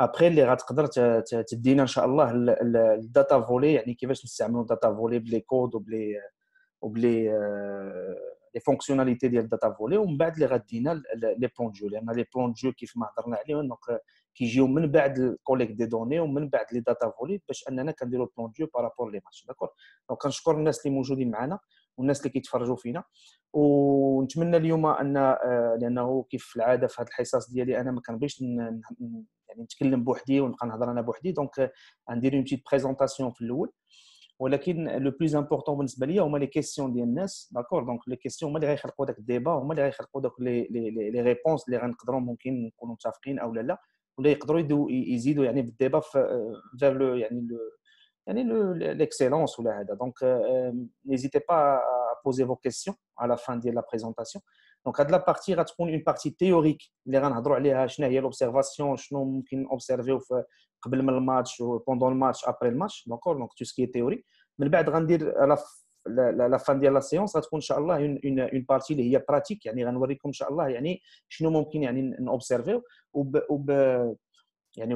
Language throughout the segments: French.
ابخي اللي غتقدر تدينا ان شاء الله الداتا فولي يعني كيفاش نستعملوا الداتا فولي بلي كود وبلي وبلي لي فونكسيوناليتي ديال الداتا فولي ومن بعد اللي غدينا لي بلون جو لان لي بلون جو كيف ما هضرنا عليهم دونك كيجيو من بعد الكوليك دي دوني ومن بعد لي داتا فولي باش اننا كنديروا بلون جو بارابور لي ماتش داكور دونك كنشكر الناس اللي موجودين معنا والناس اللي كيتفرجوا فينا ونتمنى اليوم ان آه، لانه كيف العاده في هذه الحصص ديالي انا ما كنبغيش يعني نتكلم بوحدي ونبقى نهضر انا بوحدي دونك غندير اون تيت بريزونطاسيون في الاول ولكن لو بلوز امبورطون بالنسبه ليا هما لي كيسيون ديال الناس داكور دونك لي كيسيون هما اللي غيخلقوا داك الديبا هما اللي غيخلقوا داك لي لي ريبونس اللي غنقدروا ممكن نكونوا متفقين او لا لا ولا يقدروا يزيدوا يعني بالديبا لو آه، يعني l'excellence ou Donc, euh, euh, n'hésitez pas à poser vos questions à la fin de la présentation. Donc, à la partie, on une partie théorique. Les l'observation, observer le match, pendant le match, après le match, d'accord Donc, tout ce qui est théorie. Mais à la la, la, la fin de la séance غتكون va une, une, partie اللي هي va يعني غنوريكم ان شاء الله يعني شنو ممكن يعني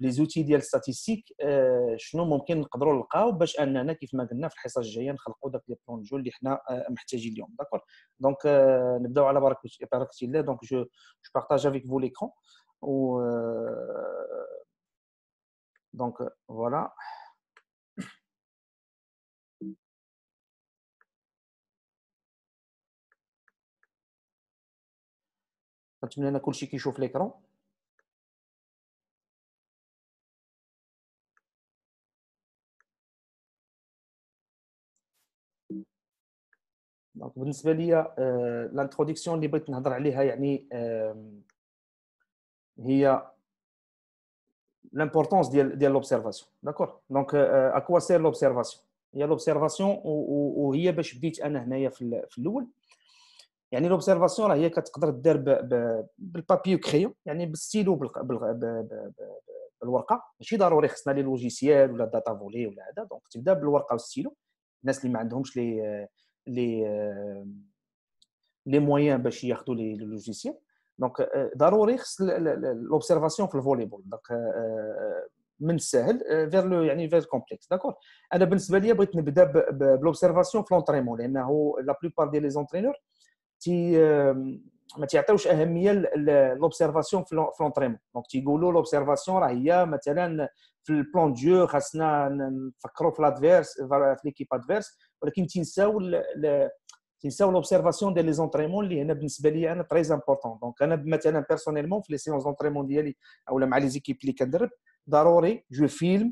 بلي زوتي ديال ستاتيك آه، شنو ممكن نقدروا نلقاو باش اننا كيف ما قلنا في الحصه الجايه نخلقوا داك لي بلون جو اللي حنا آه، محتاجين اليوم داكور دونك آه، نبداو على بركه بركه الله دونك جو جو بارطاج افيك فو ليكرون و دونك فوالا كنتمنى ان كلشي كيشوف ليكرون دونك بالنسبه ليا لانتروديكسيون آه، اللي بغيت نهضر عليها يعني آه، هي l'importance ديال ديال لوبسيرفاسيون داكور دونك اكوا سير لوبسيرفاسيون هي لوبسيرفاسيون وهي باش بديت انا هنايا في الاول يعني لوبسيرفاسيون راه هي كتقدر دير بالبابي كريون يعني بالستيلو بالورقه ماشي ضروري خصنا لي لوجيسيال ولا داتا فولي ولا هذا دونك تبدا بالورقه والستيلو الناس اللي ما عندهمش لي آه، Euh, لي لي مويان باش ياخذوا لي لوجيسيال دونك euh, ضروري خص لوبسيرفاسيون في الفوليبول دونك euh, من السهل فير لو يعني فير كومبلكس داكور انا بالنسبه ليا بغيت نبدا بلوبسيرفاسيون في لونترينمون لانه لا بلوبار ديال لي زونترينور تي ما تيعطيوش اهميه لوبسيرفاسيون في لونترينمون دونك تيقولوا لوبسيرفاسيون راه هي مثلا le plan de jeu khassna nfekro f l'adversaire f l'equipe adverse walakin tensaou tensaou l'observation des les entraînements li hna bnisba liya ana très important donc ana bmatana personnellement f les séances d'entraînement diali awla ma li z'equipe li kandreb darouri je filme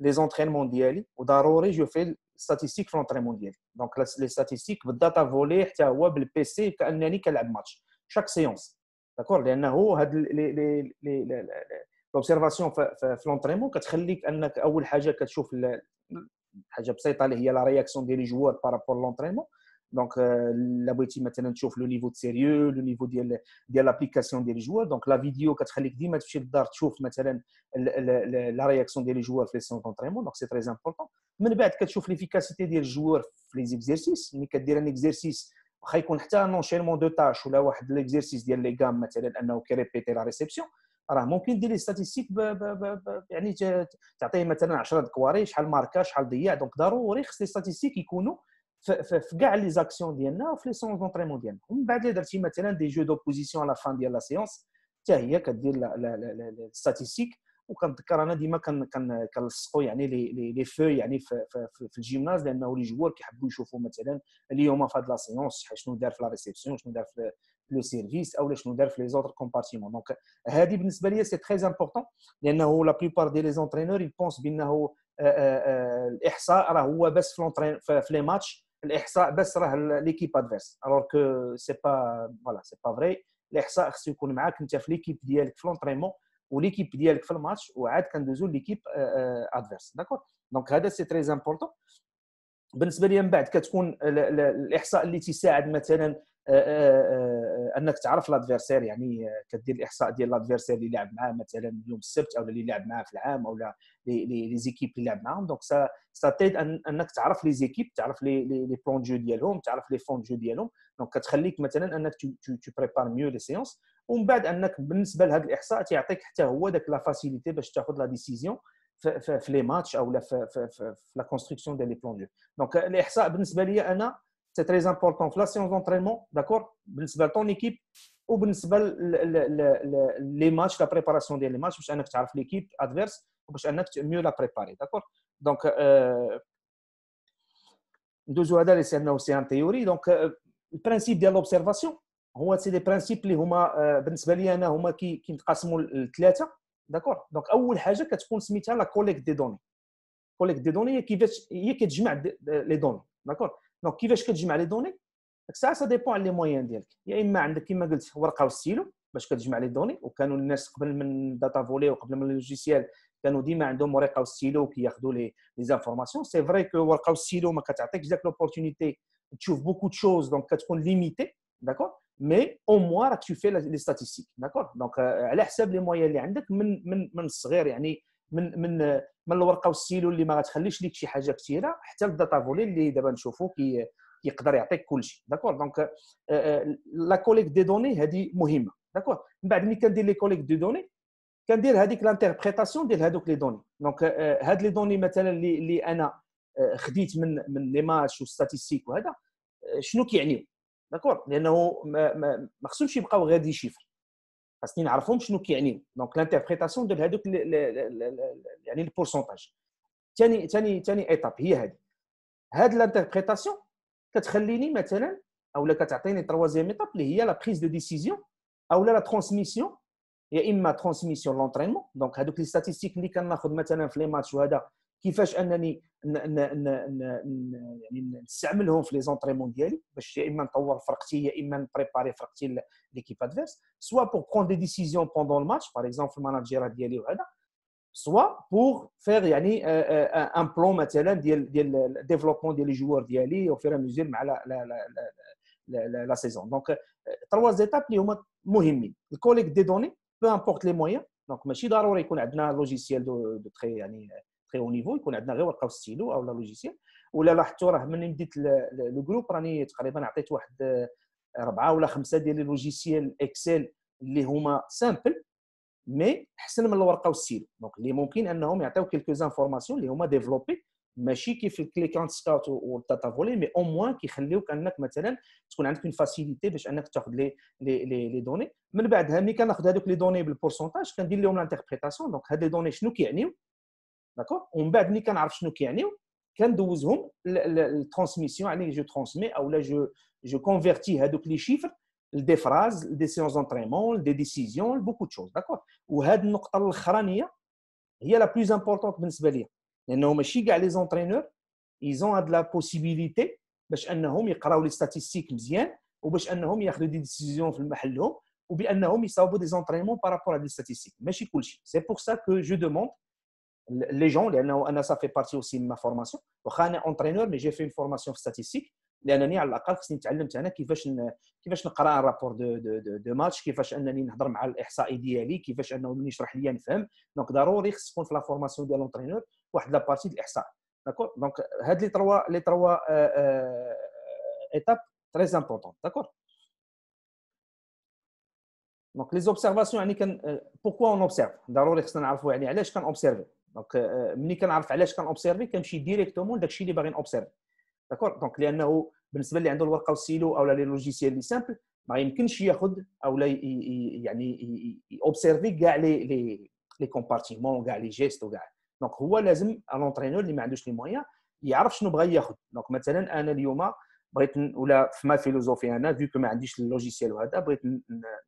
les entraînements diali w darouri je fais les statistiques f l'entraînement diali donc les statistiques b data volley hatta huwa bel PC kanani kanel 3 match Chaque séance d'accord l'anneau had les لوبسيرفاسيون في لونترينمون كتخليك انك اول حاجه كتشوف حاجه بسيطه اللي هي لا رياكسيون ديال لي جوار بارابور لونترينمون دونك لا بغيتي مثلا تشوف لو نيفو سيريو لو نيفو ديال ديال لابليكاسيون ديال الجوار دونك لا فيديو كتخليك ديما تمشي للدار تشوف مثلا لا رياكسيون ديال الجوار في لي سون دونتريمون دونك سي تري امبورطون من بعد كتشوف ليفيكاسيتي ديال الجوار في لي زيكزيرسيس ملي كدير ان اكزيرسيس واخا يكون حتى ان دو تاش ولا واحد ليكزيرسيس ديال لي غام مثلا انه كيريبيتي لا ريسيبسيون راه ممكن دير لي ستاتيستيك يعني تعطيه مثلا 10 كواري شحال ماركا شحال ضيع دونك ضروري خص لي ستاتيستيك يكونوا في كاع لي زاكسيون ديالنا وفي لي سونس دونطريمون ديالنا ومن بعد اللي درتي مثلا دي جو دوبوزيسيون على فان ديال لا سيونس حتى هي كدير الستاتيستيك وكنتذكر انا ديما كنلصقوا يعني لي لي فوي يعني في, في, في الجيمناز لانه لي جوار كيحبوا يشوفوا مثلا اليوم في هاد لا سيونس شنو دار في لا ريسبسيون شنو دار في لو سيرفيس او شنو دار في لي زوتر كومبارتيمون دونك هذه بالنسبه لي سي تري امبورطون لانه لا بليبار دي لي زونترينور يبونس بانه euh, euh, euh, الاحصاء راه هو بس في في لي ماتش الاحصاء بس راه ليكيب ادفيرس الوغ كو سي با فوالا سي با فري الاحصاء خصو يكون معاك انت في ليكيب ديالك في لونترينمون وليكيب ديالك في الماتش وعاد كندوزو ليكيب ادفيرس داكور دونك هذا سي تري امبورطون بالنسبه لي من بعد كتكون الاحصاء اللي تساعد مثلا آه، آه، آه، انك تعرف لادفيرسير يعني كدير الاحصاء ديال لادفيرسير اللي لعب معاه مثلا يوم السبت او اللي لعب معاه في العام او لي زيكيب اللي لعب معاهم دونك سا تيد انك تعرف لي زيكيب تعرف لي لي بلون جو ديالهم تعرف لي فون جو ديالهم دونك كتخليك مثلا انك تو بريبار ميو لي سيونس ومن بعد انك بالنسبه لهذا الاحصاء تيعطيك حتى هو داك لا فاسيليتي باش تاخذ لا ديسيزيون في لي ماتش او في لا كونستركسيون ديال لي بلون جو دونك الاحصاء بالنسبه لي انا c'est très important. c'est en entraînement, d'accord Pour ton équipe ou pour les matchs, la préparation des matchs, pour que tu saches l'équipe adverse, pour que tu mieux la préparer, d'accord Donc, euh, deux avons c'est aussi en théorie. Donc, euh, le principe de l'observation, c'est des principes les euh, huma qui qui les d'accord donc la collecte des données collecte des données et qui qui les données d'accord دونك كيفاش كتجمع لي دوني ديك الساعه سا ديبون على لي مويان ديالك يا اما عندك كما قلت ورقه وستيلو باش كتجمع لي دوني وكانوا الناس قبل من داتا فولي وقبل من لوجيسيال كانوا ديما عندهم ورقه وستيلو كياخذوا لي لي زانفورماسيون سي فري كو ورقه وستيلو ما كتعطيكش داك لوبورتونيتي تشوف بوكو دو شوز دونك كتكون ليميتي داكور مي او موا راك تو في لي ستاتيستيك داكور دونك على حساب لي مويان اللي عندك من من من الصغير يعني من من من الورقه والسيلو اللي ما غتخليش ليك شي حاجه كثيره حتى الداتا فولي اللي دابا نشوفو كي يقدر يعطيك كلشي داكور دونك لا كوليك دي دوني هذه مهمه داكور من بعد ملي كندير لي كوليك دي دوني كندير هذيك لانتربريتاسيون ديال هذوك لي دوني دونك هاد لي دوني مثلا اللي, اللي انا آه، خديت من من لي ماتش والستاتيستيك وهذا شنو كيعنيو داكور لانه ما, ما, ما خصهمش يبقاو غادي شيفر خاصني نعرفهم شنو كيعني دونك لانتربريتاسيون ديال هذوك يعني البورسونتاج ثاني ثاني ثاني ايتاب هي هذه هاد لانتربريتاسيون كتخليني مثلا او لا كتعطيني تروازيام ايتاب اللي هي لا بريز دو ديسيزيون او لا ترانسميسيون يا اما ترانسميسيون لونترينمون دونك هذوك لي ستاتيستيك اللي كناخذ مثلا في لي ماتش وهذا كيفاش انني يعني نستعملهم في لي زونطريمون ديالي باش يا اما نطور فرقتي يا اما نبريباري فرقتي ليكيب ادفيرس سوا بور برون دي ديسيزيون بوندون الماتش باغ اكزومبل الماناجير ديالي وهذا سوا بور فيغ يعني ان آه، بلون آه، آه، مثلا ديال ديال الديفلوبمون ديال لي جوار ديالي او فيغ ميزير مع لا لا لا لا سيزون دونك تروا زيتاب اللي هما مهمين الكوليك دي دوني بو امبورت لي موان دونك ماشي ضروري يكون عندنا لوجيسيال دو تري يعني تري او نيفو يكون عندنا غير ورقه وستيلو او لا لوجيسيال ولا لاحظتوا راه من بديت لو جروب راني تقريبا عطيت واحد اربعه آه، ولا خمسه ديال لوجيسيال اكسل اللي هما سامبل مي احسن من الورقه والستيلو دونك اللي ممكن انهم يعطيو كيلكو زانفورماسيون اللي هما ديفلوبي ماشي كيف اون سكاوت والداتا فولي مي او موان كيخليوك انك مثلا تكون عندك اون فاسيليتي باش انك تاخذ لي لي لي, لي دوني من بعدها ملي كناخذ هذوك لي دوني بالبورسونتاج كندير لهم لانتربريتاسيون دونك هاد لي دوني شنو كيعنيو d'accord on peut être ni quand on a reçu nos clients la transmission je transmets ou là je convertis les chiffres des phrases des séances d'entraînement des décisions beaucoup de choses d'accord ou had noktal chronique il y a la plus importante bien sûr les entraîneurs ils ont la possibilité de qu'ils ont les statistiques ou de qu'ils ont des décisions sur ou de ils des entraînements par rapport à des statistiques c'est pour ça que je demande لي جون لانه انا صافي بارتي اوسي من ما فورماسيون واخا انا اونترينور مي جي في فورماسيون في ستاتيستيك لانني على الاقل خصني تعلمت انا كيفاش كيفاش نقرا رابور دو دو دو, دو ماتش كيفاش انني نهضر مع الاحصائي ديالي كيفاش انه من يشرح لي نفهم دونك ضروري خص تكون في لا فورماسيون ديال لونترينور واحد لابارتي بارتي الاحصاء داكور دونك هاد لي تروا لي تروا ايتاب تري امبورطون داكور دونك لي زوبسيرفاسيون يعني كان بوركوا اون اوبسيرف ضروري خصنا نعرفوا يعني علاش كان اوبسيرفي دونك ملي euh, euh, كنعرف علاش كنوبسيرفي كنمشي ديريكتومون داكشي اللي باغي نوبسيرفي داكور دونك لانه بالنسبه اللي عنده الورقه والسيلو او لي لوجيسيال اللي سامبل ما يمكنش ياخذ او لا يعني اوبسيرفي كاع لي لي كومبارتيمون كاع لي جيست وكاع دونك هو لازم لونترينور اللي ما عندوش لي مويان يعرف شنو بغى ياخذ دونك مثلا انا اليوم بغيت ولا في ما فيلوزوفي انا فيو كو ما عنديش اللوجيسيال وهذا بغيت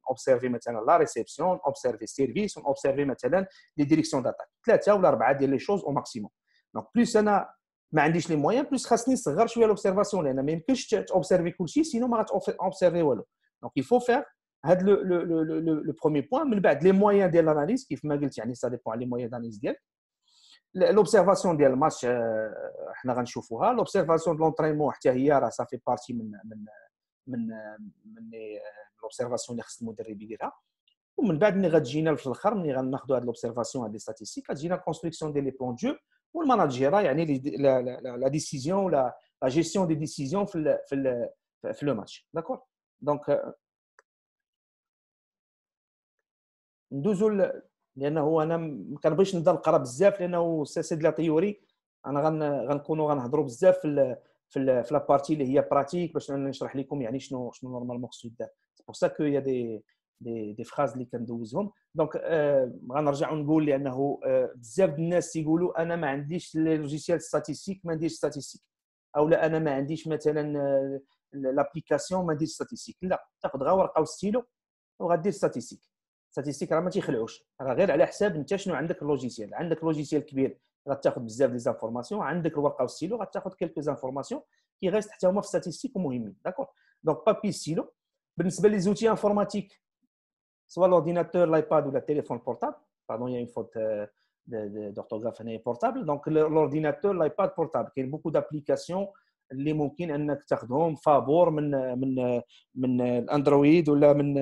اوبسيرفي مثلا لا ريسبسيون اوبسيرفي سيرفيس اوبسيرفي مثلا لي ديريكسيون داتاك ثلاثه ولا اربعه ديال لي شوز او ماكسيموم دونك بليس انا ما عنديش لي موان بليس خاصني نصغر شويه لوبسيرفاسيون لان ما يمكنش توبسيرفي كلشي سينو ما غاتوبسيرفي والو دونك يفو فيغ هاد لو لو لو لو بروميي بوان من بعد لي موان ديال الاناليز كيف ما قلت يعني سا ديبون لي موان داناليز ديالك لوبسيرفاسيون ديال الماتش آه، حنا غنشوفوها لوبسيرفاسيون ديال لونترينمون حتى هي راه صافي بارتي من من من من لوبسيرفاسيون اللي خص المدرب يديرها ومن بعد ملي غتجينا في الاخر ملي غناخذوا هاد لوبسيرفاسيون هاد لي ستاتيستيك غتجينا الكونستركسيون ديال لي بلون دو والماناجيرا يعني لا ديسيزيون ولا لا جيستيون دي ديسيزيون في ال في ال في لو ماتش داكور دونك ندوزو لانه انا ما كنبغيش نبدا نقرا بزاف لانه سي دو لا تيوري انا غنكونوا غنهضروا بزاف في في في لابارتي اللي هي براتيك باش نشرح لكم يعني شنو شنو نورمالمون خصو يدار سي بور سا كو يا دي دي دي فراز اللي كندوزهم دونك آه euh, غنرجع ونقول لانه آه بزاف الناس تيقولوا انا ما عنديش لوجيسيال ستاتيستيك ما عنديش ستاتيستيك او لا انا ما عنديش مثلا آه، لابليكاسيون ما عنديش ستاتيستيك لا تاخذ غير ورقه وستيلو وغادير ستاتيستيك ستاتيستيك راه ما تيخلعوش راه غير على حساب انت شنو عندك اللوجيسيال عندك لوجيسيال كبير غتاخذ بزاف ديال زانفورماسيون عندك الورقه والسيلو غتاخذ كيلكو زانفورماسيون كي غيست حتى هما في ستاتيستيك ومهمين داكور دونك بابي ستيلو بالنسبه لي زوتي انفورماتيك سواء لورديناتور لايباد ولا التليفون بورتابل باردون يا اون فوت d'orthographe هنايا بورتابل دونك لورديناتور لايباد بورتابل كاين بوكو دابليكاسيون اللي ممكن انك تاخذهم فابور من من من الاندرويد ولا من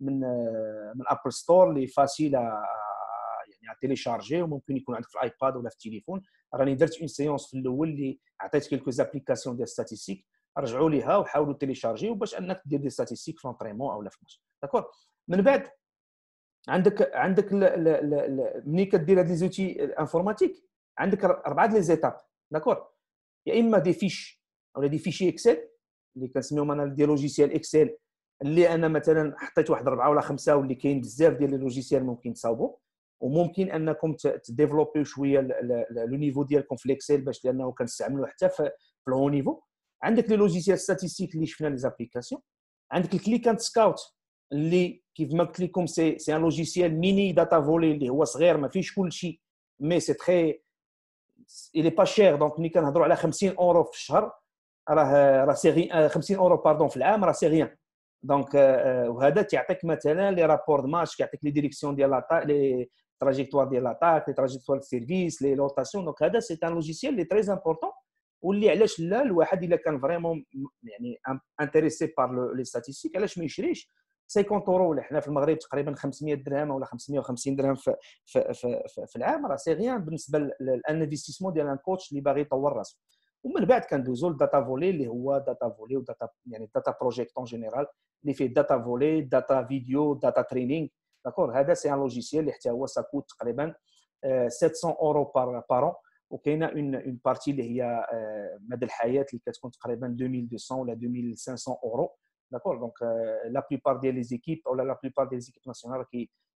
من من ابل ستور اللي فاسيل آه، يعني تيليشارجي وممكن يكون عندك في الايباد ولا في التليفون راني درت اون سيونس في الاول اللي عطيت كيلكو زابليكاسيون ديال ستاتيستيك رجعوا ليها وحاولوا تيليشارجي باش انك دير دي ستاتيستيك في او لا في الماتش داكور من بعد عندك عندك ملي كدير هاد لي زوتي انفورماتيك عندك اربعه ديال لي زيتاب داكور يا اما دي فيش ولا دي فيشي اكسل اللي كنسميهم انا دي لوجيسيال اكسل اللي انا مثلا حطيت واحد اربعه ولا خمسه واللي كاين بزاف ديال لوجيسيال ممكن تصاوبوا وممكن انكم تديفلوبيو شويه لو نيفو ديالكم في الاكسل باش لانه كنستعملوا حتى في الهو نيفو عندك لي لوجيسيال ستاتيستيك اللي شفنا لي زابليكاسيون عندك اند سكاوت اللي كيف ما قلت لكم سي سي ان لوجيسيال ميني داتا فولي اللي هو صغير ما فيهش كلشي مي سي تري il با شير دونك ملي كنهضروا على 50 اورو في الشهر راه راه سي 50 اورو باردون في العام راه سي ريان دونك وهذا تيعطيك مثلا لي رابور دو ماتش كيعطيك لي ديريكسيون ديال لاطاك لي تراجيكتوار ديال لاطاك لي تراجيكتوار ديال السيرفيس لي لوتاسيون دونك هذا سي ان لوجيسيال لي تري امبورطون واللي علاش لا الواحد الا كان فريمون يعني انتريسي بار لي ستاتيستيك علاش ما يشريش 50 اورو ولا حنا في المغرب تقريبا 500 درهم ولا 550 درهم في في في, في العام راه سي غيان بالنسبه للانفستيسمون ديال ان كوتش اللي باغي يطور راسو ومن بعد كندوزو للداتا فولي اللي هو داتا فولي وداتا يعني داتا بروجيكت اون جينيرال اللي فيه داتا فولي داتا فيديو داتا ترينينغ داكور هذا سي ان لوجيسيال اللي حتى هو ساكوت تقريبا 700 اورو بار بارون وكاينه اون اون بارتي اللي هي مدى الحياه اللي كتكون تقريبا 2200 ولا 2500 اورو داكور دونك لا بليبار ديال لي زيكيب ولا لا بليبار ديال زيكيب ناسيونال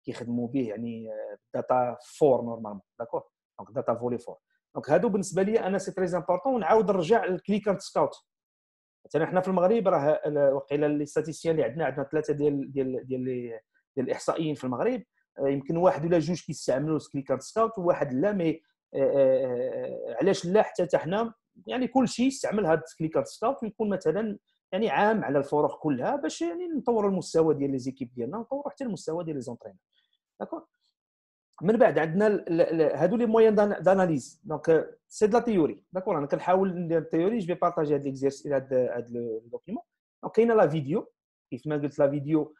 كيخدموا به يعني داتا فور نورمالمون داكور دونك داتا فولي فور دونك هادو بالنسبه لي انا سي تري امبورطون ونعاود نرجع للكليكر سكاوت مثلا حنا في المغرب راه وقيلا لي ستاتيسيان اللي عندنا عندنا ثلاثه ديال ديال ديال ديال الاحصائيين في المغرب آه، يمكن واحد ولا جوج كيستعملوا كليكانت سكاوت وواحد لا مي آه، آه، علاش لا حتى حتى حنا يعني كل شيء يستعمل هاد كليكانت سكاوت ويكون مثلا يعني عام على الفرق كلها باش يعني نطوروا المستوى ديال لي زيكيب ديالنا ونطوروا حتى المستوى ديال لي زونترينور داكور من بعد عندنا هادو لي مويان داناليز دونك سي دو لا تيوري داكور انا كنحاول ندير التيوري جو بارطاجي هاد ليكزيرس هاد هاد الدوكيمون دونك كاينه لا فيديو كيف ما قلت لا فيديو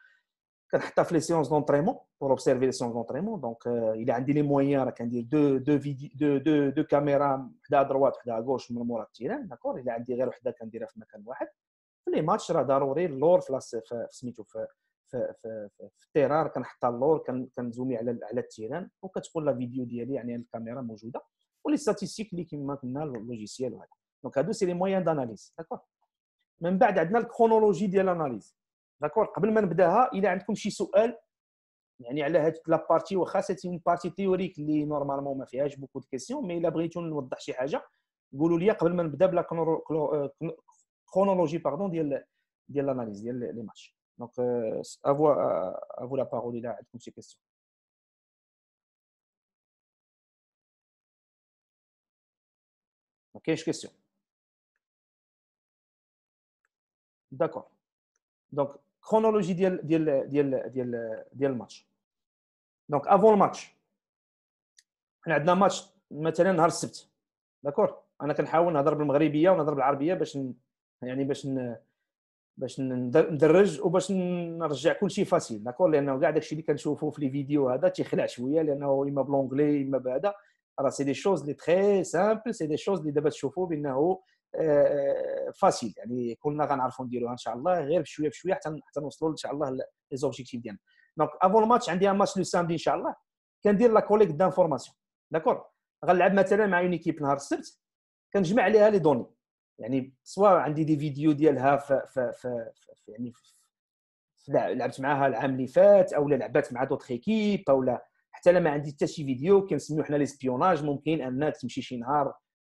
كنحطها في لي سيونس دونترينمون بور اوبسيرفي لي سيونس دونترينمون دونك الا عندي لي مويان راه كندير دو دو فيديو دو دو دو كاميرا وحده دروات وحده غوش من مورا التيران داكور الا عندي غير وحده كنديرها في مكان واحد في لي ماتش راه ضروري اللور في سميتو في في, في, في, في التيرار كنحط اللور كنزومي على على التيران وكتكون لا فيديو ديالي يعني الكاميرا موجوده ولي ستاتيستيك اللي كما قلنا اللوجيسيال وهذا دونك هادو سي لي مويان داناليز داكور من بعد عندنا الكرونولوجي ديال الاناليز داكور قبل ما نبداها الا عندكم شي سؤال يعني على هاد لا بارتي واخا سيتي اون بارتي تيوريك اللي نورمالمون ما فيهاش بوكو دو كيسيون مي الا بغيتو نوضح شي حاجه قولوا لي قبل ما نبدا بلا كرونولوجي باردون ديال ديال الاناليز ديال لي ماتش Donc, euh, à, vous, à, à, vous, la parole, il a ces questions. Donc, quelles questions D'accord. Donc, chronologie ديال ديال ديال ديال ديال الماتش دونك افون الماتش حنا عندنا ماتش مثلا نهار السبت داكور انا كنحاول نهضر بالمغربيه ونهضر بالعربيه باش يعني باش ن... باش ندرج وباش نرجع كل شيء فاسيل داكور لانه كاع داكشي اللي كنشوفو في لي فيديو هذا تيخلع شويه لانه اما بلونغلي اما بهذا راه سي دي شوز لي تري سامبل سي دي شوز اللي دابا تشوفوا بانه آه، آه، فاسيل يعني كلنا غنعرفوا نديروها ان شاء الله غير بشويه بشويه حتى حتى نوصلوا ان شاء الله لي زوبجيكتيف ديالنا دونك افون الماتش عندي ان ماتش لو سامدي ان شاء الله كندير لا كوليكت دانفورماسيون داكور غنلعب مثلا مع اون ايكيب نهار السبت كنجمع عليها لي دوني يعني سواء عندي دي فيديو ديالها ف ف ف يعني لعبت معاها العام اللي فات او لعبات مع دوت ايكيب او حتى لما ما عندي حتى شي فيديو كنسميو حنا لي سبيوناج ممكن انك تمشي شي نهار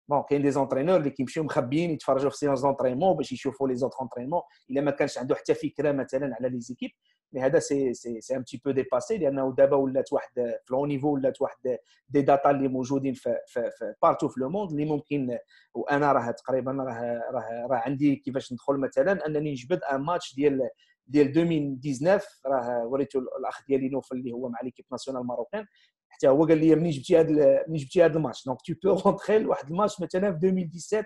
بون كاين دي زونترينور اللي كيمشيو مخبيين يتفرجوا في سيونس دونترينمون باش يشوفوا لي زوتر اونترينمون الا ما كانش عنده حتى فكره مثلا على لي زيكيب مي هذا سي سي سي ان تي بو ديباسي لانه دابا ولات واحد في لو نيفو ولات واحد دي داتا اللي موجودين في في, في بارتو في لو موند اللي ممكن وانا راه تقريبا راه راه راه عندي كيفاش ندخل مثلا انني نجبد ان ماتش ديال ديال 2019 راه وريته الاخ ديالي نوفل اللي هو مع ليكيب ناسيونال ماروكان حتى هو قال لي منين جبتي هذا منين جبتي هذا الماتش دونك تو بو رونتري لواحد الماتش مثلا في 2017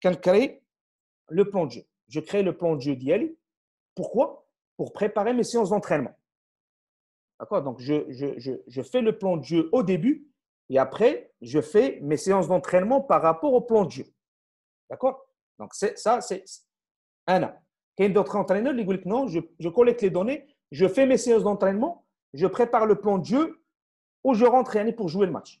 Qu'elle crée le plan de jeu. Je crée le plan de jeu d'Yali. Pourquoi Pour préparer mes séances d'entraînement. D'accord Donc, je, je, fais le plan de jeu au début et après, je fais mes séances d'entraînement par rapport au plan de jeu. D'accord Donc, ça, c'est un an. Quand d'autres entraîneurs dit non, je collecte les données, je fais mes séances d'entraînement, je prépare le plan de jeu où je rentre pour jouer le match.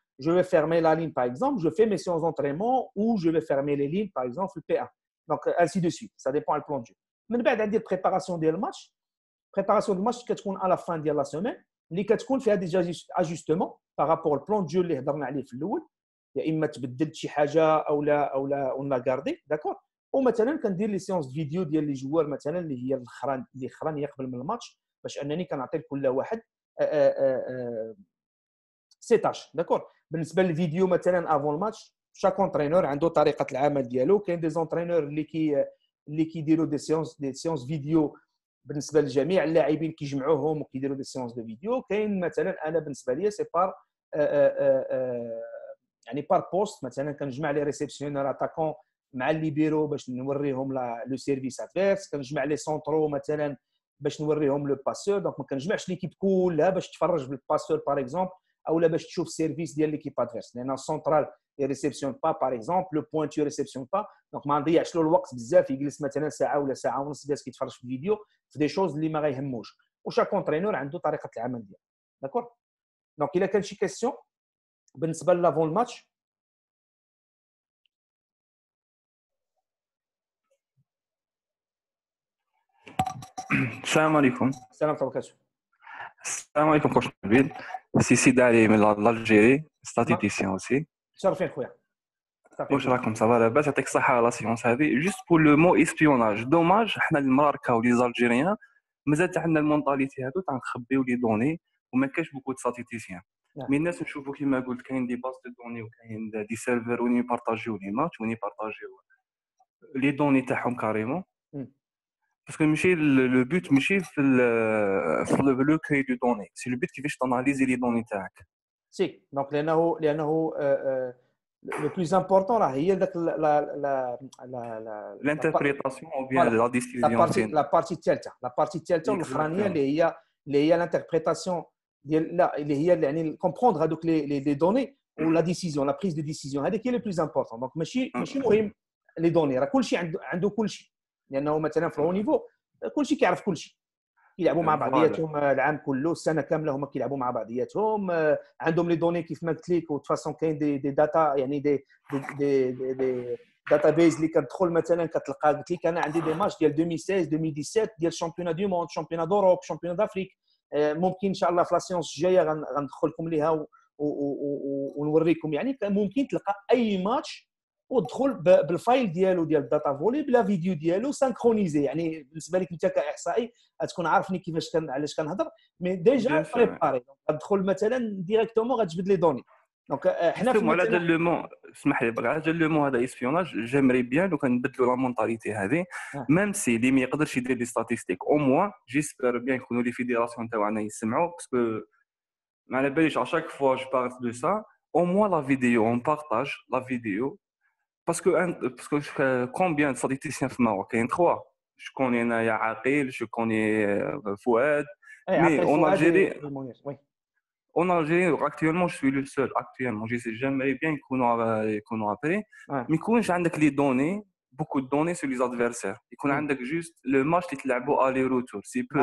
je vais fermer la ligne, par exemple, je fais mes séances d'entraînement ou je vais fermer les lignes, par exemple, le PA. Donc, euh, ainsi de suite. Ça dépend du plan de jeu. Mais il y a des matchs, de match. Préparation de match, c'est ce à la fin de la semaine. Les quatre qu'on fait des ajustements par rapport au plan de jeu, les Il y a une match de ou on gardé. D'accord Ou maintenant, quand dire les séances de vidéo, les joueurs, maintenant, il y a les chrans, il y le match. Parce qu'on a dit a D'accord بالنسبه للفيديو مثلا افون الماتش شاك اونترينور عنده طريقه العمل ديالو كاين دي زونترينور اللي كي اللي كيديروا دي سيونس دي سيونس فيديو بالنسبه لجميع اللاعبين كيجمعوهم وكيديروا دي سيونس دو فيديو كاين مثلا انا بالنسبه ليا سي بار آه، آه، آه، يعني بار بوست مثلا كنجمع لي ريسبسيونير اتاكون مع الليبيرو باش نوريهم لو سيرفيس ادفيرس كنجمع لي سونترو مثلا باش نوريهم لو باسور دونك ما كنجمعش ليكيب كلها باش تفرج بالباسور باغ اكزومبل او لا باش تشوف سيرفيس ديال ليكيب ادفيرس لان سونترال ريسبسيون با باغ اكزومبل لو بوينتو يريسبسيون با دونك ما نضيعش له الوقت بزاف يجلس مثلا ساعه ولا ساعه ونص جالس كيتفرج في فيديو في دي شوز اللي ما غيهموش وشاك اونترينور عنده طريقه العمل ديالو داكور دونك الا كان شي كاستيون بالنسبه لافون الماتش السلام عليكم السلام عليكم السلام عليكم خوش نبيل سيسي داري من الجيري ستاتيتيسيان اوسي متشرفين خويا واش راكم صافا لاباس يعطيك الصحه على سيونس هذه جوست بور لو مو اسبيوناج دوماج حنا المراركه ولي زالجيريان مازال عندنا المونطاليتي هادو تاع نخبيو لي دوني وما كاش بوكو ستاتيتيسيان مي الناس نشوفوا كيما قلت كاين دي باز دو دوني وكاين دي سيرفر وين يبارطاجيو لي ماتش وين يبارطاجيو لي دوني تاعهم كاريمون Parce que Michel, le, le but, Michel, c'est le, le créer du données. C'est le but qui fait analyser les données. Tac. Si, donc les NAO, les euh, euh, le plus important, là, il y a l'interprétation ou bien la décision. La partie telta. La partie telta, le crânien, il y a l'interprétation. Il y a comprendre donc, les, les, données ou la décision, la prise de décision. C'est ce qui est le plus important. Donc, Michel, okay. les données. Il y a tout لانه مثلا في نيفو كلشي كيعرف كلشي كيلعبوا مع أه، بعضياتهم آه، العام كله السنه كامله هما كيلعبوا مع بعضياتهم آه، عندهم لي دوني كيف ما قلت لك وتفاسون كاين دي دي داتا يعني دي دي دي, دي داتا بيز اللي كتدخل مثلا كتلقى قلت لك انا عندي دي ماتش ديال 2016 2017 ديال شامبيون دو موند شامبيون دوروب شامبيون دافريك ممكن ان شاء الله في لاسيونس الجايه غندخل لكم ليها ونوريكم يعني ممكن تلقى اي ماتش ودخل بالفايل ديالو ديال الداتا فولي بلا فيديو ديالو سانكرونيزي يعني بالنسبه لك انت كاحصائي غتكون عارفني كيفاش كان علاش كنهضر مي ديجا بريباري غتدخل مثلا ديريكتومون غتجبد لي دوني دونك آه، حنا في على هذا لو اسمح لي على هذا لو هذا اسبيوناج جيمري بيان لو لا مونتاليتي هذه ميم سي اللي ما يقدرش يدير لي ستاتيستيك او موا جيسبر بيان يكونوا لي فيديراسيون تاعنا يسمعوا باسكو ما على باليش على شاك فوا جو بارل دو سا au moins la vidéo, on partage la vidéo Parce que, parce que combien de politiciens au Maroc Il y en a trois. Je connais Naya Aqil, je connais euh, Fouad. mais on en géré. Algérie, actuellement, je suis le seul. Actuellement, j'aimerais bien qu'on a appelé. Mais quand j'ai les données, beaucoup de données sur les adversaires. Et qu'on a juste le match qui est aller-retour. C'est peu.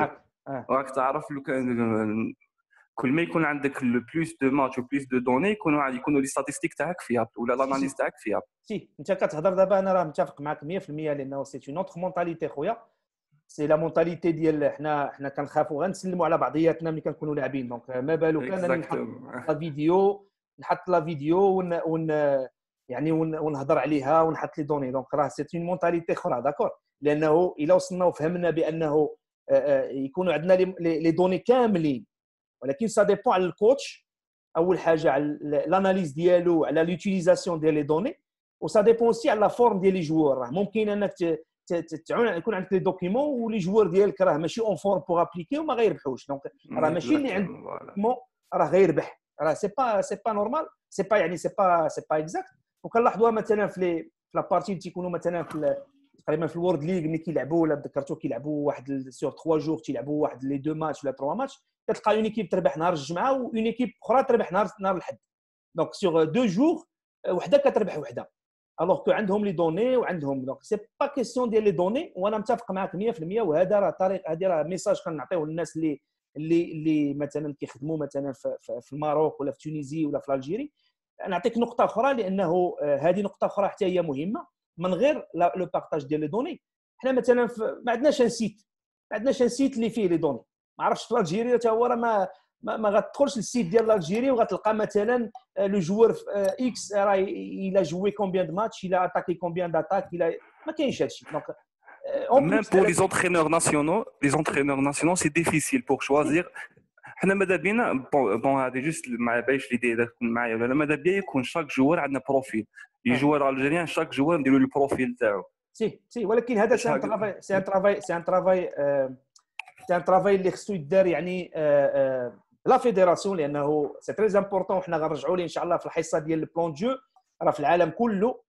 كل ما يكون عندك لو بلوس دو ماتش و بلوس دو دوني يكونوا يكونوا لي ساتيستيك تاعك فيها ولا لاناليز تاعك فيها سي انت كتهضر دابا انا راه متفق معك 100% لانه سي اون اوتر مونتاليتي خويا سي لا مونتاليتي ديال حنا حنا كنخافوا غنسلموا على بعضياتنا ملي كنكونوا لاعبين دونك euh, ما بالو انا نحط لا فيديو نحط لا فيديو ون, ون يعني ون, ونهضر عليها ونحط لي دوني دونك راه سي اون مونتاليتي اخرى داكور لانه الا وصلنا وفهمنا بانه آه، آه، يكونوا عندنا لي دوني كاملين ça dépend du coach de l'analyse l'utilisation de données ou ça dépend aussi à la forme des joueurs. les documents où les joueurs forme pour appliquer ou pas normal ce n'est pas exact donc on doit la partie la world league sur trois jours les deux matchs ou trois matchs كتلقى اون ايكيب تربح نهار الجمعه اون ايكيب اخرى تربح نهار نهار الاحد دونك سيغ دو جور وحده كتربح وحده الوغ كو عندهم لي دوني وعندهم دونك سي با كيسيون ديال لي دوني وانا متفق معاك 100% وهذا راه طريق هذه راه ميساج كنعطيوه للناس اللي اللي اللي مثلا كيخدموا مثلا في الماروك ولا في تونيزي ولا في الجيري نعطيك نقطه اخرى لانه آه، هذه نقطه اخرى حتى هي مهمه من غير لو بارتاج ديال لي دوني حنا مثلا ما عندناش ان سيت ما عندناش ان سيت اللي فيه لي دوني ما عرفتش في الجيري حتى هو راه ما ما, غتدخلش للسيت ديال لاجيري وغتلقى مثلا آه، لو جوور اكس آه، آه، راه الى جوي كومبيان د ماتش الى اتاكي كومبيان داتاك الى ما كاينش هادشي دونك Même pour euh، les entraîneurs nationaux, les entraîneurs nationaux, c'est difficile pour choisir. حنا ماذا بينا بون هذه جوست مع بايش لي دي تكون معايا ولا ماذا بيا يكون شاك جوار عندنا بروفيل لي جوار الجيريان شاك جوار نديروا البروفيل تاعو سي سي ولكن هذا سي ان ترافاي سي ان ترافاي سي ان ترافاي حتى ترافاي اللي خصو يدار يعني آه، آه، لا فيديراسيون لانه سي تري امبورطون وحنا غنرجعوا ليه ان شاء الله في الحصه ديال البلون ديو راه في العالم كله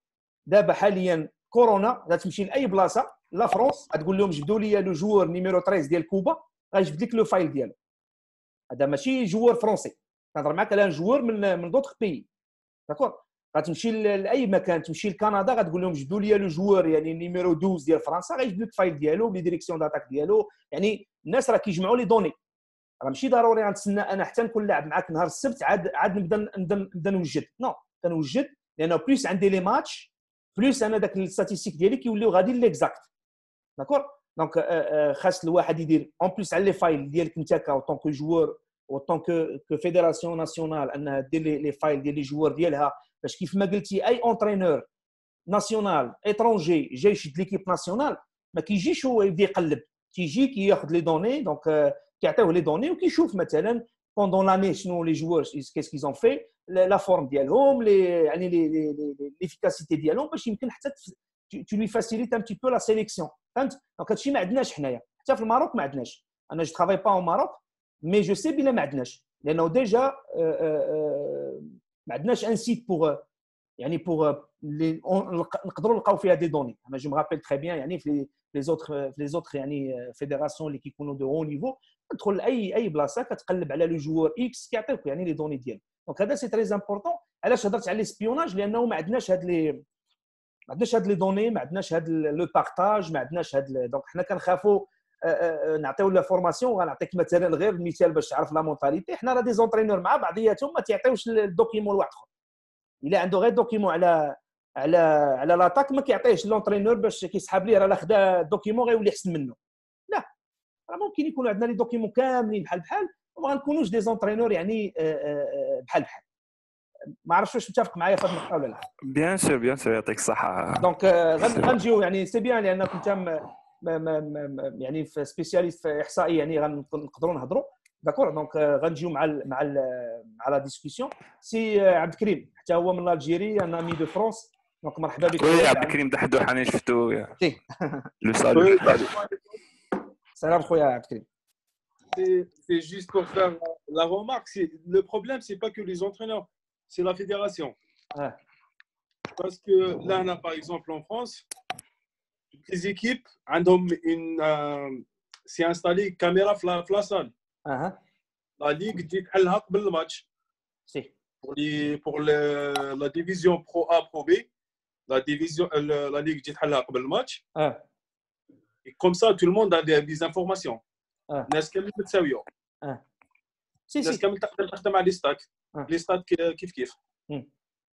دابا حاليا كورونا غتمشي لاي بلاصه لا فرونس غتقول لهم جبدوا لي لو جوور نيميرو 13 ديال كوبا غيجبد لك لو فايل ديالو هذا ماشي جوور فرونسي تهضر معاك على جوور من من دوطخ بيي داكور غتمشي لاي مكان تمشي لكندا غتقول لهم جبدوا لي لو جوور يعني نيميرو 12 ديال فرنسا غيجبدوا الفايل ديالو لي ديريكسيون داتاك ديالو يعني الناس راه كيجمعوا لي دوني راه ماشي ضروري غنتسنى انا حتى نكون لاعب معاك نهار السبت عاد عاد نبدا نبدا نوجد نو كنوجد لانه بليس عندي لي ماتش بليس انا داك الستاتيستيك ديالي كيوليو غادي ليكزاكت داكور دونك خاص الواحد يدير اون بليس على لي فايل ديالك انت كاوطون كو جوار وطون كو فيدراسيون ناسيونال انها دير لي فايل ديال لي جوار ديالها Parce qu'il m'a dit, un entraîneur national, étranger, j'ai de l'équipe nationale, mais qui qui qui les données, donc euh, qui a les données ou qui maintenant pendant l'année, sinon les joueurs, qu'est-ce qu'ils ont fait, la forme l'efficacité tu lui facilites un petit peu la sélection. je Je travaille pas au Maroc, mais je sais déjà. Euh, euh, ما عندناش ان سيت بور يعني بور euh, نقدروا نلقاو فيها دي دوني انا جو مرابيل تخي بيان يعني في لي زوتر في لي زوتر يعني فيدراسيون اللي كيكونوا دو هو نيفو تدخل لاي اي بلاصه كتقلب على لو جوور اكس كيعطيوك يعني لي دوني ديالك دونك هذا سي تري امبورطون علاش هضرت على ليسبيوناج لانه ما عندناش هاد لي ما عندناش هاد لي دوني ما عندناش هاد لو بارتاج ما عندناش هاد دونك حنا كنخافوا نعطيو لا فورماسيون غنعطيك مثلا غير المثال باش تعرف لا مونتاليتي حنا راه دي زونترينور مع بعضياتهم ما تيعطيوش الدوكيمون لواحد اخر الا عنده غير دوكيمون على على على لاتاك ما كيعطيهش لونترينور باش كيسحاب ليه راه خدا دوكيمون غيولي احسن منه لا راه ممكن يكون عندنا لي دوكيمون كاملين بحال بحال وما غنكونوش دي زونترينور يعني آه، آه، آه، بحال بحال ما عرفتش واش متفق معايا في النقطه ولا لا بيان سور بيان سور يعطيك الصحه دونك euh, غنجيو يعني سي بيان لانك انت ما ما ما يعني في سبيسياليست في احصائي يعني غنقدروا نهضروا داكور دونك غنجيو مع ال مع ال مع لا ديسكسيون سي عبد الكريم حتى هو من الجيري انا مي دو فرونس دونك مرحبا بك وي عبد الكريم دحدو انا شفتو لو سالو سلام خويا عبد الكريم C'est juste pour faire la remarque. C'est, Le problème, c'est pas que les entraîneurs, c'est la fédération. Ah. Parce que là, on a, par exemple, en France, les équipes, une, euh, c'est installé une caméra dans la, salle. Uh-huh. La ligue dit qu'elle a le match. Si. Pour, les, pour le, la division Pro A, Pro B, la, division, la ligue dit qu'elle a le match. uh Et comme ça, tout le monde a des, informations. des informations. الناس كامل متساويه الناس كامل تقدر تخدم على لي ستاك que ستاك كيف كيف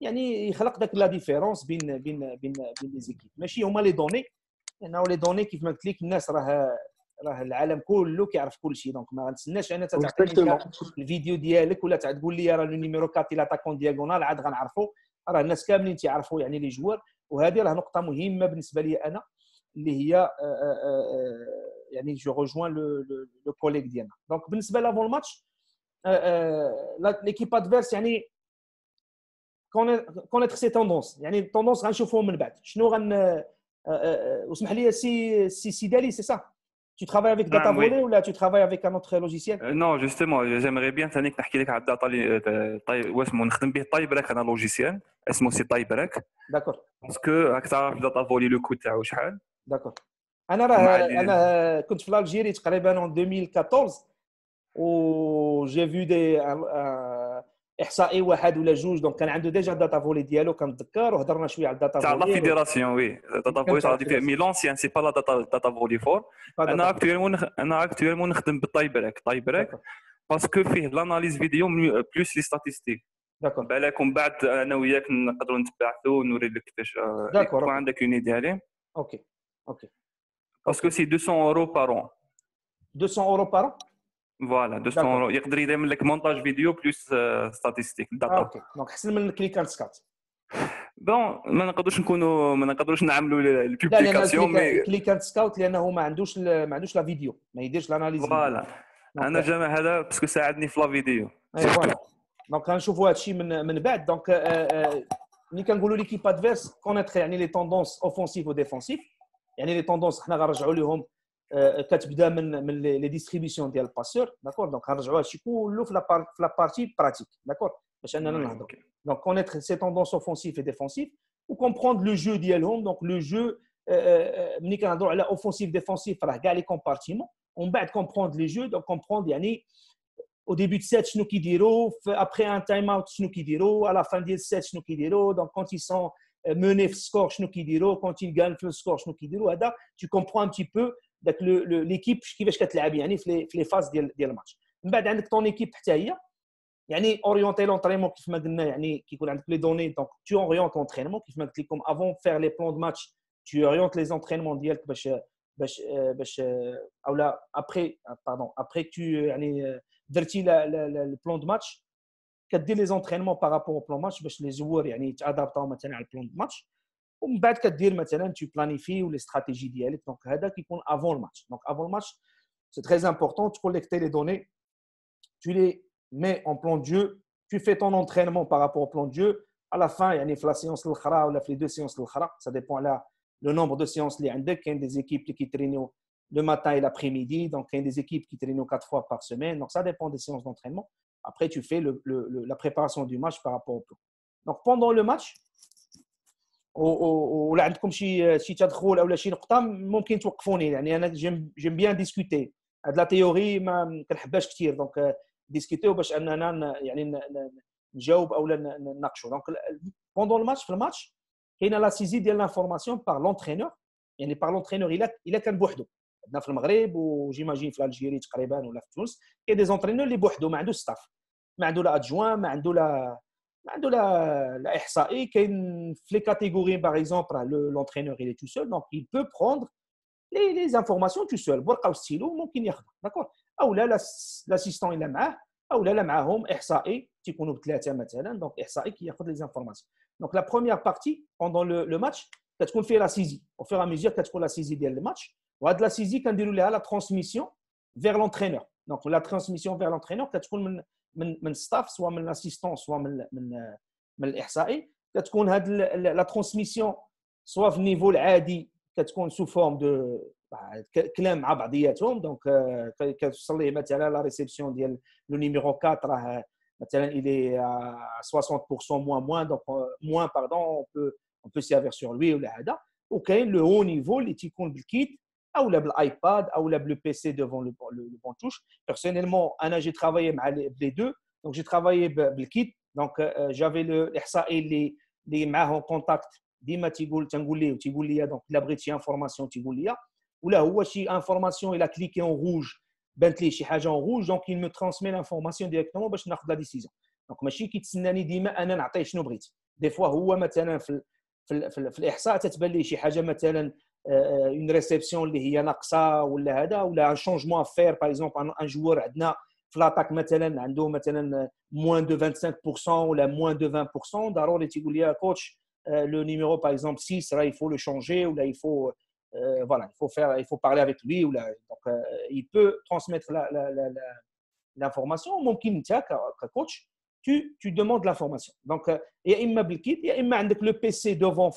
يعني يخلق داك لا ديفيرونس بين بين بين بين لي زيكيب ماشي هما لي دوني لانه لي دوني كيف ما قلت لك الناس راه راه العالم كله كيعرف كل شيء دونك ما غنتسناش انا تعطيني الفيديو ديالك ولا تقول لي راه لو نيميرو 4 الى تاكون دياغونال عاد غنعرفوا راه الناس كاملين تيعرفوا يعني لي جوار وهذه راه نقطه مهمه بالنسبه لي انا اللي هي آه، آه، آه، يعني جو روجوان لو كوليك ديالنا دونك بالنسبه لافون الماتش ليكيب ادفيرس يعني كونيتر سي توندونس يعني التوندونس غنشوفوهم من بعد شنو غن وسمح لي سي سي سيدالي سي سا Tu travailles avec Data ah, oui. ou là tu travailles avec un autre logiciel Non, justement, j'aimerais bien que tu parles Data طيب طيب واش من نخدم به انا لوجيسيال اسمه سي طيب Typerack. D'accord. Parce que tu as Data Volley, le coût تاعو شحال D'accord. انا راه انا كنت في الجزائر تقريبا en 2014 و j'ai vu des احصائي واحد ولا جوج دونك كان عنده ديجا الداتا فولي ديالو كنتذكر وهضرنا شويه على الداتا فولي تاع لا فيديراسيون وي داتا فولي تاع مي لونسيان سي با لا داتا داتا فولي فور انا اكتويلمون انا اكتويلمون نخدم بالتاي بريك تاي بريك باسكو فيه لاناليز فيديو بلوس لي ستاتيستيك داكور بالك من بعد انا وياك نقدروا نتبعثوا ونوري لك كيفاش آه، يكون عندك اون ايدي عليه اوكي اوكي باسكو سي 200 اورو بارون 200 اورو بارون فوالا دو يقدر يدير لك مونتاج فيديو بلوس ستاتيستيك داتا اوكي دونك احسن من كليك اند سكات بون ما نقدروش نكونوا ما نقدروش نعملوا البوبليكاسيون مي كليك اند سكاوت لانه ما عندوش ما عندوش لا فيديو ما يديرش الاناليز فوالا انا جامع هذا باسكو ساعدني في لا فيديو فوالا دونك غنشوفوا هادشي من من بعد دونك ملي كنقولوا ليكيب ادفيرس كونيتر يعني لي توندونس اوفونسيف وديفونسيف يعني لي توندونس حنا غنرجعوا لهم quatre billets men men les distributions dial passeurs d'accord donc arrangez-vous surtout l'ouvre la par la partie pratique d'accord donc connaître ces tendances offensives et défensives ou comprendre le jeu d'ielhom donc le jeu ni canado la offensive défensif à la galé comme partisement on va être comprendre les jeux donc comprendre yannick au début de set snookidero après un time out snookidero à la fin de set snookidero donc quand ils sont euh, menés score snookidero quand ils gagnent score snookidero là tu comprends un petit peu donc l'équipe qui va se faire, les phases du match. Ensuite, tu as ton équipe est aille, il l'entraînement qui fait que les données, donc tu orientes l'entraînement avant de faire les plans de match, tu orientes les entraînements Après, après que tu aies fait le plan de match, qu'as-tu fais les entraînements par rapport au plan de match, les joueurs, il y a le plan de match. ومن بعد كدير مثلا تو بلانيفي les استراتيجي ديالك دونك هذا كيكون افون avant le match, الماتش سي تري امبورطون تكوليكتي لي دوني tu les mets en plan de jeu, tu fais ton entraînement par rapport au plan de jeu. À la fin, il y a la séance de ou les deux séances de ça dépend là le nombre de séances Il y a des équipes qui traînent le matin et l'après-midi, donc il y a des équipes qui traînent quatre fois par semaine. Donc ça dépend des séances d'entraînement. Après, tu fais la préparation du match par rapport au plan. Donc pendant le match, ولا عندكم شي شي تدخل ولا شي نقطه ممكن توقفوني يعني انا جيم جيم بيان ديسكوتي هاد لا تيوري ما كنحبهاش كثير دونك ديسكوتيو باش اننا يعني نجاوب او نناقشوا دونك بوندون الماتش في الماتش كاينه لا سيزي ديال لافورماسيون بار لونترينور يعني بار لونترينور الا الا كان بوحدو عندنا في المغرب وجيماجين في الجيري تقريبا ولا في تونس كاين دي زونترينور اللي بوحدو ما عندوش ستاف ما عنده لا ادجوان ما عنده لا Bah, de la, la RSAE, qui les catégories, par exemple, hein, l'entraîneur, il est tout seul, donc il peut prendre les, les informations tout seul. Borqa ou stylo, a يخدم d'accord ah, Ou là, l'assistant, il est معاه ah, ou là, là, معاهم احصائي تيكونوا بثلاثه مثلا donc احصائي e qui ياخذ les informations. Donc la première partie pendant le, le match, qu'on fait la saisie. Au fur et à mesure كتكون la saisie on الماتش de la saisie كنديروا لها la transmission vers l'entraîneur. Donc la transmission vers l'entraîneur كتكون من من من ستاف سواء من الاسيستون سواء من من من الاحصائي كتكون هاد لا ترانسميسيون سواء في النيفو العادي كتكون سو فورم دو كلام مع بعضياتهم دونك كتوصل ليه مثلا لا ريسبسيون ديال لو نيميرو 4 راه مثلا الي 60% موان موان دونك موان باردون اون بو اون بو سيرفير سور لوي ولا هذا وكاين لو هو نيفو اللي تيكون بالكيت ou la l'iPad, ou la bleu PC devant le, le, le bon touche. Personnellement, j'ai travaillé avec les deux. Donc, j'ai travaillé avec le kit. Donc, euh, euh, j'avais le l'IHSA et les, les mains en contact. Dima Tigoul, Tangoulé ou Tigoulia. Donc, la de information Tigoulia. Ou là, ou si information, il a cliqué en rouge. Bentley, chez Haja en rouge. Donc, il me transmet l'information directement. Ben, je n'ai la décision. Donc, je suis qui a dit que je n'ai pas de Des fois, ou à maintenant, l'IHSA, tu as dit que je n'ai pas euh, une réception اللي هي ناقصه ولا un changement à faire par exemple un joueur joueur عندنا moins de مثلا عنده مثلا moins de 25% ou moins de 20% ضروري les tigouliers coach euh، le numéro par exemple 6 là il faut le changer ou là il faut euh، voilà il faut faire il faut parler avec lui ou là donc il peut transmettre l'information la, la, la, ممكن coach tu tu demandes l'information donc y a بالكيت le PC devant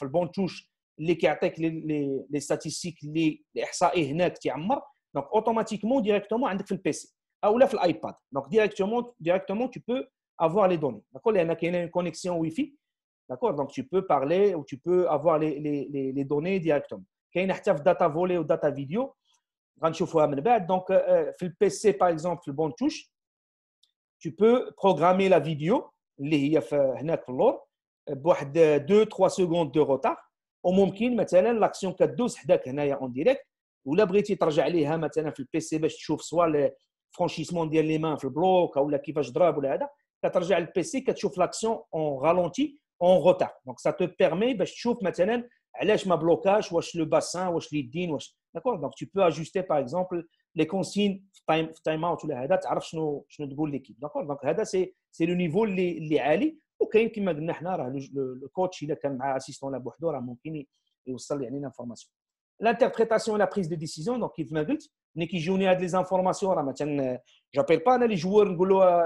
le bon touche اللي كيعطيك لي لي ستاتيستيك لي الاحصائي هناك تيعمر دونك اوتوماتيكمون ديريكتومون عندك في البيسي او لا في الايباد دونك ديريكتومون ديريكتومون tu peux avoir les données d'accord il لان كاينه اون une connexion wifi d'accord donc tu peux parler ou tu peux avoir les les les, les données directement كاين حتى في داتا فولي data video غنشوفوها من بعد donc في البي سي باغ اكزومبل في البون توش tu peux programmer la vidéo اللي هي في هناك في اللور بواحد 2 3 secondes de retard وممكن مثلا لاكسيون كدوز حداك هنايا اون ديريكت ولا بغيتي ترجع ليها مثلا في البي سي باش تشوف سوا فرانشيسمون ديال لي مان في البلوك ولا كيفاش ضرب ولا هذا كترجع للبي سي كتشوف لاكسيون اون غالونتي اون غوتار دونك سا تو بيرمي باش تشوف مثلا علاش ما بلوكاش واش لو باسان واش اليدين واش داكور دونك تو بو اجوستي باغ اكزومبل لي كونسين في تايم في تايم اوت ولا هذا تعرف شنو شنو تقول ليكيب داكور دونك هذا سي سي لو نيفو اللي اللي عالي Le coach, il est un assistant laboratoire à Manquini et au Saléani, l'information. L'interprétation et la prise de décision, donc il me dit, mais qui y à des informations, je n'appelle pas les joueurs,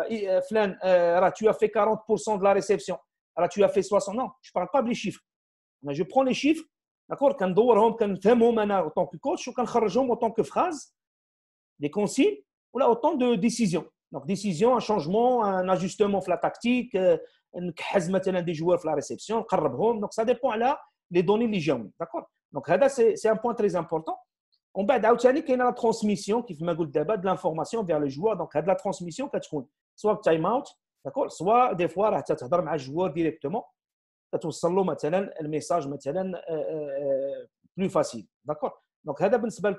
tu as fait 40% de la réception, tu as fait 60 Non, je ne parle pas des chiffres, mais je prends les chiffres, d'accord, quand on quand un mot maintenant en tant que coach, on peut faire un en tant que phrase, des consignes, ou a autant de décisions. Donc décision, un changement, un ajustement, la tactique on a des joueurs dans la réception donc ça dépend des données donc c'est un point très important en fait il y a la transmission comme je l'ai dit de l'information vers le joueur donc de la transmission soit au time-out soit des fois tu vas te le joueur directement pour lui envoyer le message plus facile donc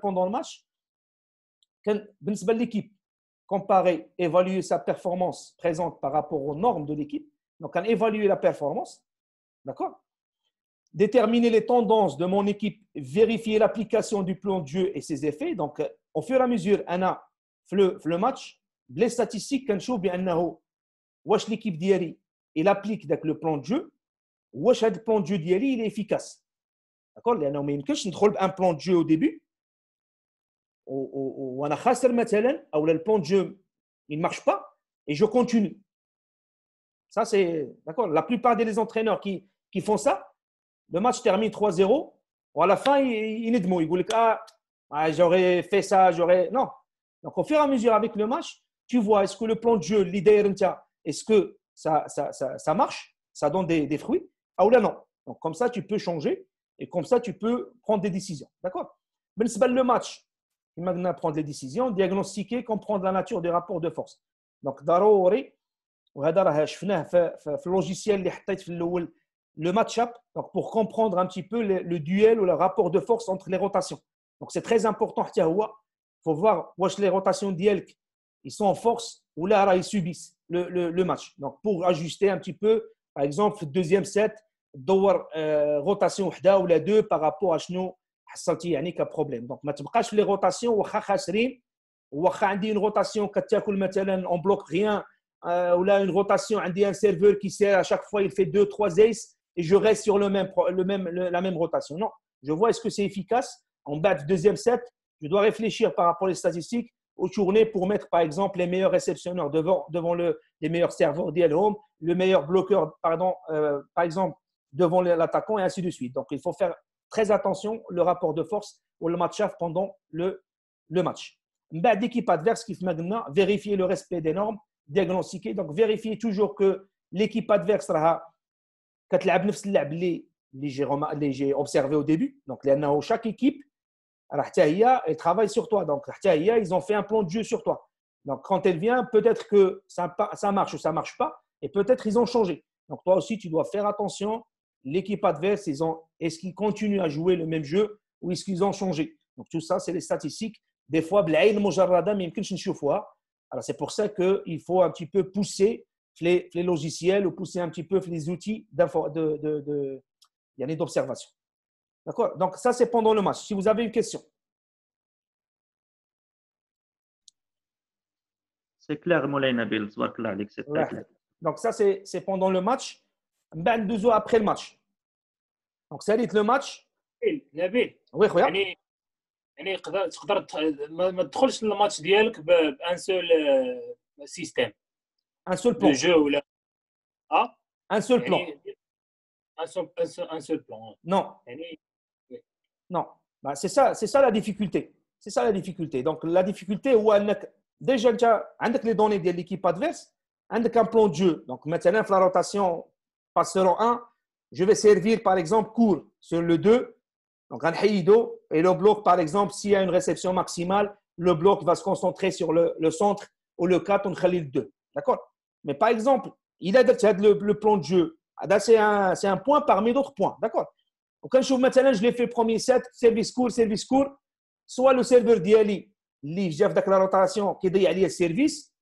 pendant le match pour l'équipe comparer évaluer sa performance présente par rapport aux normes de l'équipe donc, on évalue la performance, d'accord Déterminer les tendances de mon équipe, vérifier l'application du plan de jeu et ses effets. Donc, au fur et à mesure, on a le match, les statistiques, on trouve واش l'équipe ديالي il applique avec le plan de jeu واش le plan de jeu il est efficace d'accord une question, je trouve un plan de jeu au début وانا خاسر مثلا le plan de jeu il ne marche pas et je continue ça, c'est. D'accord La plupart des entraîneurs qui, qui font ça, le match termine 3-0. À la fin, il est de mots. Il voulait ah, ah, j'aurais fait ça, j'aurais. Non. Donc, au fur et à mesure, avec le match, tu vois, est-ce que le plan de jeu, l'idée, est-ce que ça, ça, ça, ça, marche Ça donne des, des fruits Ah ou là, non. Donc, comme ça, tu peux changer et comme ça, tu peux prendre des décisions. D'accord Mais c'est le match, à prendre des décisions, diagnostiquer, comprendre la nature des rapports de force. Donc, Daroori. Le logiciel le match-up, donc pour comprendre un petit peu le duel ou le rapport de force entre les rotations. Donc c'est très important, il faut voir, watch les rotations d'Ielk, ils sont en force, ou là, ils subissent le match. Donc pour ajuster un petit peu, par exemple, le deuxième set, euh, rotation, ou les deux par rapport à senti il n'y a problème. Donc, maintenant, quand je les rotations, ou Kachasri, ou Khandi, une rotation, Katiakoule on ne bloque rien euh, ou là une rotation, un serveur qui sert à chaque fois, il fait deux, trois aces et je reste sur le même, le même, la même rotation. Non, je vois est-ce que c'est efficace. En bas du deuxième set, je dois réfléchir par rapport aux statistiques aux tournées pour mettre par exemple les meilleurs réceptionneurs devant, devant le, les meilleurs serveurs DL Home, le meilleur bloqueur, pardon, euh, par exemple, devant l'attaquant et ainsi de suite. Donc il faut faire très attention le rapport de force ou le match-up pendant le, le match. équipe adverse qui fait maintenant vérifier le respect des normes diagnostiquer. Donc, vérifiez toujours que l'équipe adverse les j'ai observé au début. Donc, chaque équipe, elle travaille sur toi. Donc, ils ont fait un plan de jeu sur toi. Donc, quand elle vient, peut-être que ça marche ou ça marche pas. Et peut-être ils ont changé. Donc, toi aussi, tu dois faire attention. L'équipe adverse, est-ce qu'ils continuent à jouer le même jeu ou est-ce qu'ils ont changé Donc, tout ça, c'est les statistiques. Des fois, alors, c'est pour ça qu'il faut un petit peu pousser les, logiciels ou pousser un petit peu les outils d'observation. D'accord Donc, ça, c'est pendant le match. Si vous avez une question. C'est clair, Moulay Nabil. c'est clair. Donc, ça, c'est pendant le match. Ben, deux heures après le match. Donc, ça dit le match. Nabil. Oui, regarde. Je ne sais pas si un seul système. Un seul plan. Ah un seul plan. Non. Non. Bah, c'est ça la difficulté. Donc, la difficulté, déjà, avec les données de l'équipe adverse, avec un plan de jeu. Donc, maintenant, la rotation passeront en 1. Je vais servir, par exemple, court sur le 2. Donc, un haïdo et le bloc, par exemple, s'il y a une réception maximale, le bloc va se concentrer sur le, centre ou le 4, on le 2. D'accord Mais par exemple, il a le, le plan de jeu. Ah, ben, c'est un, point parmi d'autres points. D'accord Donc, quand je maintenant, je l'ai fait premier set, service court, service court. Soit le serveur d'Yali, j'ai fait la rotation qui est service.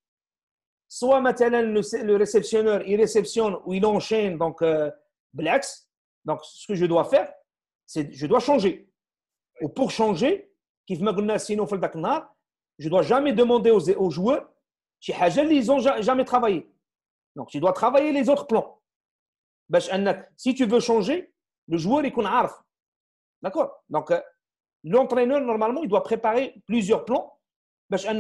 Soit maintenant, le, réceptionneur, il réceptionne ou il enchaîne, donc, euh, blacks. Donc, ce que je dois faire je dois changer. Ou pour changer, je dois jamais demander aux, aux joueurs ils n'ont jamais travaillé. Donc, tu dois travailler les autres plans. Si tu veux changer, le joueur est qu'on D'accord Donc, euh, l'entraîneur, normalement, il doit préparer plusieurs plans. Il a un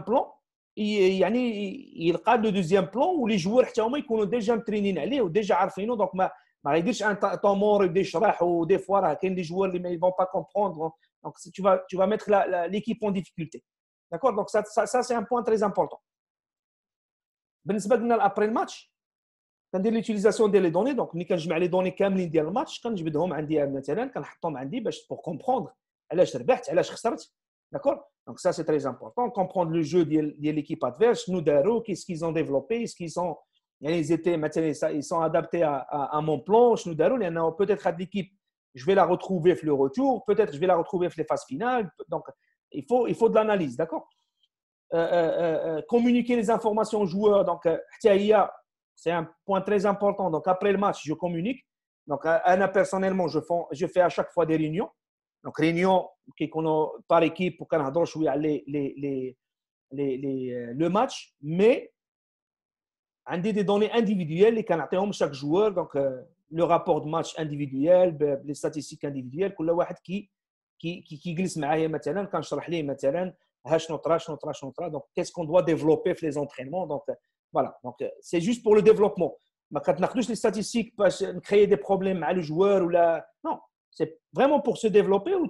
plan. Il y a le deuxième plan où les joueurs ils sont déjà entraînés, ou déjà عارفينه donc mais il y a des fois, des joueurs ne vont pas comprendre. Donc, tu vas mettre l'équipe en difficulté. D'accord Donc, ça, c'est un point très important. Bene, après le match. Tu dit l'utilisation des données. Donc, quand je mets les données quand je en ligne de match, quand je mets les données quand même quand je mets les données quand quand je mets les données pour comprendre, elles sont vertes, elles sont vertes. D'accord Donc, ça, c'est très important. Comprendre le jeu de l'équipe adverse, nous, d'Hero, qu'est-ce qu'ils ont développé, qu'est-ce qu'ils ont ils étaient, ils sont adaptés à, à, à mon plan. il y en a peut-être à l'équipe. Je vais la retrouver le retour, peut-être je vais la retrouver les phases finales. Donc, il faut, il faut de l'analyse, d'accord euh, euh, euh, Communiquer les informations aux joueurs. Donc, c'est un point très important. Donc, après le match, je communique. Donc, Anna, personnellement, je fais, je fais à chaque fois des réunions. Donc, réunions qui par équipe pour qu'on les, les, les, les, le match. Mais un des données individuelles les qu'on atteint chaque joueur donc euh, le rapport de match individuel les statistiques individuelles qui qui qui glisse quand je donc qu'est-ce qu'on doit développer pour les entraînements donc euh, voilà donc euh, c'est juste pour le développement quand on les statistiques créer des problèmes à le joueur ou la non c'est vraiment pour se développer ou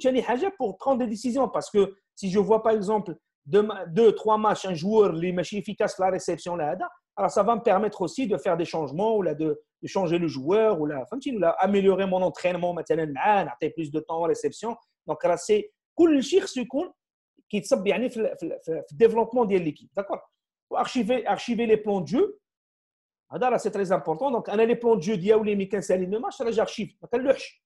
pour prendre des décisions parce que si je vois par exemple deux trois matchs un joueur les machines efficaces la réception là alors, ça va me permettre aussi de faire des changements ou là, de, changer le joueur ou là, mon entraînement, maintenant, plus de temps en réception. Donc, là, c'est tout le chir qui est bien le développement de l'équipe. D'accord archiver, archiver les plans de jeu, ah, c'est très important. Donc, on a les plans de jeu d'IA ou les mécaniques salines de match, là, j'archive. Donc, elle lâche.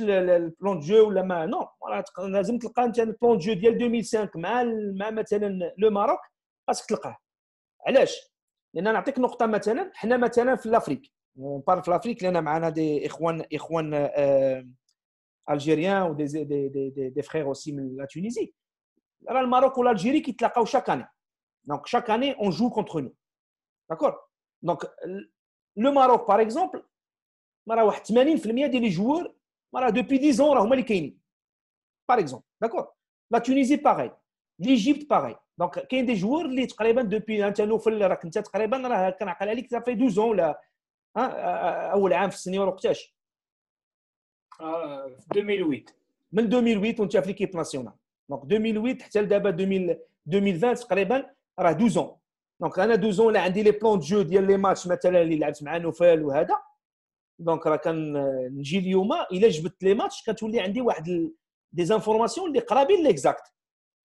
le, plan de jeu ou la main. Non, voilà, on a un plan de jeu d'IA 2005, maintenant, le Maroc, parce que tu le Elle lâche. Et là on parle de l'Afrique, en a des frères algériens ou des frères aussi de la Tunisie. le Maroc ou l'Algérie qui se rencontrent chaque année. Donc chaque année on joue contre nous. D'accord? Donc le Maroc par exemple, marre un 80% des joueurs, marre deux pieds, Par exemple, d'accord? La Tunisie pareil. L'Égypte pareil. دونك كاين دي جوور اللي تقريبا دوبي انت نوفل راك انت تقريبا راه كنعقل عليك صافي دوزون ولا اول عام في السنيور وقتاش؟ آه في 2008 من 2008 وانت في ليكيب ناسيونال دونك 2008 حتى لدابا 2020 تقريبا راه 12 دونك انا 12 ولا عندي لي بلون جو ديال لي ماتش مثلا اللي لعبت مع نوفل وهذا دونك راه كنجي اليوم الا جبت لي ماتش كتولي عندي واحد دي زانفورماسيون اللي قرابين ليكزاكت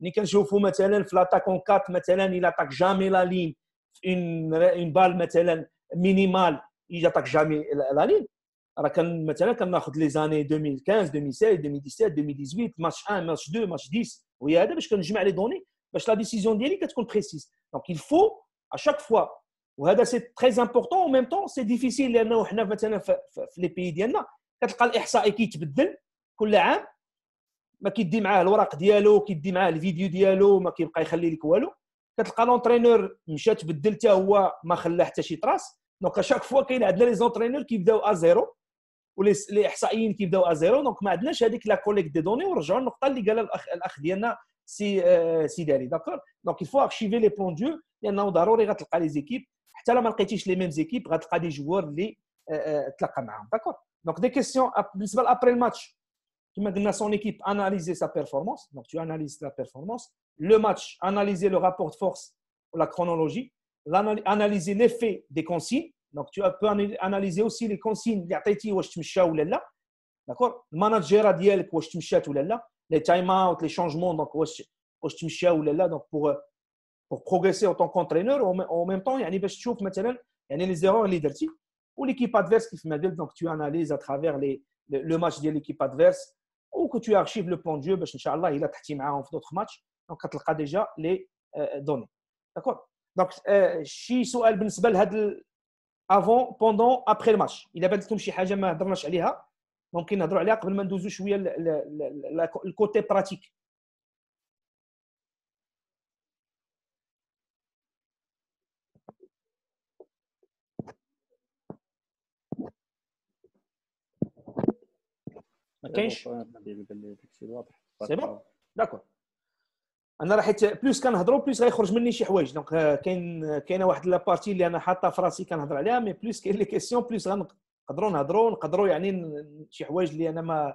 ملي كنشوفوا مثلا في لاتاك اون كات مثلا الى تاك جامي لا لين في اون بال مثلا مينيمال الى تاك جامي لا لين راه كان مثلا كناخذ لي زاني 2015 2016 2017 2018 ماتش 1 ماتش 2 ماتش 10 وهي هذا باش كنجمع لي دوني باش لا ديسيزيون ديالي كتكون بريسيز دونك faut à chaque فوا وهذا سي تري امبورطون او ميم طون سي ديفيسيل لانه حنا مثلا في لي بيي ديالنا كتلقى الاحصائي كيتبدل كل عام ما كيدي معاه الوراق ديالو كيدي معاه الفيديو ديالو ما كيبقى يخلي لك والو كتلقى لونترينور مشى تبدل حتى هو ما خلى حتى شي تراس دونك شاك فوا كاين عندنا لي زونترينور كيبداو ا زيرو ولي الاحصائيين كيبداو ا زيرو دونك ما عندناش هذيك لا كوليكت دي دوني ورجعوا للنقطه اللي قالها الاخ الاخ ديالنا سي سي داري داكور دونك الفو ارشيفي لي بون ديو لانه ضروري غتلقى لي زيكيب حتى لا ما لقيتيش لي ميم زيكيب غتلقى دي جوار اللي تلقى معاهم داكور دونك دي كيسيون بالنسبه لابري الماتش tu maintenant son équipe analyser sa performance. Donc, tu analyses la performance. Le match, analyser le rapport de force, la chronologie. Analyser l'effet des consignes. Donc, tu peux analyser aussi les consignes. D'accord Le manager a dit les time outs les changements. Donc, donc pour, euh, pour progresser en tant qu'entraîneur, en même temps, il y a les erreurs leadership ou l'équipe adverse qui fait donc tu analyses à travers les, le match de l'équipe adverse وكو تو ارشيف لو بلان ديو باش ان شاء الله الا تحتي معاهم في دوطخ ماتش دونك كتلقى ديجا لي دوني داكور دونك شي سؤال بالنسبه لهاد افون بوندون ابخي الماتش الا بانت لكم شي حاجه ما هضرناش عليها ممكن نهضروا عليها قبل ما ندوزو شويه الكوتي براتيك ما كاينش سي بون داكور انا راه حيت بلوس كنهضروا بلوس غيخرج مني شي حوايج دونك آه، كاين كاينه واحد لابارتي اللي انا حاطه في راسي كنهضر عليها مي بلوس كاين لي كيسيون بلوس غنقدروا نهضروا نقدروا يعني شي حوايج اللي انا ما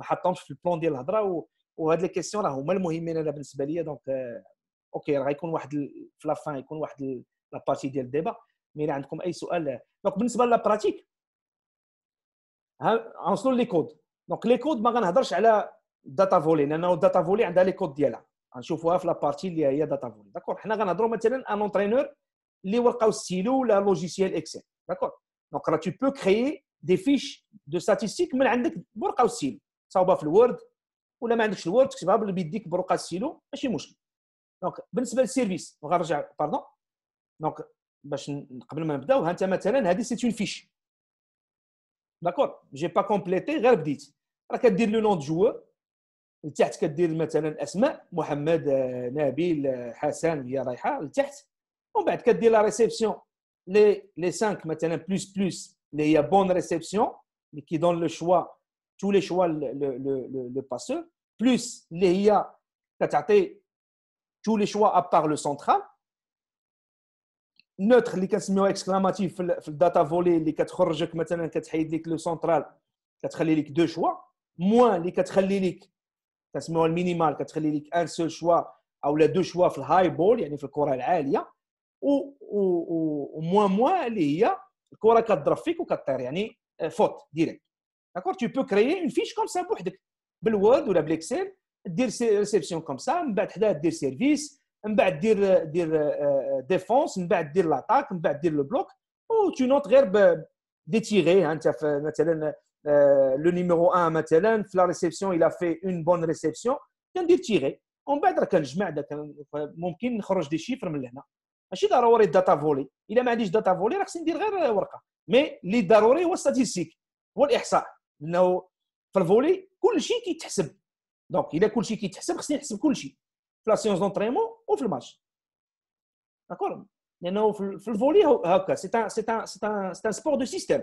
ما حطهمش في البلون ديال الهضره و... وهاد لي كيسيون راه هما المهمين انا بالنسبه ليا دونك اوكي آه، راه غيكون واحد في لافان يكون واحد لابارتي ديال الديبا مي الا عندكم اي سؤال دونك بالنسبه لابراتيك ها غنوصلوا لي كود دونك لي كود ما غنهضرش على داتا فولي لانه الداتا فولي عندها لي كود ديالها غنشوفوها في لابارتي اللي هي داتا فولي داكور حنا غنهضروا مثلا ان اونترينور اللي ورقاو ستيلو ولا لوجيسيال اكسل داكور دونك راه تو بو كريي دي فيش دو ستاتيستيك من عندك بورقه وستيلو صاوبها في الوورد ولا ما عندكش الوورد تكتبها بيديك بورقه ستيلو ماشي مشكل دونك بالنسبه للسيرفيس وغنرجع باردون دونك باش قبل ما نبداو انت مثلا هذه سيت اون فيش داكور جي با كومبليتي غير بديت Qu'est-ce le nom de joueur le nom de Mohamed, Nabil, Hassan, Yaraïha, la réception Les 5, maintenant, plus, plus, y a bonne réception, qui donne le choix, tous les choix, le passeur, plus il y tous les choix à part le central. Neutre, les data volé, les le central, 4 deux choix. موان اللي كتخلي لك كنسميوها المينيمال كتخلي لك ان سول شوا او لا دو شوا في الهاي بول يعني في الكره العاليه و و وموان موان اللي هي الكره كتضرب فيك وكطير يعني فوت ديريكت داكور تو بو كريي اون فيش كوم سا بوحدك بالوورد ولا بالاكسل دير ريسبسيون كوم سا من بعد حداها دير سيرفيس من بعد دير دير ديفونس آه، من بعد دير لاتاك من بعد دير لو بلوك و تو نوت غير ديتيغي انت مثلا le numéro 1 à la réception il a fait une bonne réception كندير تيغي ومن il a ممكن نخرج دي شيفر a ماشي ضروري الداتا فولي الا ما عنديش داتا فولي راه خصني c'est un sport de système.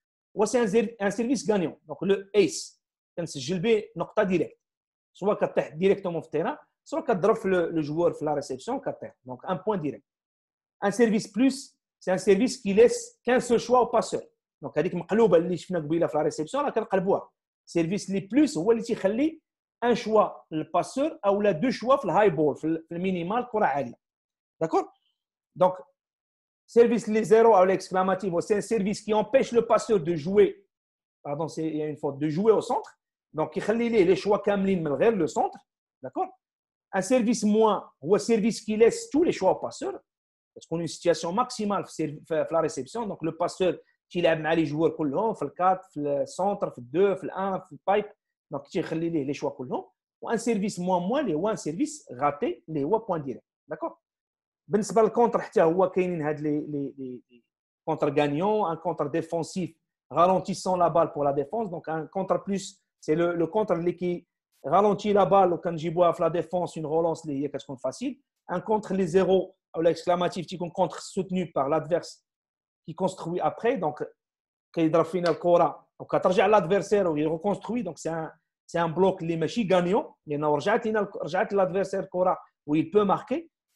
سي ان سيرفيس غانيون دونك لو ايس كنسجل به نقطه ديريكت سواء كطيح ديريكتومون في التيران سواء كضرب في لو جوار في لا ريسبسيون كطيح دونك ان بوان ديريكت ان سيرفيس بلوس سي ان سيرفيس كي ليس كان سو شوا او باسور دونك هذيك مقلوبه اللي شفنا قبيله في لا ريسبسيون راه كنقلبوها سيرفيس لي بلوس هو اللي تيخلي ان شوا للباسور او لا دو شوا في الهاي بول في المينيمال كره عاليه داكور دونك Service les zéro à l'exclamative, c'est un service qui empêche le passeur de jouer. Pardon, c'est, il y a une faute, de jouer au centre. Donc, il les choix Kamlin, le centre. D'accord Un service moins, ou un service qui laisse tous les choix au passeur. Parce qu'on a une situation maximale à la réception. Donc, le passeur qui a les joueurs, le 4, le centre, le 2, le 1, le pipe. Donc, il les choix. Ou un service moins, moins, ou un service raté, les points points direct. D'accord le principal contre il y a aussi le contre-gagnant, un contre-défensif, ralentissant la balle pour la défense, donc un contre-plus, c'est le contre qui ralentit la balle, quand kanji la défense, une relance, il est qu'on facile, un contre les ou l'exclamatif qui est contre-soutenu par l'adversaire qui construit après, donc l'adversaire il reconstruit, donc c'est un bloc, les machis gagnants, il y a l'adversaire Kora, où il peut marquer.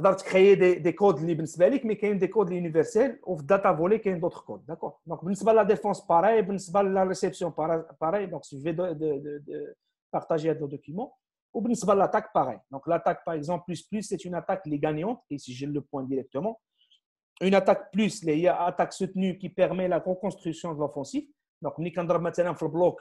quand on des codes libres mais mais des codes universels ou data volé qu'un autre code d'accord donc la défense pareil la réception pareil donc je vais de partager nos documents ou l'attaque pareil donc l'attaque par exemple plus plus c'est une attaque gagnante et si je le point directement une attaque plus il y a attaque soutenue qui permet la reconstruction de l'offensive donc quand on bloc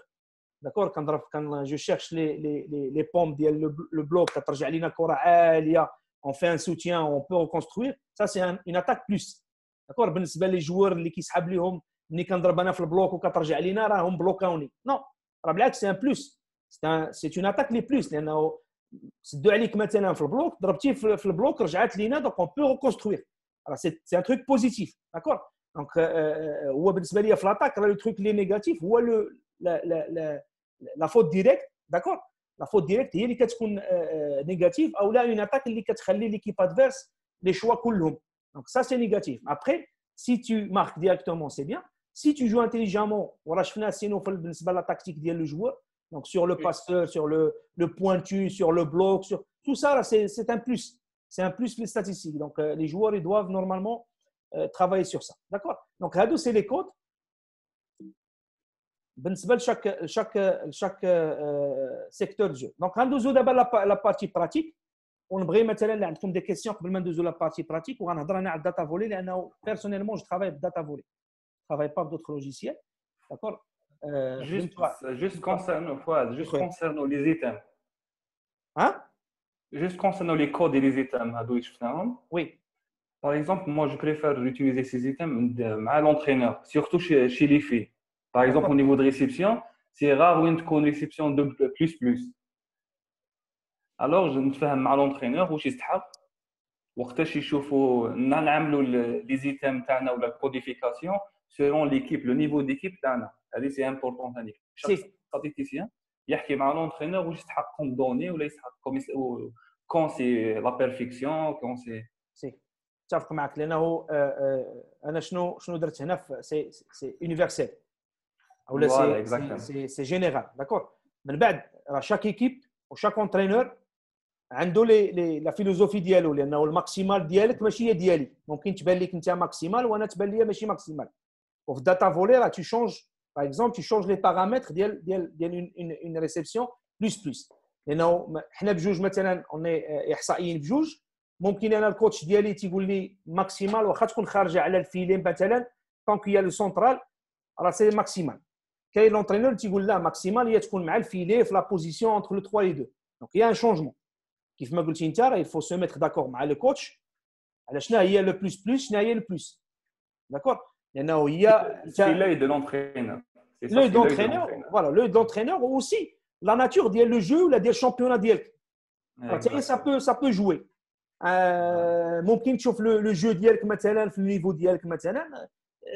d'accord quand je cherche les les le bloc il y a on fait un soutien, on peut reconstruire. Ça, c'est une attaque plus. D'accord Ben, c'est les joueurs qui se habillent, ni le bloc ou quatre jalina, on bloque on Non, c'est un plus. C'est, une attaque les plus. C'est deux alliés qui maintiennent le bloc, drapti le bloc, rajat lina, donc on peut reconstruire. c'est, un truc positif. D'accord Donc, ou a c'est l'attaque, là, le truc les négatif, ou le, la, la faute directe. D'accord la faute directe il est qui est ce qu'on ou là une attaque qui est qui l'équipe adverse les choix collent donc ça c'est négatif après si tu marques directement c'est bien si tu joues intelligemment voilà je fais sinon la tactique du le joueur donc sur le passeur sur le pointu sur le bloc tout ça c'est un plus c'est un plus les statistiques donc euh, les joueurs ils doivent normalement euh, travailler sur ça d'accord donc à c'est les codes chaque secteur du jeu. Donc, on doit d'abord la partie pratique. On doit y mettre les des questions. On doit mettre la partie pratique. On doit donner data volé. Personnellement, je travaille avec data volé. Je ne travaille pas avec d'autres logiciels. D'accord Juste euh, concernant les items. Hein Juste concernant les codes et les items à Doïche-Franom. Oui. Par exemple, moi, je préfère utiliser ces items à l'entraîneur, surtout chez l'IFI. Par exemple, au niveau de réception, c'est rare où une réception de plus plus. Alors, je me fais un l'entraîneur où يستحق وقتاش de faire les items ou la codification selon l'équipe, le niveau d'équipe c'est important ثاني. Chaque statisticien il y a واش يستحق كوم دوني ou de donner, quand c'est la perfection, quand c'est universel. شنو شنو ولا سي سي c'est général. من بعد راه شاك ايكيب وشاك اونترينور عنده لي, لي لا فيلوزوفي ديالو لانه الماكسيمال ديالك ماشي هي ديالي ممكن تبان لك انت ماكسيمال وانا تبان لي ماشي ماكسيمال وفي داتا فولي راه تي شونج باغ اكزومبل تي شونج لي بارامتر ديال ديال ديال اون ريسبسيون بلوس بلوس لانه حنا بجوج مثلا اوني احصائيين بجوج ممكن انا الكوتش ديالي تيقول لي ماكسيمال واخا تكون خارجه على الفيلين مثلا طونك هي لو سونترال راه سي ماكسيمال l'entraîneur, il dit, voilà, maximum, il y a du foule, mais la position entre le 3 et le 2. Donc, il y a un changement. Il faut se mettre d'accord. Mais le coach, il y a le plus, plus, il y a le plus. D'accord Il y en a où il y a... Il l'œil de l'entraîneur. L'œil d'entraîneur, voilà, l'œil d'entraîneur aussi, la nature dit le jeu, il a dit le championnat direct. Et ça peut jouer. Euh, Mon petit chauffe, le jeu direct, Mathieu Nelf, le niveau direct, Mathieu Nelf.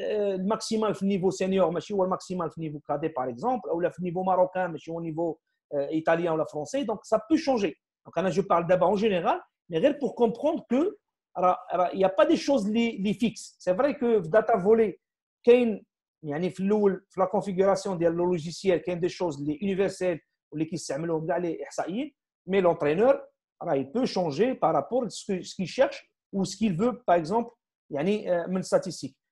Euh, le maximal au niveau senior, mais ou le maximal au niveau cadet par exemple, ou le niveau marocain, mais au niveau euh, italien ou la français. Donc ça peut changer. Donc là, je parle d'abord en général, mais rien pour comprendre que il n'y a pas des choses les, fixes. C'est vrai que data volée, il y a la configuration des logiciel, il y a des choses les universelles ou les qui mais l'entraîneur, il peut changer par rapport à ce qu'il cherche ou ce qu'il veut, par exemple, il y a une statistique.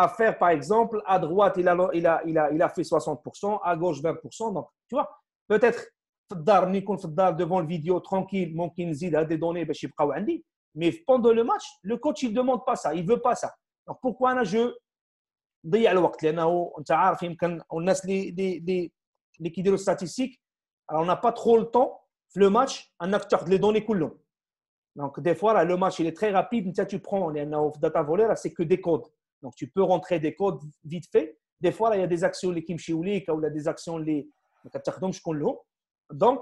à faire par exemple à droite il a fait 60% à gauche 20% donc tu vois peut-être d'armi devant devant le vidéo tranquille monkey il a des données ben, mais pendant le match le coach il demande pas ça il veut pas ça donc pourquoi un jeu d'ailleurs on a on se on statistiques on n'a pas trop le temps le match on un acteur les données coulent donc des fois là le match il est très rapide tu prends les data voleur c'est que des codes donc tu peux rentrer des codes vite fait des fois il y a des actions les qui ou là il y a des actions les les qui t'arrangent je connais donc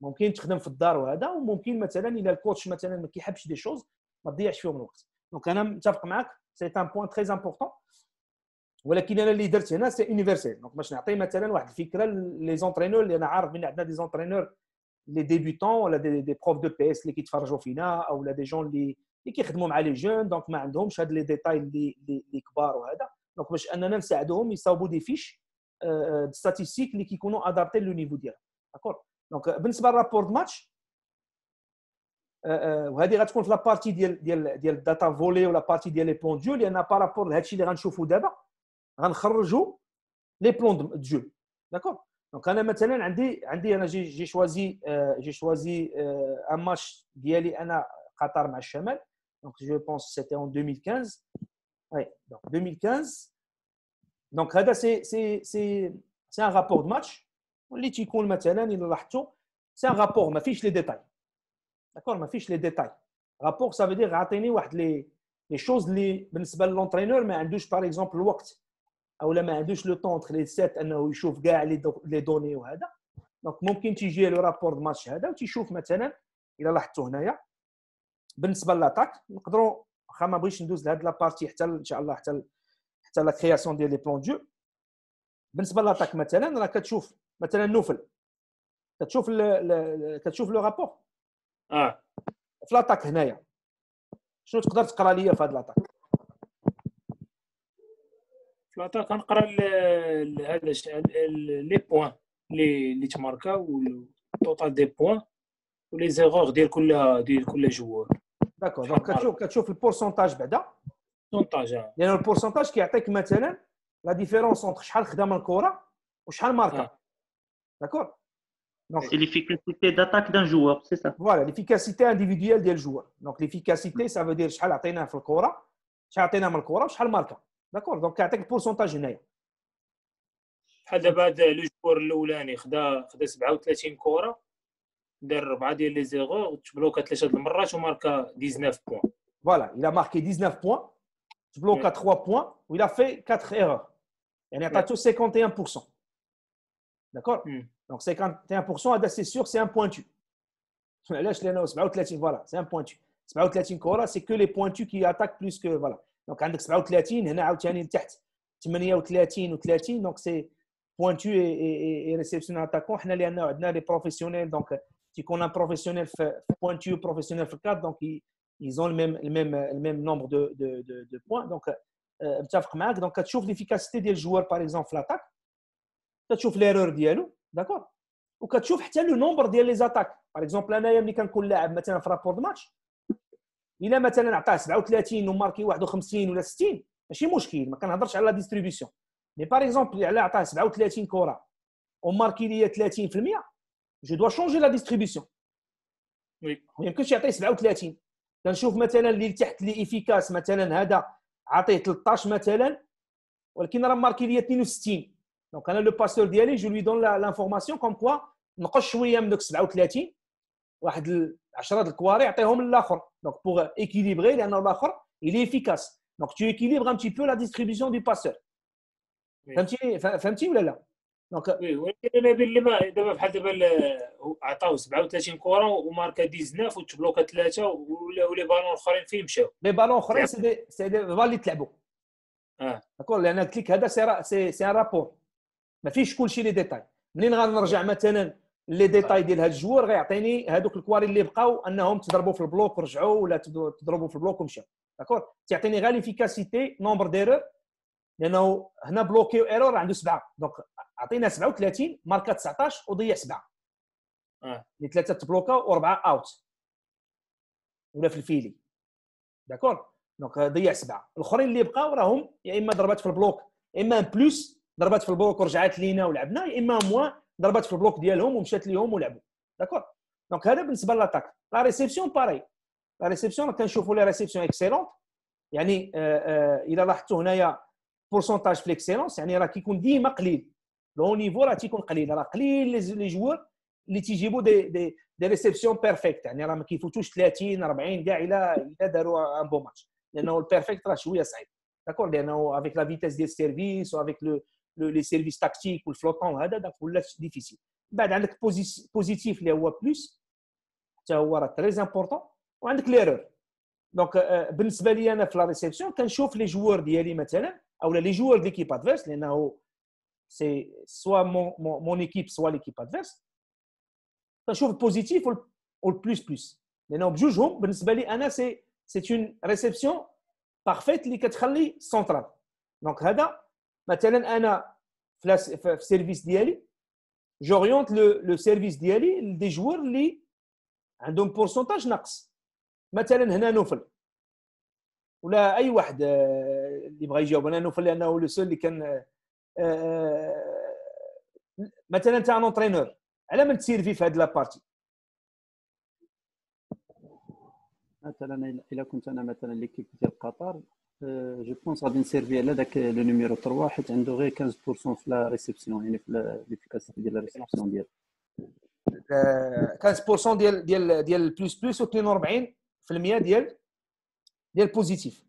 mon client t'arrange pas ou alors mon client maintenant il a le code maintenant mais qui change des choses m'a dit à chaque moment donc ça c'est un point très important voilà qui est le leadership c'est universel donc moi je suis certain maintenant que finalement les entraîneurs les narrants a des entraîneurs les débutants des profs de PS les qui te font j'offine là où il y a des gens اللي كيخدموا مع لي جون دونك ما عندهمش هاد لي ديتاي اللي اللي كبار وهذا دونك باش اننا نساعدوهم يصاوبوا دي فيش آه، آه، دي ستاتيستيك اللي كيكونوا ادابتي لو نيفو ديالهم داكور دونك بالنسبه للرابور دو ماتش وهذه غتكون في لابارتي ديال ديال ديال الداتا فولي ولا بارتي ديال لي بلون ديو لان بارابور لهادشي اللي غنشوفوا دابا غنخرجوا لي بلون ديو داكور دونك انا مثلا عندي عندي انا جي جي شوازي آه، جي شوازي ان ماتش ديالي انا Qatar Machamal. Donc, je pense que c'était en 2015. Oui, donc 2015. Donc, c'est un rapport de match. C'est un rapport, m'affiche m'affiche les détails. D'accord, m'affiche m'affiche les détails. Rapport, ça veut dire les, les choses, les, l'entraîneur, mais un par exemple, le temps, ah, ou un douche, le le temps entre les 7 انه يشوف كاع لي دوني وهذا دونك ممكن تيجي له match de ماتش هذا maintenant, مثلا il لاحظتوا هنايا بالنسبه للاتاك نقدروا واخا ما بغيتش ندوز لهاد لابارتي حتى ان شاء الله حتى حتى لا كرياسيون ديال لي بلون دو بالنسبه للاتاك مثلا راه كتشوف مثلا نوفل كتشوف الـ الـ كتشوف لو رابور اه في لاتاك هنايا شنو تقدر تقرا ليا في هاد لاتاك في لاتاك كنقرا هذا لي بوان لي اللي تماركاو التوتال دي بوان ولي زيرور ديال كل ديال كل جوار داكور دونك كتشوف كتشوف البورسونتاج بعدا البورسونتاج يعني البورسونتاج كيعطيك مثلا لا ديفيرونس اونتر شحال خدا من وشحال ماركا داكور دونك ليفيكاسيتي داتاك دان جوور سي سا فوالا ليفيكاسيتي انديفيديوال ديال الجوور دونك ليفيكاسيتي فو دير شحال عطيناه في الكره شحال عطيناه من الكره وشحال ماركا داكور دونك كيعطيك البورسونتاج هنايا بحال دابا هذا لو جوور الاولاني خدا خدا 37 كره Après les erreurs, tu bloquais 3 fois et marque à 19 points. Voilà, il a marqué 19 points, tu à 3 points et il a fait 4 erreurs. Il a attaqué 51%. D'accord Donc, 51% assez sûr c'est un pointu. Voilà, c'est un pointu. C'est que les pointus qui attaquent plus que voilà. Donc, c'est un des pointus qui attaquent et des Donc, c'est pointu et réceptionnaire attaquant. On a des professionnels, tu connais un professionnel pointu, professionnel F4, donc ils, ont le même, le même, le même nombre de, de, de, de points. Donc, euh, euh donc tu vois l'efficacité des joueurs, par exemple, l'attaque, tu vois l'erreur d'Yalo, d'accord Ou tu vois le nombre des attaques. Par exemple, là, euh, il y a un collègue, maintenant, frappe pour le match. الى مثلا عطاه 37 marqué 51 ou 60 ماشي مشكل ما كنهضرش على لا ديستريبيسيون مي باغ اكزومبل على عطاه 37 كره وماركي ليا 30% جو دوا شونجي لا ديستريبيسيون وي ما يمكنش يعطيه 37 كنشوف مثلا اللي تحت لي افيكاس مثلا هذا عطيه 13 مثلا ولكن راه ماركي ليا 62 دونك انا لو باسور ديالي جو لوي دون لانفورماسيون كوم كوا نقص شويه من دوك 37 واحد 10 الكواري عطيهم للاخر دونك بوغ ايكيليبري لان الاخر الي افيكاس دونك تو ايكيليبر ان تي بو لا ديستريبيسيون دو باسور فهمتي فهمتي ولا لا دونك إيه، ولكن هذا اللي ما دابا بحال دابا عطاو 37 كره وماركا 19 وتبلوكا ثلاثه ولي بالون اخرين فين مشاو لي بالون اخرين يعني- سي دي سي دي اللي تلعبوا اه داكور لان كليك هذا سي سي سي رابور ما فيش كلشي لي ديتاي منين غنرجع مثلا لي ديتاي ديال هاد الجوار غيعطيني هادوك الكواري اللي بقاو انهم تضربوا في البلوك ورجعوا ولا تضربوا في البلوك ومشاو داكور تيعطيني غير ليفيكاسيتي نومبر ديرور لانه هنا بلوكي ايرور عنده سبعه دونك عطينا 37 ماركا 19 وضيع سبعه اه اللي يعني ثلاثه تبلوكا واربعه اوت ولا في الفيلي داكور دونك ضيع سبعه الاخرين اللي بقاو راهم يا اما ضربات في البلوك يا اما بلوس ضربات في البلوك ورجعات لينا ولعبنا يا اما موا ضربات في البلوك ديالهم ومشات ليهم ولعبوا داكور دونك هذا بالنسبه للاتاك لا ريسيبسيون باري لا ريسيبسيون كنشوفوا لي ريسيبسيون اكسيلون يعني الى آه، آه، لاحظتوا هنايا بورسونتاج في ليكسيلونس يعني راه كيكون ديما قليل لو نيفو راه تيكون قليل راه قليل لي جوار اللي تيجيبوا دي دي دي ريسبسيون بيرفكت يعني راه ما كيفوتوش 30 40 كاع الا الى داروا ان بون ماتش لانه البيرفكت راه شويه صعيب داكور لانه افيك لا فيتيس ديال السيرفيس وافيك لو لي سيرفيس تاكتيك والفلوطون هذا داك ولا ديفيسيل بعد عندك بوزيتيف اللي هو بلوس حتى هو راه تري امبورطون وعندك ليرور دونك بالنسبه لي انا في لا ريسبسيون كنشوف لي جوار ديالي مثلا ou les joueurs de l'équipe adverse, les c'est soit mon, mon, équipe, soit l'équipe adverse. Je trouve positif ou le plus plus. Les NAO, ben c'est une réception parfaite qui est centrale. Donc, là, maintenant, le service d'Iali, j'oriente le, le service d'Iali, des joueurs qui ont un pourcentage maintenant مثلا هنا نوفل ولا là واحد اللي يبغى يجاوب انا نوفل لانه لو سول اللي كان آه، آه، مثلا انت ان اونترينور على من تسيرفي في هاد لابارتي مثلا الا كنت انا مثلا ليكيب ديال قطر جو آه، بونس غادي نسيرفي على ذاك لو نيميرو 3 حيت عنده غير 15% في لا ريسبسيون يعني في ليفيكاسيتي ديال لا ريسبسيون ديالو 15% ديال ديال ديال بلوس بلوس و 42% ديال ديال بوزيتيف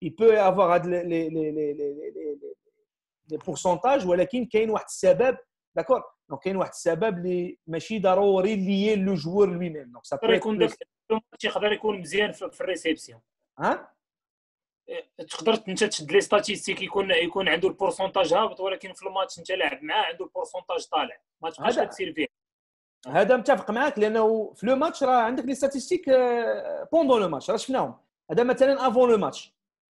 il peut avoir les, les, les, les pourcentages ولكن كاين واحد السبب داكور دونك كاين واحد السبب اللي ماشي ضروري لي لو جوور لوي ميم دونك يقدر يكون داك يقدر يكون مزيان في الريسيبسيون ها اه، تقدر انت تشد لي ستاتيستيك يكون يكون عنده البورسونتاج هابط ولكن في الماتش انت لاعب معاه عنده البورسونتاج طالع ما تبقاش تسير فيه هذا متفق معاك لانه في لو ماتش راه عندك لي ستاتيستيك بوندون لو ماتش راه شفناهم هذا مثلا افون لو ماتش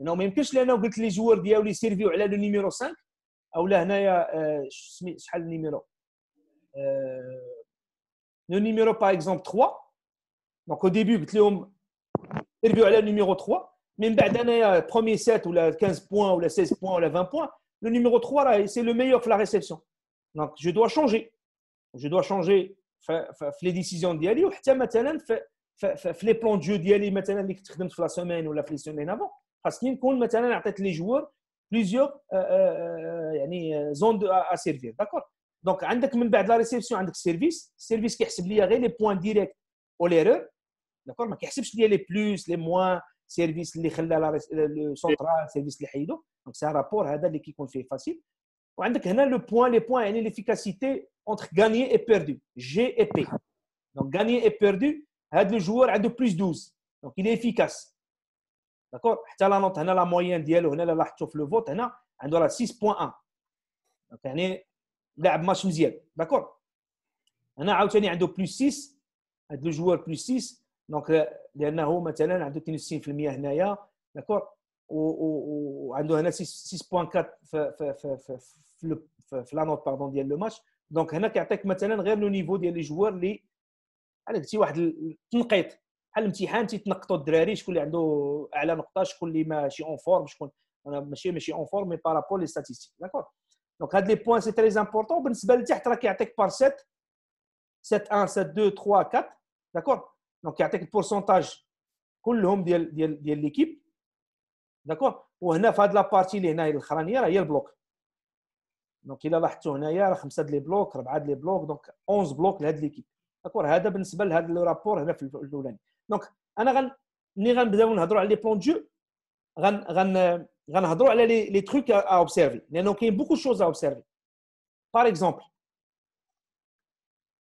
même si les joueurs servent le numéro 5, ou le numéro par exemple 3. Donc au début, le numéro 3, même si le premier 7 ou le 15 points ou le 16 points ou le 20 points, le numéro 3 c'est le meilleur pour la réception. Donc je dois changer. Je dois changer les décisions d'y aller ou les plans de jeu d'y aller. Maintenant, je la semaine ou la semaine avant. Parce qu'il peut, par exemple, donner les joueurs plusieurs zones à servir, d'accord Donc, après la réception, on a le service. Le service qui va les points directs aux erreurs, d'accord Mais a les plus, les moins, le service qui le central, le service qui va les autres. Donc, c'est un rapport, c'est ce qu'on fait facile. On a le point, les points, l'efficacité entre gagné et perdu, G et P. Donc, gagné et perdu, le joueur a de plus 12. Donc, il est efficace. D'accord Tu la note, la moyenne d'elle, on a la le vote, on a 6.1. Donc, on a un match mizial. D'accord On a un plus 6, le joueur plus 6. Donc, il euh, y a un plus 6, il y a un D'accord on a 6.4 dans la note pardon, de le match. Donc, on a un niveau des joueurs qui ont un niveau de بحال الامتحان تيتنقطوا الدراري شكون اللي عنده اعلى نقطه شكون اللي ماشي اون فورم شكون انا ماشي ماشي اون فورم مي بارابول لي ستاتيستيك داكور دونك هاد لي بوان سي تري امبورطون بالنسبه لتحت راه كيعطيك بار 7 7 1 7 2 3 4 داكور دونك كيعطيك البورسونتاج كلهم ديال ديال ديال ليكيب داكور وهنا في هاد لابارتي اللي هنايا الاخرانيه راه هي البلوك دونك الا لاحظتوا هنايا راه خمسه د لي بلوك اربعه د لي بلوك دونك 11 بلوك لهاد ليكيب داكور هذا بالنسبه لهاد لو رابور هنا في الاولاني دونك انا غن ملي غنبداو نهضروا على لي بلون دو غن غن غنهضروا على لي لي تروك ا اوبسيرفي لانه كاين بوكو شوز ا اوبسيرفي باغ اكزومبل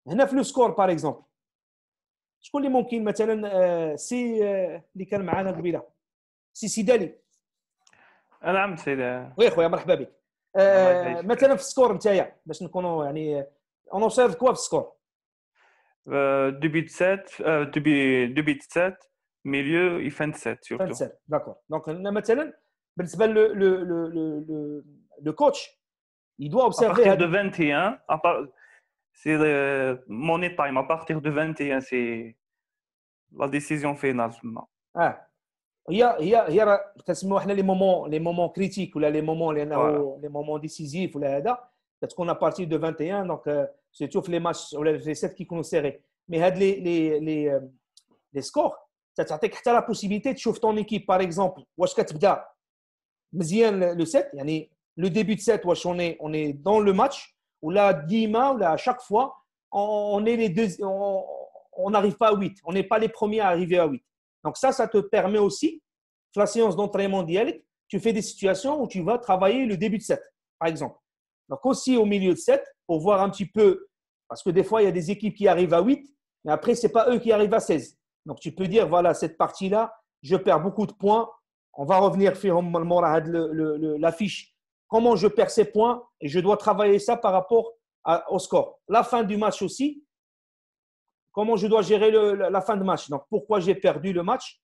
هنا في لو سكور باغ اكزومبل شكون اللي ممكن مثلا آه، سي اللي آه، كان معنا قبيله سي سيدالي انا عم وي خويا مرحبا بك آه، مثلا في السكور نتايا باش نكونوا يعني اون اوبسيرف كوا في السكور euh, 2007, euh, 7, milieu et fin de 7 surtout. Fin d'accord. Donc, ben, le, le, le, coach, il doit observer. À partir de 21, c'est c'est euh, money time. À partir de 21, c'est la décision finale. Ah. y a هي كنسميو les, moments, مومون les moments décisifs, parce qu'on a parti de 21, donc euh, c'est les matchs les 7 qui sont Mais les les, les, euh, les, scores, tu as la possibilité de chauffer ton équipe, par exemple, le set, le début de 7, on est, on est dans le match, ou là, Dima, ou là, à chaque fois, on est les on n'arrive pas à 8, on n'est pas les premiers à arriver à 8. Donc ça, ça te permet aussi, la séance d'entraînement dialecte, tu fais des situations où tu vas travailler le début de 7, par exemple. Donc aussi au milieu de 7, pour voir un petit peu, parce que des fois, il y a des équipes qui arrivent à 8, mais après, ce n'est pas eux qui arrivent à 16. Donc tu peux dire, voilà, cette partie-là, je perds beaucoup de points. On va revenir la fiche. Comment je perds ces points et je dois travailler ça par rapport au score. La fin du match aussi. Comment je dois gérer la fin de match. Donc pourquoi j'ai perdu le match.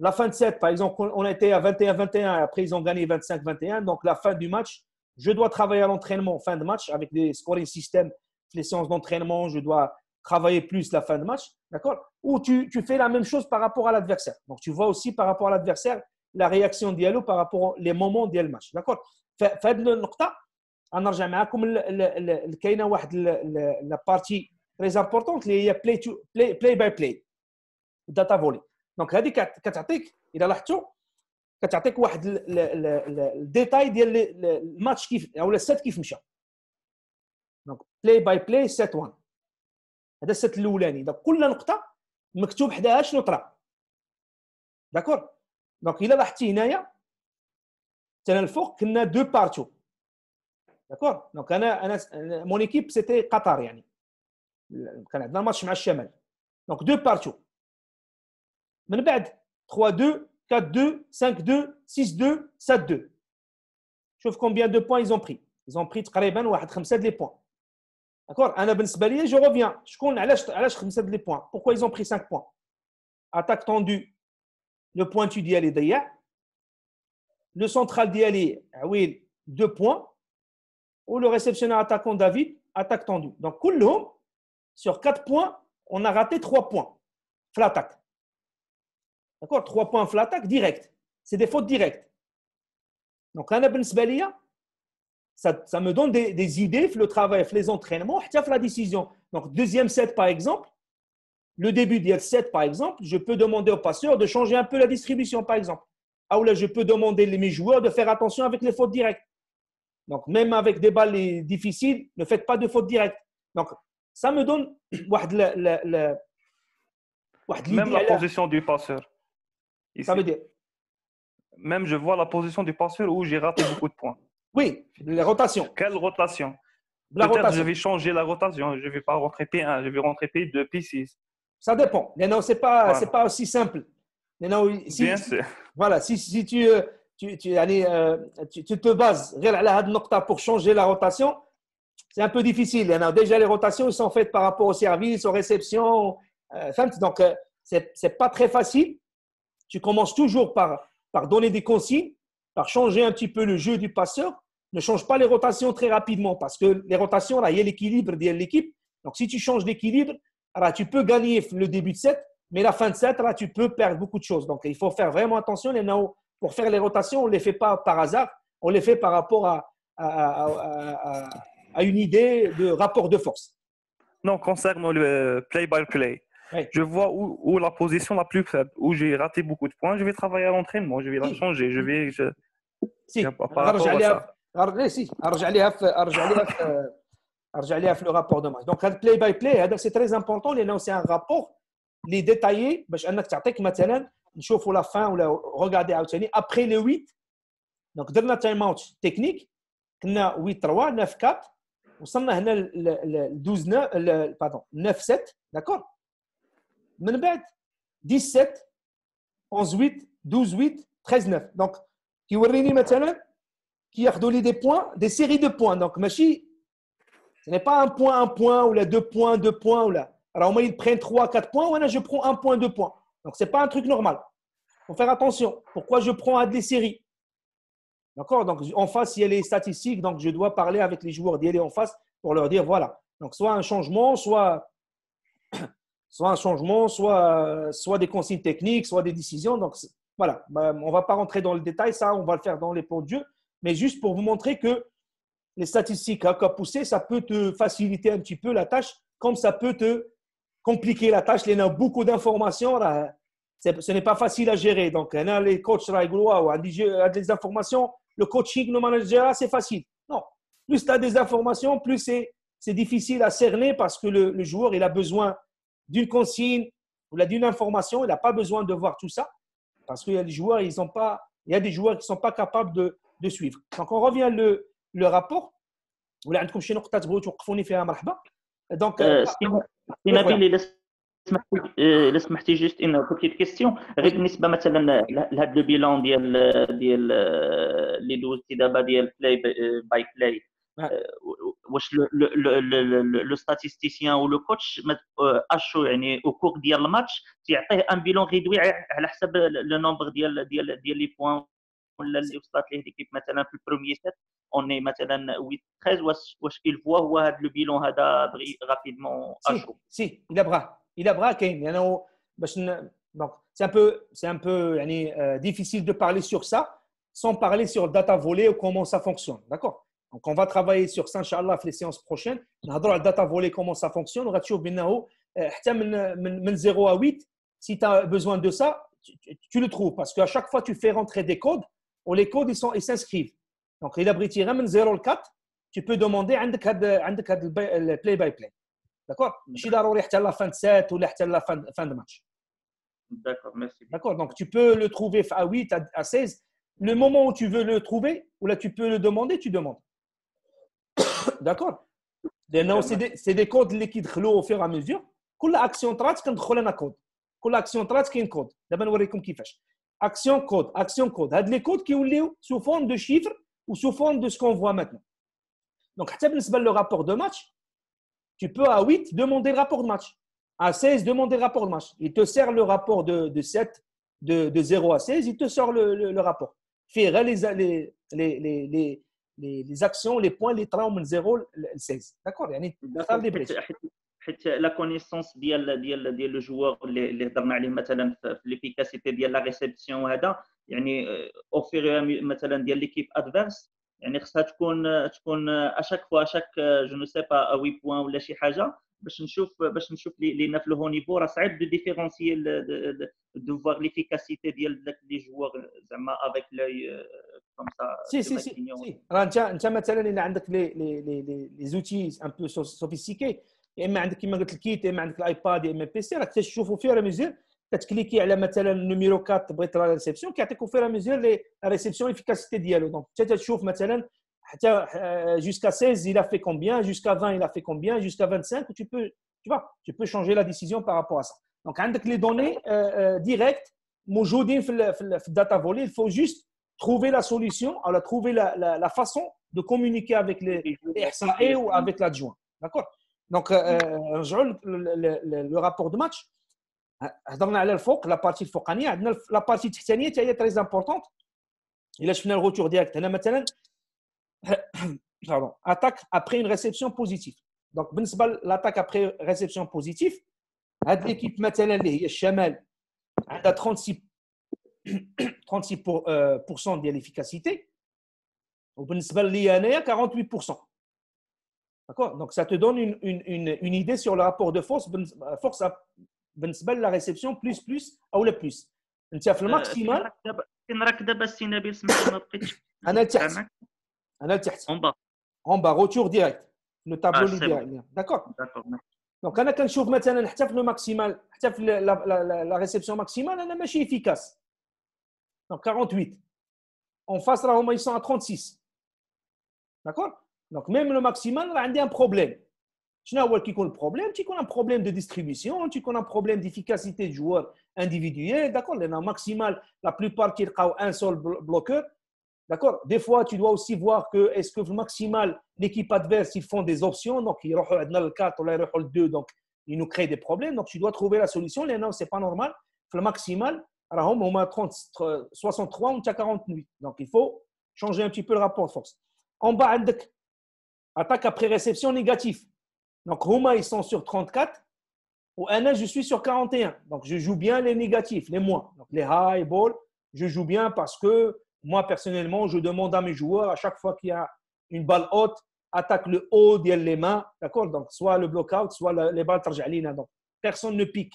La fin de 7, par exemple, on était à 21-21, après ils ont gagné 25-21. Donc la fin du match, je dois travailler à l'entraînement fin de match avec les scoring systems, les séances d'entraînement, je dois travailler plus la fin de match, d'accord Ou tu, tu, fais la même chose par rapport à l'adversaire. Donc, tu vois aussi par rapport à l'adversaire la réaction d'Yalo par rapport aux moments d'Yalo match, d'accord la partie très معكم كاينه واحد لا play تري play اللي هي play by play data play Donc داتا فولي دونك هذه il a لاحظتوا كتعطيك واحد الديتاي ديال الماتش كيف او السيت كيف مشى دونك بلاي باي بلاي سيت 1 هذا السيت الاولاني دونك كل نقطه مكتوب حداها شنو طرا داكور دونك الا لاحظتي هنايا حتى الفوق كنا دو بارتو داكور دونك انا انا مون ايكيب سيتي قطر يعني كان عندنا ماتش مع الشمال دونك دو بارتو من بعد 3 2 4-2, 5-2, 6-2, 7-2. Je combien de points ils ont pris. Ils ont pris تقريبا les points. D'accord je reviens. Je علاش علاش les points Pourquoi ils ont pris 5 points Attaque tendue. Le pointu d'y aller d'ailleurs. Le central dit ah oui, 2 points. Ou le réceptionnaire attaquant David, attaque tendue. Donc sur 4 points, on a raté 3 points. Flattaque. D'accord Trois points flattaque direct. C'est des fautes directes. Donc, ça, ça me donne des, idées, le travail, les entraînements, la décision. Donc, deuxième set, par exemple, le début du set, par exemple, je peux demander au passeur de changer un peu la distribution, par exemple. Ah, ou là, je peux demander à mes joueurs de faire attention avec les fautes directes. Donc, même avec des balles difficiles, ne faites pas de fautes directes. Donc, ça me donne. Même la position du passeur. Ça veut dire Même je vois la position du passeur où j'ai raté beaucoup de points. Oui, les rotations. Quelle rotation Peut-être je vais changer la rotation. Je ne vais pas rentrer P1, je vais rentrer P2, P6. Ça dépend. Mais Non, ce n'est pas, c'est pas aussi simple. si, Bien sûr. Voilà, si, si tu, euh, tu, tu, allez, euh, tu, te bases pour changer la rotation, c'est un peu difficile. déjà, les rotations sont faites par rapport au service, aux réceptions. Euh, donc, ce n'est pas très facile. Tu commences toujours par, par donner des consignes, par changer un petit peu le jeu du passeur. Ne change pas les rotations très rapidement parce que les rotations, là, il y a l'équilibre de l'équipe. Donc, si tu changes l'équilibre, ah bah, tu peux gagner le début de set, mais la fin de set, là, ah bah, tu peux perdre beaucoup de choses. Donc, il faut faire vraiment attention. Les pour faire les rotations, on ne les fait pas par hasard, on les fait par rapport à, à, une idée de rapport de force. Non, concernant le play-by-play, euh, play by play je vois où, où, la position la plus faible, où j'ai raté beaucoup de points. Je vais travailler à l'entraînement, je vais la changer. Je vais. Je... Si. Je... le rapport de match. Donc, le play-by-play, hein, c'est très important. C'est un rapport les détailler, نشوفوا vais فان ولا ريغاردي عاوتاني après les 8 دونك درنا تايم اوت après كنا 8 3 9 4 وصلنا هنا ل 12 9 4 9 7 d'accord 17 11 8 12 8 13 9 donc كيوريني qui a لي des points, des séries de points. Donc, machi, ce n'est pas un point, un point, ou là, deux points, deux points, ou là. Alors, au moins, ils prennent trois, quatre points, là, je prends un point, deux points. Donc, ce n'est pas un truc normal. Il faut faire attention. Pourquoi je prends à des séries D'accord Donc, en face, il y a les statistiques, donc je dois parler avec les joueurs d'y aller en face pour leur dire, voilà. Donc, soit un changement, soit soit un changement, soit, soit des consignes techniques, soit des décisions. Donc voilà, bah, on ne va pas rentrer dans le détail, ça on va le faire dans les points de jeu. mais juste pour vous montrer que les statistiques à cas poussé, ça peut te faciliter un petit peu la tâche, comme ça peut te compliquer la tâche. Il y a beaucoup d'informations, ce n'est pas facile à gérer. Donc, il y a les coachs, il a des informations, le coaching, le manager, c'est facile. Non, plus tu as des informations, plus c'est difficile à cerner parce que le, le joueur, il a besoin d'une consigne ou d'une information. Il n'a pas besoin de voir tout ça parce que les joueurs, ils ont pas, il y a des joueurs qui sont pas capables de, de suivre. Donc, on revient le, le rapport. Donc, euh, euh, laisse-moi euh, juste une petite question. le bilan des euh, 12 play euh, by play. Euh, le le le le statisticien ou le coach euh, au cours du match, il y a un bilan réduit euh, à le nombre de points ou les statistiques. Même si le premier set, on est par exemple, ouais, ouais, le bilan rapide. Rapidement. Si, si, il a brac, il a Il y a donc c'est un peu c'est un peu difficile de parler sur ça, sans parler sur data volée comment ça fonctionne. D'accord. Donc, on va travailler sur ça, Inch'Allah, les séances prochaines. On va la data volée, comment ça fonctionne. On va de 0 à 8. Si tu as besoin de ça, tu, le trouves. Parce qu'à chaque fois, tu fais rentrer des codes. on les codes, ils s'inscrivent. Donc, il a 0 à 4. Tu peux demander le play-by-play. D'accord Je à la fin de 7 ou à la fin de match. D'accord, merci. D'accord, donc tu peux le trouver à 8, à 16. Le moment où tu veux le trouver, ou là tu peux le demander, tu demandes. d'accord c'est des codes qui au fur et à mesure. Toute action trace quand un code. Toute action trace qui un D'abord, on vous montrer Action code, action code. C'est des codes qui sont sous forme de chiffres ou sous forme de ce qu'on voit maintenant. Donc, à le rapport de match, tu peux à 8 demander le rapport de match. À 16, demander le rapport de match. Il te sert le rapport de, 7, de, 0 à 16, il te sort le, rapport. Faire les, les, les, les actions, les points, les traums, les 0, les 16. D'accord La connaissance du joueur, l'efficacité de la réception, à euh, euh, l'équipe adverse, euh, à chaque fois, à chaque 8 points ou à chaque fois, on va voir les 9 points. C'est de différencier, de voir l'efficacité des joueurs avec l'œil comme ça si si si rancard nta مثلا ila عندك les les outils un peu sophistiqués et même عندك comme j'ai dit le kit et même عندك l'ipad et même pc ra tu peux تشوف au faire mesure tu cliques sur مثلا numéro 4 pour بغيت la réception qui يعtique au faire mesure la réception efficacité ديالو donc tu peux tu تشوف مثلا حتى jusqu'à 16 il a fait combien jusqu'à 20 il a fait combien jusqu'à 25 tu peux tu vois tu peux changer la décision par rapport à ça donc عندك les données euh, euh, direct موجودes dans le data file faut juste trouver la solution, à la, la, la façon de communiquer avec les et ou avec l'adjoint. D'accord Donc, euh, euh le, le, le, rapport de match, euh, la partie de la partie qui est très importante. Et la final le retour direct. Pardon. Attaque après une réception positive. Donc, ben l'attaque après réception positive, l'équipe, maintenant, elle est Chamel, elle a 36 36% de l'efficacité. Donc, 48%. D'accord Donc, ça te donne une, une, une, idée sur le rapport de force. Ben, force à ben, la réception, plus, plus, ou le plus. Tu as le maximal. En bas. En bas, retour direct. Le tableau direct. Ah, D'accord Donc, quand on a le maximal, la réception maximale, elle est efficace. Donc 48. En face, ils sont à 36. D'accord Donc même le maximal, là, il a un problème. Tu n'as pas le problème, tu connais un problème de distribution, tu connais un problème d'efficacité du joueur individuel, d'accord les maximal, la plupart qui ont un seul bloqueur. D'accord Des fois, tu dois aussi voir que est-ce que le maximal, l'équipe adverse, ils font des options, donc ils ont le 4, ils ont le 2, donc ils nous créent des problèmes. Donc tu dois trouver la solution. Les non, ce n'est pas normal. Le maximal, alors, on a 63, on a 48. Donc, il faut changer un petit peu le rapport de force. En bas, attaque après réception négatif. Donc, Rouma, ils sont sur 34. Ou Anna, je suis sur 41. Donc, je joue bien les négatifs, les moins. Donc, les high ball, je joue bien parce que moi, personnellement, je demande à mes joueurs à chaque fois qu'il y a une balle haute, attaque le haut, les mains. D'accord Donc, soit le block-out, soit les balles tarjalines Donc, personne ne pique.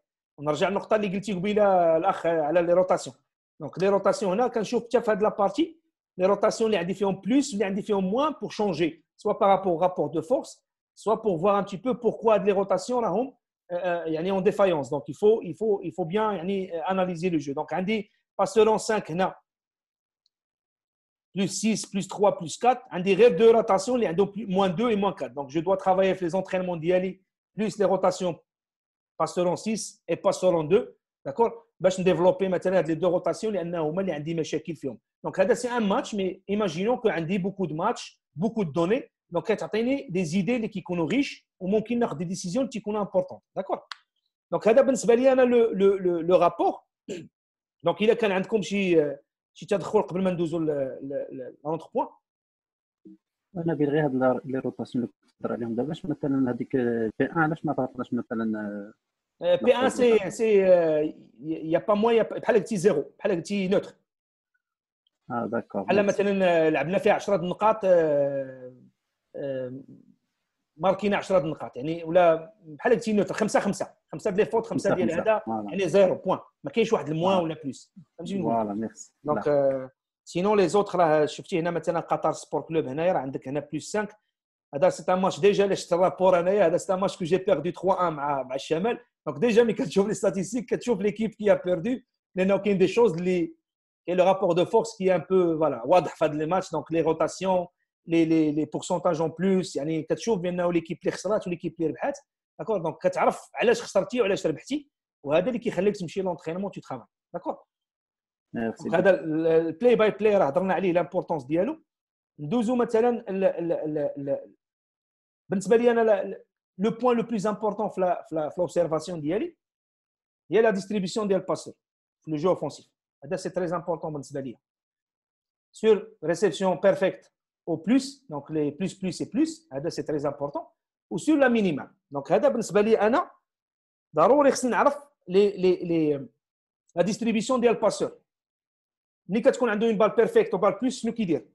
On a déjà fait les rotations. Donc, les rotations, on a quand à faire de la partie, les rotations sont différents plus, les différents moins pour changer, soit par rapport au rapport de force, soit pour voir un petit peu pourquoi les rotations sont euh, euh, en défaillance. Donc, il faut bien euh, analyser le jeu. Donc, on dit, pas seulement 5 n'a plus 6, plus 3, plus 4, on dirait deux rotations, moins 2 et moins 4. Donc, je dois travailler avec les entraînements d'IALI plus les rotations pas seulement 6 et pas seulement 2, d'accord Pour développer maintenant les deux rotations, et les anomalies, les handicaps film. Donc, c'est un match, mais imaginons qu'il y a beaucoup de matchs, beaucoup de données. Donc, tu as des idées qui sont riches, ou moins qu'il y des décisions qui sont importantes. D'accord Donc, c'est le, le, le, le rapport. Donc, il y a quand même comme si tu as trop de choses entre points. انا غير غير هاد لي روتاسيون rotations كنت نهضر عليهم دابا اش بي 1 سي سي يا با pas بحال قلتي زيرو بحال قلتي نوتر. اه داكور. بحال مثلا لعبنا فيها 10 نقاط آه، آه، ماركينا 10 نقاط يعني ولا بحال قلتي نوتر خمسه خمسه خمسه ديال فوت خمسه ديال هذا يعني زيرو بوان ما كاينش واحد الموان ولا بلوس فهمتيني فوالا ميرسي دونك سينون لي زوتر راه شفتي هنا مثلا قطر سبور كلوب هنايا راه عندك هنا بلوس 5 هذا سي ان ماتش ديجا اللي شفت الرابور انايا هذا سي ان ماتش كو جي بيردي 3 1 مع مع الشمال Donc déjà, mais quand tu ouvres les statistiques, quand tu ouvres l'équipe qui a perdu, les donc une des choses, les, et le rapport de force qui est un peu, voilà, ouad fin des matchs, donc les rotations, les, les, les pourcentages en plus, il y a yani, quand tu ouvres maintenant l'équipe les ressorts, l'équipe les rebhat, d'accord Donc quand tu arrives, allez je ressorti, allez je rebhati, ou allez qui fait que tu l'entraînement, tu travailles, d'accord هذا البلاي باي بلاي راه هضرنا l'importance لامبورتونس ديالو ندوزو مثلا الـ الـ الـ الـ بالنسبه لي انا le point le plus important fla l'observation d'Yali, il y la distribution d'El Passer, le jeu offensif. C'est très important dans Sur réception perfecte au plus, donc les plus, plus et plus, c'est très important. Ou sur la minimale. Donc, بالنسبة لي أنا ضروري خصني نعرف les, les, la distribution ديال الباسور balle plus, عنده اون بال بيرفكت وبال بلوس شنو كيدير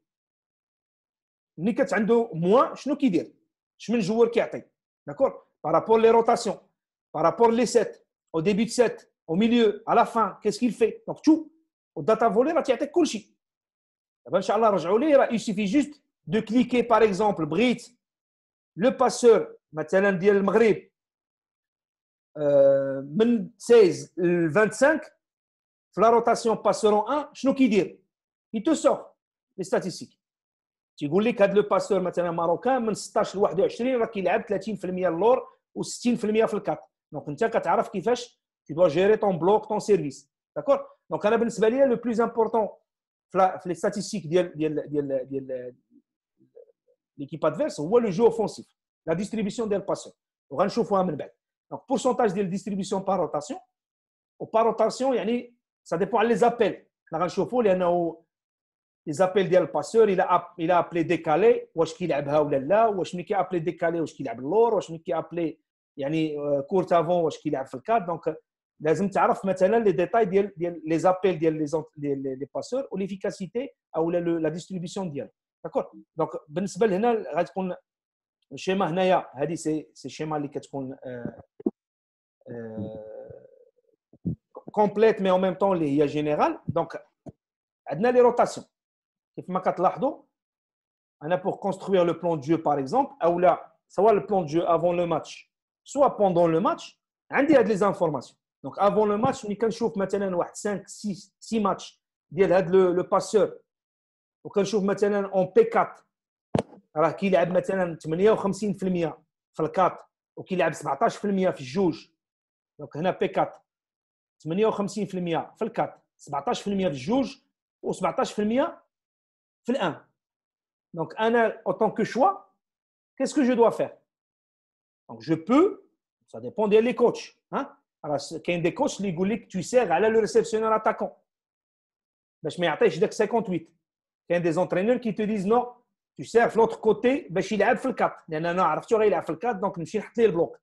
ملي كت عنده Je شنو كيدير qui qui كيعطي D'accord Par rapport aux rotations, par rapport les sets, au début de set, au milieu, à la fin, qu'est-ce qu'il fait Donc, tout, au data volé, eh ben, va t'y kulshi. Il suffit juste de cliquer, par exemple, Brit, le passeur, maintenant, le Maghreb, من 16 la 25 في rotation, روتاسيون en 1 شنو Il te sort les statistiques. C'est-à-dire que le passeur marocain, de 16 à 21 ans, il va jouer 30% de l'or et 60% de la Donc, si tu sais qu'il fâche, tu dois gérer ton bloc, ton service. D'accord Donc, le plus important dans les statistiques de l'équipe adverse, c'est le jeu offensif, la distribution des passes. On va le faire avec la Donc, pourcentage de la distribution par rotation. Au Par rotation, ça dépend les appels. On va le faire avec la les appels des passeurs, il a, appelé décalé, ou est-ce qu'il a appelé là, ou est-ce qu'il a appelé décalé, ou est-ce qu'il a appelé ou est-ce qu'il a appelé court avant, ou est-ce qu'il a appelé le Donc, il faut savoir maintenant les détails des appels des passeurs, ou l'efficacité, ou la, distribution d'elle. D'accord Donc, ben, c'est il y a un schéma, c'est le schéma qui est complète, mais en même temps, il y a général. Donc, il y a les rotations on a pour construire le plan de Dieu, par exemple, soit le plan de Dieu avant le match, soit pendant le match, on dit informations. Donc avant le match, on y a 5, 6 matchs, il a passeur, On peut en P4, alors y a un il y a un il y a un il y a a fl Donc, Donc, en tant que choix, qu'est-ce que je dois faire Donc, je peux, ça dépend des coachs. Hein? Alors, qu'un des coachs, les que tu sers, à le réceptionneur attaquant. ben je tête, je dis 58. Quand des entraîneurs qui te disent non, tu sers l'autre côté, ben, il est 4. Il y en a il 4, donc je le bloc.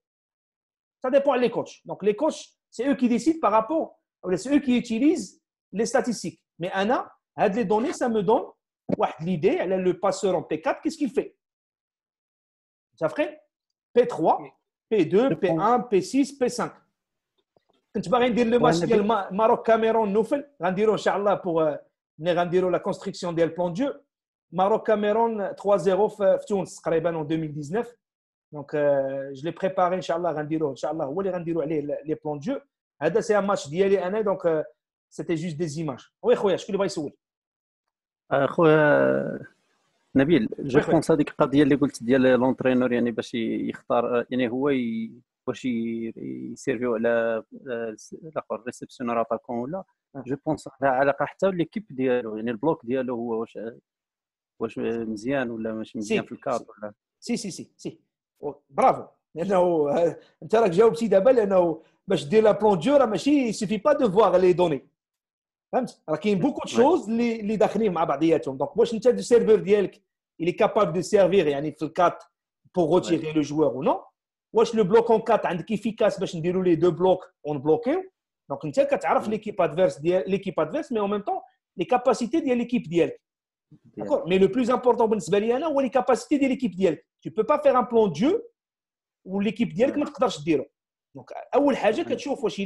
Ça dépend des coachs. Donc, les coachs, c'est eux qui décident par rapport, c'est eux qui utilisent les statistiques. Mais Anna, les données, ça me donne L'idée, le passeur en P4, qu'est-ce qu'il fait ça fait P3, P2, P1, P6, P5. Tu vas rien dire le match Maroc-Cameron. Nous faisons Randiro, Inch'Allah, pour euh, la construction des plan de jeu. Maroc-Cameron 3-0, Ftoun, c'est en 2019. Donc, euh, je l'ai préparé, Inch'Allah, Randiro, Inch'Allah. Vous allez les plans de jeu. C'est un match d'hier et Donc, euh, c'était juste des images. Oui, je vais vous dire. اخويا نبيل جو بونس هذيك القضيه اللي قلت ديال لونترينور يعني باش يختار يعني هو ي... واش يسيرفيو على الاخر ريسبسيونير اتاكون ولا آه. جو بونس على علاقه حتى ليكيب ديالو يعني البلوك ديالو هو واش واش مزيان ولا ماشي مزيان في الكادر ولا سي سي سي سي برافو لانه آه، انت راك جاوبتي دابا لانه باش دير لا بلون ديو راه ماشي سيفي با دو فوار لي دوني qu'il y a beaucoup de choses les dakhnim abadiat donc moi je suis un type le serveur dielk il est capable de servir il y a une pour retirer le joueur ou non moi je le bloque en quatre quand qui efficace je ne déroule les deux blocs on bloque donc un type qui apprend l'équipe adverse l'équipe adverse mais en même temps les capacités de l'équipe dielk mais le plus important c'est bien là où les capacités de l'équipe dielk tu peux pas faire un plan Dieu où l'équipe dielk met de quatre c'est différent donc où le passage que tu vois chez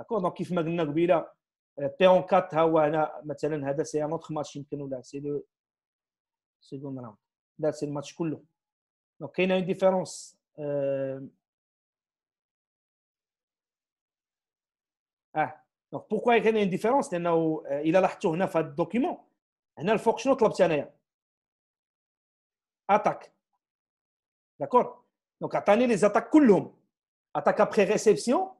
داكور دونك كيف ما قلنا قبيله بي اون 4 ها هو هنا مثلا هذا سي ان اوتر ماتش يمكن ولا سي لو سيكوند راوند لا سي نعم، الماتش كله دونك كاينه اون ديفيرونس اه دونك بوكو كاين اون ديفيرونس لانه الا آه، لاحظتوا هنا في هذا الدوكيمون هنا الفوق شنو طلبت انايا اتاك داكور دونك عطاني لي زاتاك كلهم اتاك ابخي ريسبسيون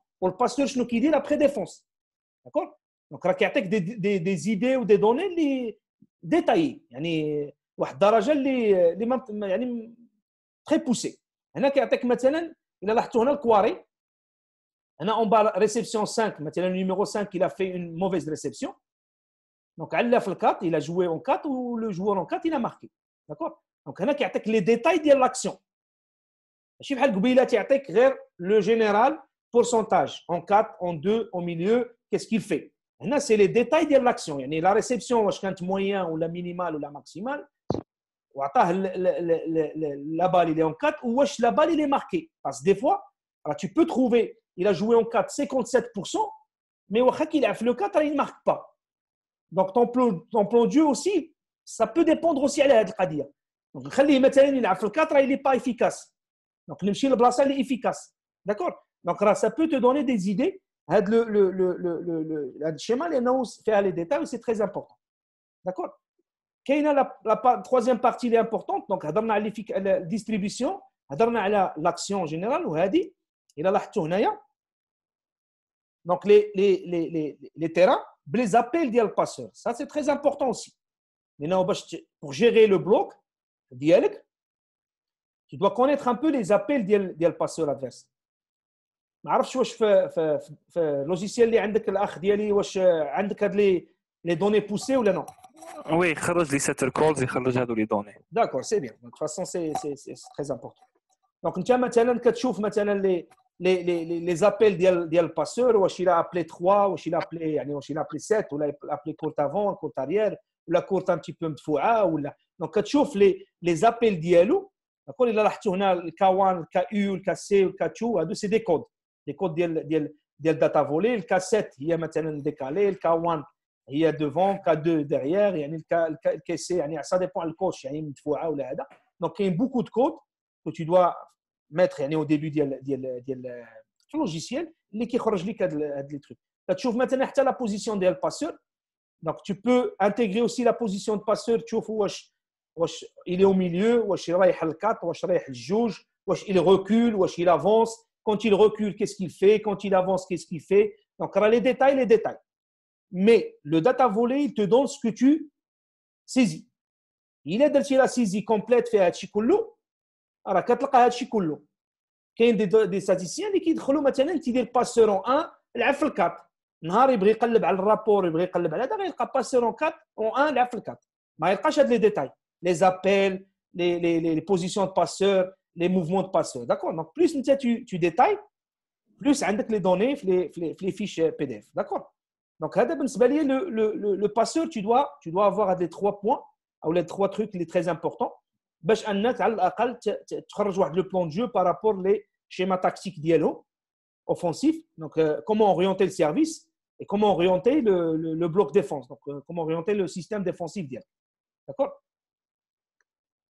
pour le pasteur qui dit après défense. D'accord Donc, il y a des, des, idées ou des données les détaillées. يعني واحد الدرجه يعني تري بوسي هنا كيعطيك مثلا لاحظتوا هنا الكواري هنا ريسبسيون 5 مثلا numéro 5 il a fait une mauvaise réception donc il a joué en 4 ou le joueur en 4 il a marqué d'accord دونك هنا كيعطيك لي ديتاي ديال لاكسيون ماشي بحال قبيله تيعطيك غير pourcentage en 4, en 2, au milieu, qu'est-ce qu'il fait Là, c'est les détails de l'action. a la réception, compte moyen ou la minimale ou la maximale, ou la balle il est en 4 ou la balle il est marqué. Parce que des fois, tu peux trouver, il a joué en 4 57%, mais il a fait le 4, il ne marque pas. Donc ton plan, ton plan Dieu aussi, ça peut dépendre aussi à l'aide de Donc, il a fait le 4, il n'est pas efficace. Donc, le il est efficace. D'accord donc, ça peut te donner des idées. Le, le, schéma, les noms, faire les détails, c'est très important. D'accord la, la, troisième partie, est importante. Donc, on a la distribution, on a l'action générale, ou hadi, il a Donc, les, les, les, les, les terrains, les appels le passeur. Ça, c'est très important aussi. Maintenant, pour gérer le bloc, tu dois connaître un peu les appels le passeur adverse. Je ne sais pas le logiciel ou non. Oui, D'accord, c'est bien. De toute façon, c'est très important. Donc, maintenant, quand les appels passeur, ou a appelé 3, ou a appelé 7, ou a appelé courte avant, courte arrière, ou la courte un petit peu Donc quand les appels a, il a a le K1, le le le k codes. Les codes de data volées le K7, il y maintenant décalé, le K1, il y a devant, le K2 derrière, il y a le KC, ça dépend de la Donc il y a beaucoup de codes que tu dois mettre au début du logiciel, mais qui ne les trucs. Tu as toujours maintenant la position de passeur. Donc tu peux intégrer aussi la position de passeur. Tu as toujours il est au milieu, le il est au 4, le cas il est au il recule, il avance. Quand il recule, qu'est-ce qu'il fait Quand il avance, qu'est-ce qu'il fait Donc, on a les détails, les détails. Mais le data volé, il te donne ce que tu saisis. Il a est la saisie complète fait à Chikullo. Alors, quand tu as Chikullo, il y a des statisticiens qui يدخلوا مثلا passeur en 1 لعب في 4 نهار يبغي يقلب على الرابور يبغي يقلب على هذا غيلقى باسورون 4 اون 1 لعب في 4 ما يلقاش هاد لي ديتاي لي زابيل لي لي لي بوزيسيون باسور les mouvements de passeurs. D'accord Donc, plus tu, détailles, plus avec les données, les, les, fiches PDF. D'accord Donc, ben le, le, passeur, tu dois, tu dois avoir les trois points ou les trois trucs est très importants. Tu انك tu الاقل تخرج واحد par rapport les schémas tactiques d'ILO, offensif donc euh, comment orienter le service et comment orienter le, bloc défense donc euh, comment orienter le système défensif d'ILO. d'accord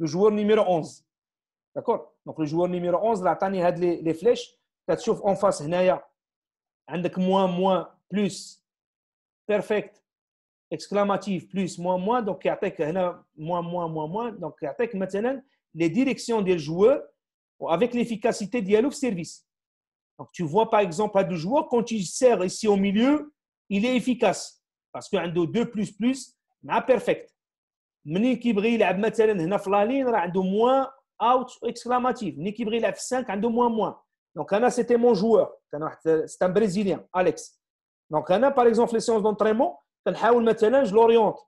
le joueur numéro 11 d'accord donc le joueur numéro 11 la tani had les, les flèches vois en face un عندك moins moins plus perfect exclamatif plus moins moins donc il peut-être un moins moins moins moins donc il peut-être maintenant les directions des joueurs avec l'efficacité dialogue service donc tu vois par exemple un deux joueurs quand il sert ici au milieu il est efficace parce qu'un de deux plus plus mais perfect je suis un moins out Donc, c'était mon joueur, c'est un Brésilien, Alex. Donc, par exemple, les séances d'entraînement, je l'oriente.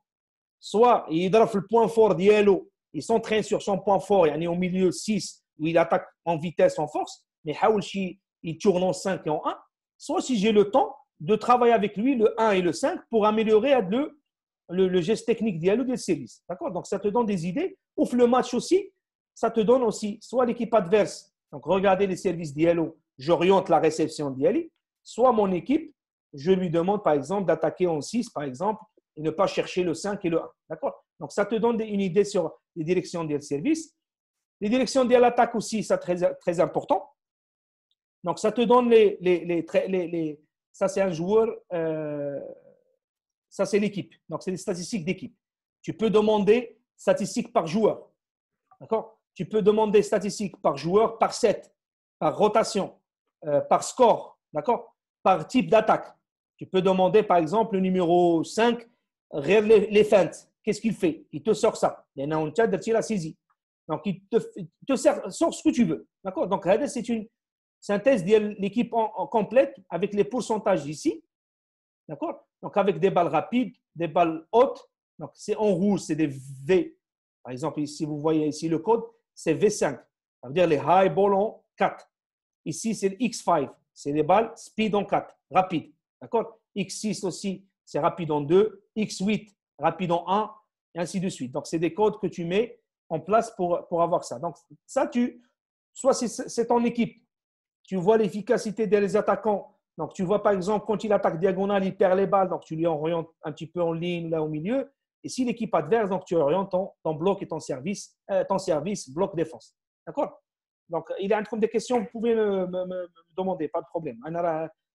Soit il prend le point fort de l'élo, il s'entraîne sur son point fort, il est au milieu 6, où il attaque en vitesse, en force, mais il tourne en 5 et en 1. Soit si j'ai le temps de travailler avec lui, le 1 et le 5, pour améliorer à 2 le, geste technique d'Yalou des services, D'accord Donc, ça te donne des idées. Ouf, le match aussi, ça te donne aussi soit l'équipe adverse. Donc, regardez les services d'Yalou, j'oriente la réception d'Yali, soit mon équipe, je lui demande par exemple d'attaquer en 6, par exemple, et ne pas chercher le 5 et le 1. D'accord Donc, ça te donne une idée sur les directions des services. Les directions de attaque aussi, c'est très, très important. Donc, ça te donne les. les, les, ça, c'est un joueur. Euh, ça c'est l'équipe. Donc, c'est les statistiques d'équipe. Tu peux demander statistiques par joueur. D'accord Tu peux demander statistiques par joueur, par set, par rotation, euh, par score, d'accord Par type d'attaque. Tu peux demander, par exemple, le numéro 5, rêve les, feintes. Qu'est-ce qu'il fait Il te sort ça. Donc, il te, il te sort ce que tu veux. D'accord Donc, c'est une synthèse de l'équipe en, complète avec les pourcentages ici. D'accord donc avec des balles rapides, des balles hautes. Donc c'est en rouge, c'est des V. Par exemple, ici, vous voyez ici le code, c'est V5. Ça veut dire les high ball en 4. Ici, c'est X5, c'est des balles speed en 4, rapide. D'accord X6 aussi, c'est rapide en 2. X8, rapide en 1, et ainsi de suite. Donc, c'est des codes que tu mets en place pour, pour avoir ça. Donc, ça, tu, soit c'est ton équipe, tu vois l'efficacité des attaquants donc, tu vois, par exemple, quand il attaque diagonale, il perd les balles, donc tu lui orientes un petit peu en ligne, là au milieu. Et si l'équipe adverse, donc tu orientes ton, bloc et ton service, euh, ton service, bloc défense. D'accord Donc, il y a des questions, vous pouvez me, demander, pas de problème.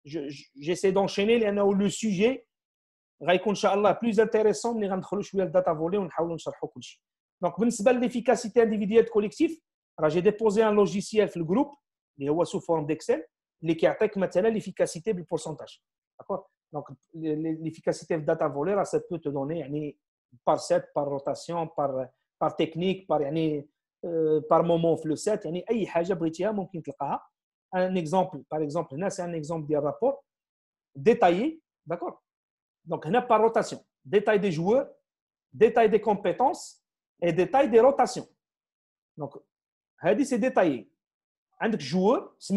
J'essaie je, d'enchaîner le sujet. en a plus sujet بلوز plus ملي غندخلوا شويه et فولي ونحاولوا نشرحوا كل شيء دونك بالنسبه individuelle et collective, j'ai déposé un logiciel le groupe, il sous forme les cartes, maintenant, l'efficacité du pourcentage. D'accord Donc, l'efficacité de data voler ça peut te donner par set, par rotation, par technique, euh, par moment, le set. Il y a des choses Un exemple, par exemple, c'est un exemple d'un rapport détaillé. D'accord Donc, il n'y pas rotation. Détail des joueurs, détail des compétences et détail des rotations. Donc, c'est détaillé. Un joueur, c'est un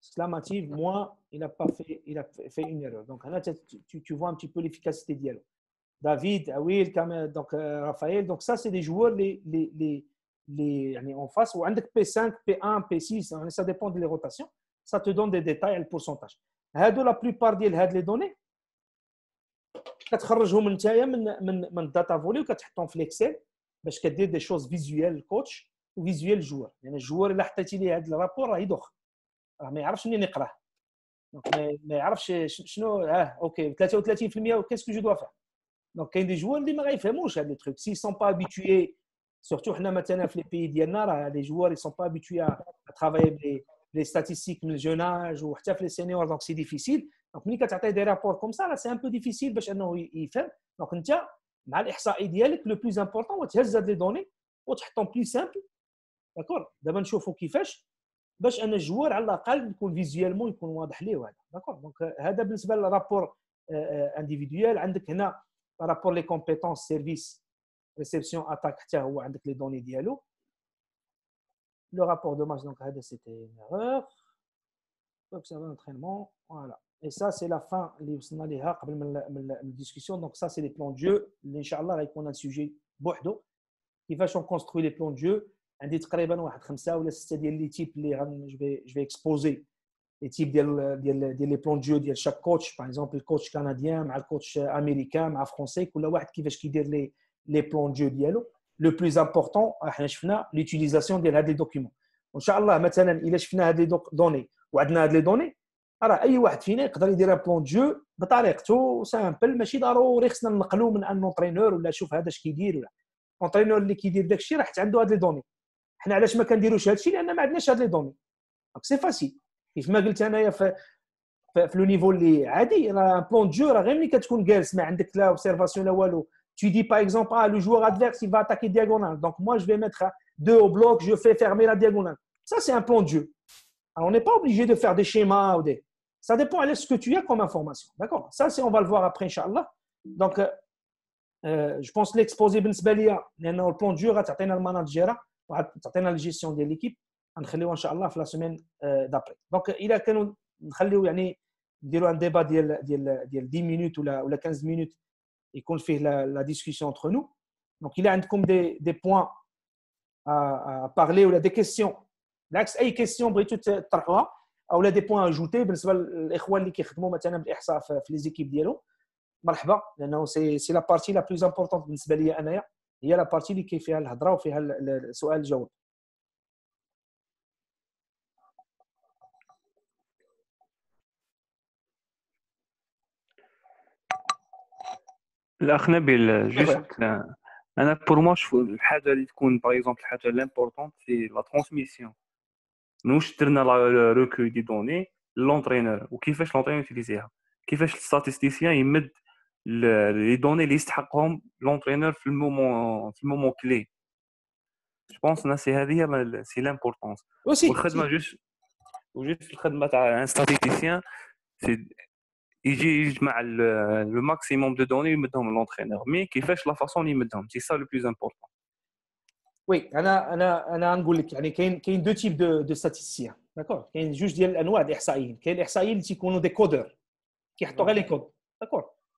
Slamative, moi, il n'a pas fait, il a fait une erreur. Donc là, tu, vois un petit peu l'efficacité dialogue David, Awil, donc euh, Raphaël. Donc ça, c'est des joueurs les, les, les, les en face. Ou P5, P1, P6, ça dépend des rotations. Ça te donne des détails et le pourcentage. la plupart des données, كتخرجهم نتايا من من من الداتا فولي وكتحطهم في الاكسل باش كدير دي شوز فيزيوال الكوتش وفيزيوال visuelles, يعني الجوار الا حطيتي ليه هذا الرابور راه يدخ راه ما يعرفش منين يقراه ما يعرفش شنو اه اوكي 33% كاسكو جو دوا فير دونك كاين دي جوار اللي ما غيفهموش هاد لي تروك سي سون با ابيتيي سورتو حنا مثلا في لي بيي ديالنا راه لي جوار سون با ابيتيي ا ترافاي بلي لي ستاتيستيك من جون اج وحتى في لي سينيور دونك سي ديفيسيل دونك ملي كتعطيه دي رابور كوم سا راه سي ان بو ديفيسيل باش انه يفهم دونك انت مع الاحصائي ديالك لو بلوز امبورطون وتهز هاد لي دوني وتحطهم بلي سامبل داكور دابا نشوفوا كيفاش Pour un joueur, au visuellement puisse le voir visuellement. D'accord Donc, c'est euh, euh, euh, le rapport individuel. Par rapport aux compétences, services, réception, attaque, etc., vous avez les données dialogue. Le rapport de match, donc, c'était une erreur. Il faut observer l'entraînement. Voilà. Et ça, c'est la fin que nous la discussion. Donc, ça, c'est les plans de jeu. Inch'Allah, avec moi, on a le sujet Buhdo, qui va se reconstruire les plans de jeu. عندي تقريبا واحد خمسه ولا سته ديال لي تيب اللي غن جو اكسبوزي لي تيب ديال ديال ديال لي بلون ديو ديال شاك كوتش باغ اكزومبل الكوتش كنديان مع الكوتش امريكان مع فرونسي كل واحد كيفاش كيدير لي لي بلون ديو ديالو لو بلوز امبورطون حنا شفنا ليتيليزاسيون ديال هاد لي دوكيمون وان شاء الله مثلا الا شفنا هاد لي دوني وعندنا هاد لي دوني راه اي واحد فينا يقدر يدير ان بلون ديو بطريقته سامبل ماشي ضروري خصنا نقلو من ان اونترينور ولا شوف هذا اش كيدير ولا اونترينور اللي كيدير داك الشيء راه حتى عنده هاد لي دوني حنا علاش ما كنديروش هادشي لان ما عندناش هاد لي c'est دونك سي فاسيل كيف ما قلت انايا في في لو نيفو اللي عادي راه de دو راه غير ملي tu dis par exemple, ah, le joueur adverse, il va attaquer diagonale. Donc moi, je vais mettre deux au bloc, je fais fermer la diagonale. Ça, c'est un plan de jeu. Alors, on n'est pas obligé de faire des schémas ou des... Ça dépend de ce que tu as comme information. D'accord Ça, c'est, on va le voir après, Inch'Allah. Donc, euh, euh je pense l'exposé Ben Sbalia, le plan de jeu, le manager, تعطينا الجيستيون ديال ليكيب غنخليوها ان شاء الله في لا سيمين آه، دابري دونك الى كانوا نخليو يعني نديروا ان ديبا ديال ديال ديال 10 مينوت ولا ولا 15 مينوت يكون فيه لا ديسكسيون انتر نو دونك الى عندكم دي دي بوين بارلي ولا دي كيسيون بالعكس اي كيسيون بغيتو تطرحوها لا دي بوين اجوتي بالنسبه للاخوان اللي كيخدموا مثلا بالاحصاء في لي زيكيب ديالهم مرحبا لانه سي سي لا بارتي لا بلوز امبورطون بالنسبه ليا انايا هي لا بارتي اللي كاين فيها الهضره وفيها السؤال الجواب الاخ نبيل جوست انا بور موا الحاجه اللي تكون باغ اكزومبل الحاجه لامبورطون سي لا ترانسميسيون واش درنا لا ريكوي دي دوني لونترينور وكيفاش لونترينور يوتيليزيها كيفاش الستاتيستيسيان يمد les données les stats l'entraîneur le moment le moment clé je pense que c'est c'est l'importance aussi juste juste le travail un statisticien c'est il euh, le maximum de données il me donne l'entraîneur mais qui fait la façon il me donne c'est ça le plus important oui on a on a on a y a deux types de de statisticiens d'accord il y a juste des noix d'exercices il y a des exercices qui sont des codeurs qui attendent les codes d'accord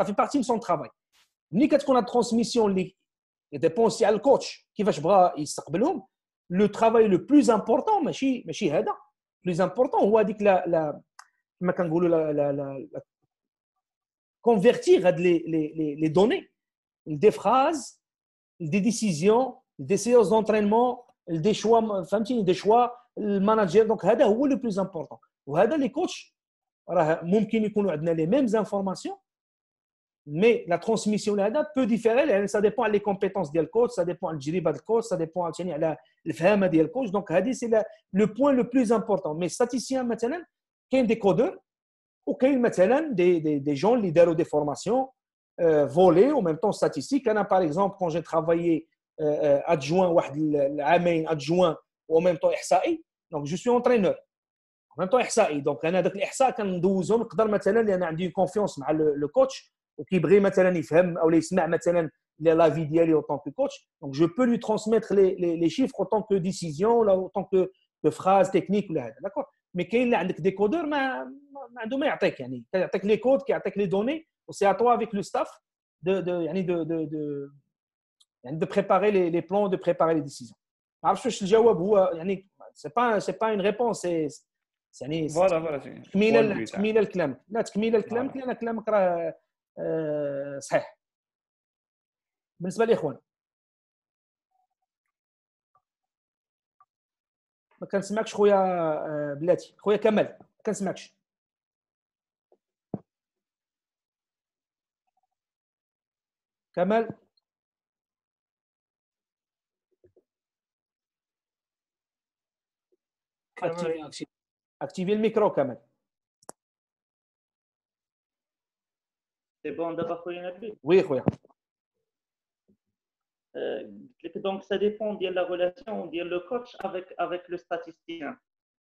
Ça fait partie de son travail. Ni quand qu'on a transmission, les dépenses, il y a le coach qui va se Le travail le plus important, mais Le plus important, Ou à dire que la, la, la, la, la convertir les, les, les données, des phrases, des décisions, des séances d'entraînement, des choix, des choix, le manager. Donc, c'est le plus important. Et les coachs, ممكن يكونوا عندنا les mêmes informations mais la transmission peut différer, ça dépend des compétences du coach, ça dépend du coach, ça dépend de la du coach. Donc, c'est le point le plus important. Mais statisticien, maintenant, il y a des codeurs, ou il y des, des, des gens leaders des formations euh, volés, en même temps statistiques. par exemple, quand j'ai travaillé euh, euh adjoint, adjoint, ou en même temps IHSAI, donc je suis entraîneur. En même temps, coach. Donc, on a une confiance avec le coach qui brise il fait la en que coach donc je peux lui transmettre les chiffres en tant que décision en tant que phrase technique, mais a codes a données c'est à toi avec le staff de préparer les plans de préparer les décisions je euh, pas une réponse c'est آه، صحيح بالنسبه للاخوان ما كنسمعكش خويا آه، بلاتي خويا كمال ما كنسمعكش كمال اكتيفي الميكرو كمال C'est bon d'avoir fait la but Oui, oui. Euh, donc, ça dépend de la relation, bien le coach avec, avec le statisticien.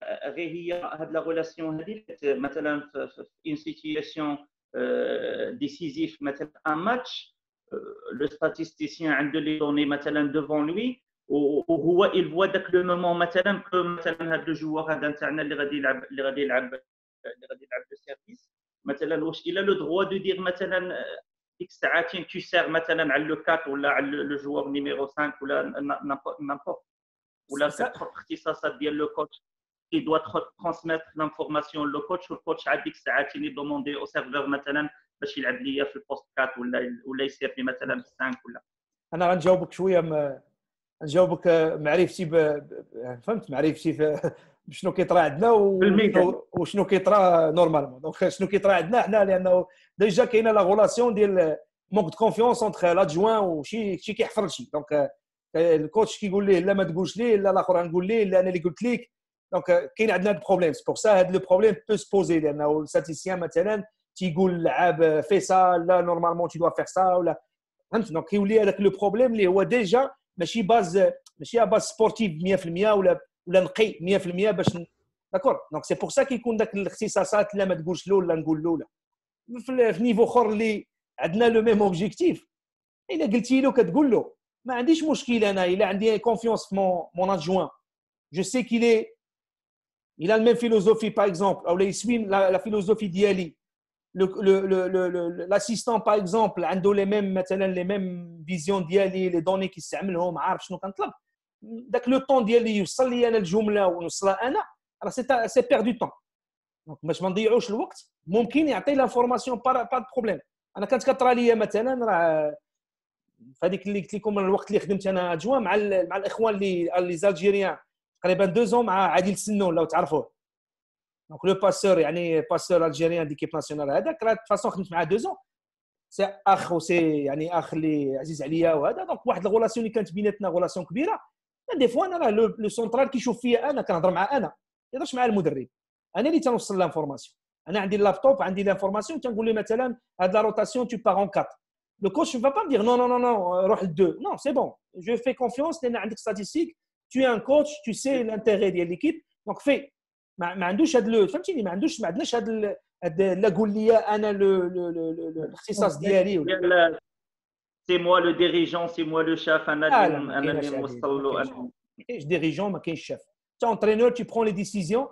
Euh, a de la relation, maintenant, une situation euh, décisive, un match, euh, le statisticien a de les données, devant lui, ou, il voit dès le moment, que, le joueur a d'internet, il le service. مثلا واش الى لو دغوا دو دير مثلا ديك الساعات تي سير مثلا على لو 4 ولا على لو جوار نيميرو 5 ولا نامبورت ولا اختصاصات ديال لو كوتش كي دوا ترونسميت لانفورماسيون لو كوتش والكوتش عاد ديك الساعات يدوموندي دوموندي او سيرفور مثلا باش يلعب ليا في البوست 4 ولا ولا يسير لي مثلا في 5 ولا انا غنجاوبك شويه م... نجاوبك آه، معرفتي ب... فهمت معرفتي في بشنو كيطرى عندنا وشنو كيطرى نورمالمون دونك شنو كيطرى عندنا حنا لانه ديجا كاينه لا غولاسيون ديال مونك دو كونفيونس اونتخ لادجوان وشي شي كيحفر شي دونك الكوتش كيقول ليه لا ما تقولش ليه لا الاخر غنقول ليه لا انا اللي قلت لك دونك euh, كاين عندنا هاد البروبليم سي بور سا هاد لو بروبليم بو سبوزي لانه الستاتيسيان مثلا تيقول اللعاب في سا لا نورمالمون تي دوا فيغ سا ولا فهمت دونك كيولي هذاك لو بروبليم اللي هو ديجا ماشي باز ماشي باز سبورتيف 100% ولا ولا نقي 100% باش داكور دونك سي بور سا كيكون داك الاختصاصات لا ما تقولش له الاولى نقول له الاولى في نيفو اخر اللي عندنا لو ميم اوبجيكتيف الا قلتي له كتقول له ما عنديش مشكل انا الا عندي كونفيونس في مون مون ادجوان جو سي كيل اي il a فيلوزوفي même اكزومبل او il suit la, la ديالي l'assistant par exemple عنده les mêmes مثلا les mêmes visions ديالي les données كيستعملهم عارف شنو كنطلب داك لو طون ديال اللي يوصل لي انا الجمله ونوصلها انا راه سي سي بير دو طون دونك باش ما نضيعوش الوقت ممكن يعطي فورماسيون با با بروبليم انا كانت كطرا ليا مثلا راه فهذيك اللي قلت لكم الوقت اللي خدمت انا جوا مع مع الاخوان اللي لي زالجيريان تقريبا دو زون مع عادل السنون لو تعرفوه دونك لو باسور يعني باسور الجيريان ديكيب ناسيونال هذاك راه فاصون خدمت معاه دو زون سي اخ وسي يعني اخ اللي عزيز عليا وهذا دونك واحد الغولاسيون اللي كانت بيناتنا غولاسيون كبيره دي فوا انا راه لو سونترال كيشوف فيا انا كنهضر مع انا ما يهضرش مع المدرب انا اللي تنوصل لانفورماسيون انا عندي اللابتوب عندي لانفورماسيون تنقول له مثلا هاد لا روتاسيون تو باغ اون 4 لو كوتش فا با مدير نو نو نو نو روح لدو نو سي بون جو في كونفيونس لان عندك ستاتيستيك تو ان كوتش تو سي لانتيغي ديال ليكيب دونك في ما, عندوش هاد لو فهمتيني ما عندوش ما عندناش هاد لا قول لي انا الاختصاص ديالي ولا c'est moi le dirigeant, c'est moi le chef. Je ah dirigeant, qui est chef. Tu es entraîneur, tu prends les décisions.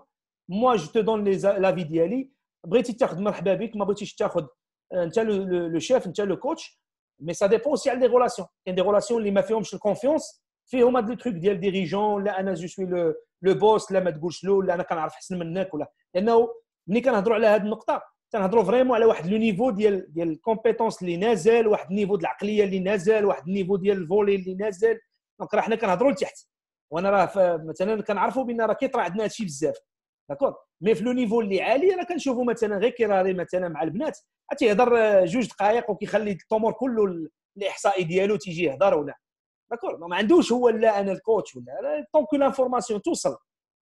Moi, je te donne l'avis d'Ali. Après, tu as le chef, tu as le coach. le chef, tu le coach. Mais ça dépend aussi des relations. Il y a des relations où ma mafieux confiance. Il y a des trucs, il y a le dirigeant, là, je suis le, boss, là, je suis le boss, là, je le boss. Il y a des gens qui ont fait Il y a des gens qui ont تنهضروا فريمون على واحد لو نيفو ديال ديال الكومبيتونس اللي نازل واحد النيفو ديال العقليه اللي نازل واحد النيفو ديال الفولي اللي نازل دونك راه حنا كنهضروا لتحت وانا راه مثلا كنعرفوا بان راه كيطرا عندنا هادشي بزاف داكور مي في لو نيفو اللي عالي انا كنشوفو مثلا غير كيراري مثلا مع البنات تيهضر جوج دقائق وكيخلي الطمور كله الاحصائي ديالو تيجي يهضر ولا داكور ما عندوش هو لا انا الكوتش ولا طونكو لانفورماسيون توصل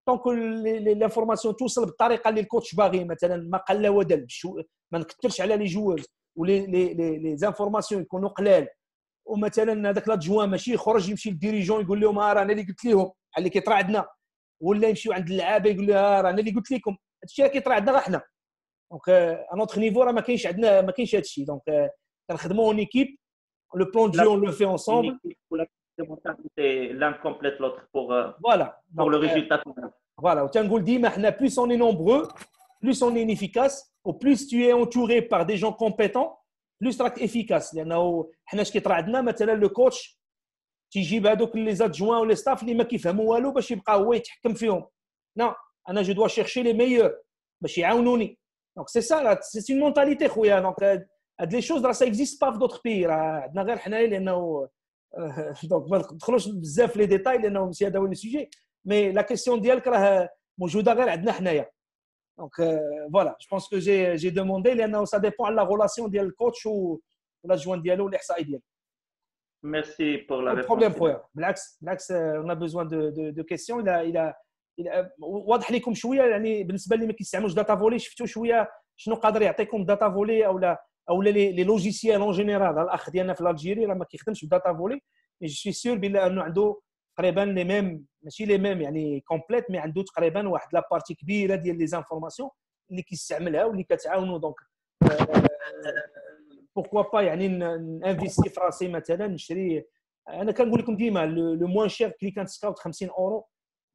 دونك لافورماسيون توصل بالطريقه اللي الكوتش باغي مثلا ما قل ودل ما نكثرش على لي جواز ولي لي لي لي زانفورماسيون يكونوا قلال ومثلا هذاك لادجوان ماشي يخرج يمشي للديريجون يقول لهم ها آه، راه انا اللي قلت لهم اللي كيطرا عندنا ولا يمشيو عند اللعابه يقول لها راه انا اللي قلت لكم هذا الشيء كيطرا عندنا راه حنا دونك ان اوتر نيفو راه ما كاينش عندنا ما كاينش هذا الشيء دونك كنخدموا اون ايكيب لو بلون ديون لو في اونسومبل l'un complète l'autre pour, euh, voilà. pour le résultat euh, voilà, voilà as dit plus on est nombreux plus on est efficace au plus tu es entouré par des gens compétents plus tu es efficace il y en a nous qui maintenant le coach tu bah, donc les adjoints ou les staffs les mecs qui walou pour qu'ils puissent faire non je dois chercher les meilleurs pour bah, qu'ils donc c'est ça c'est une mentalité donc euh, des choses ça n'existe pas dans d'autres pays nous avons دونك ما ندخلوش بزاف لي ديتاي لانهم سي هذا هو السوجي مي لا كيسيون ديالك راه موجوده غير عندنا حنايا دونك فوالا جو بونس كو جي جي دوموندي لانه سا ديبون على لا غولاسيون ديال الكوتش جوان ديالو والاحصائي ديالو ميرسي بور لا ريبونس بروبليم frère. بالعكس بالعكس euh, on a دو دو دو كيسيون questions. Il واضح لكم شويه يعني بالنسبه اللي ما كيستعملوش داتا فولي شفتوا شويه شنو قادر يعطيكم داتا فولي او لا او لي لوجيسيال اون جينيرال الاخ ديالنا في الجيري راه ما كيخدمش بداتا فولي مي جو سي سور بلي انه عنده تقريبا لي ميم ماشي لي ميم يعني كومبليت مي عنده تقريبا واحد لا بارتي كبيره ديال لي زانفورماسيون اللي كيستعملها واللي كتعاونو دونك بوكوا با يعني انفيستي في راسي مثلا نشري انا كنقول لكم ديما لو موان شير كليكان سكاوت 50 اورو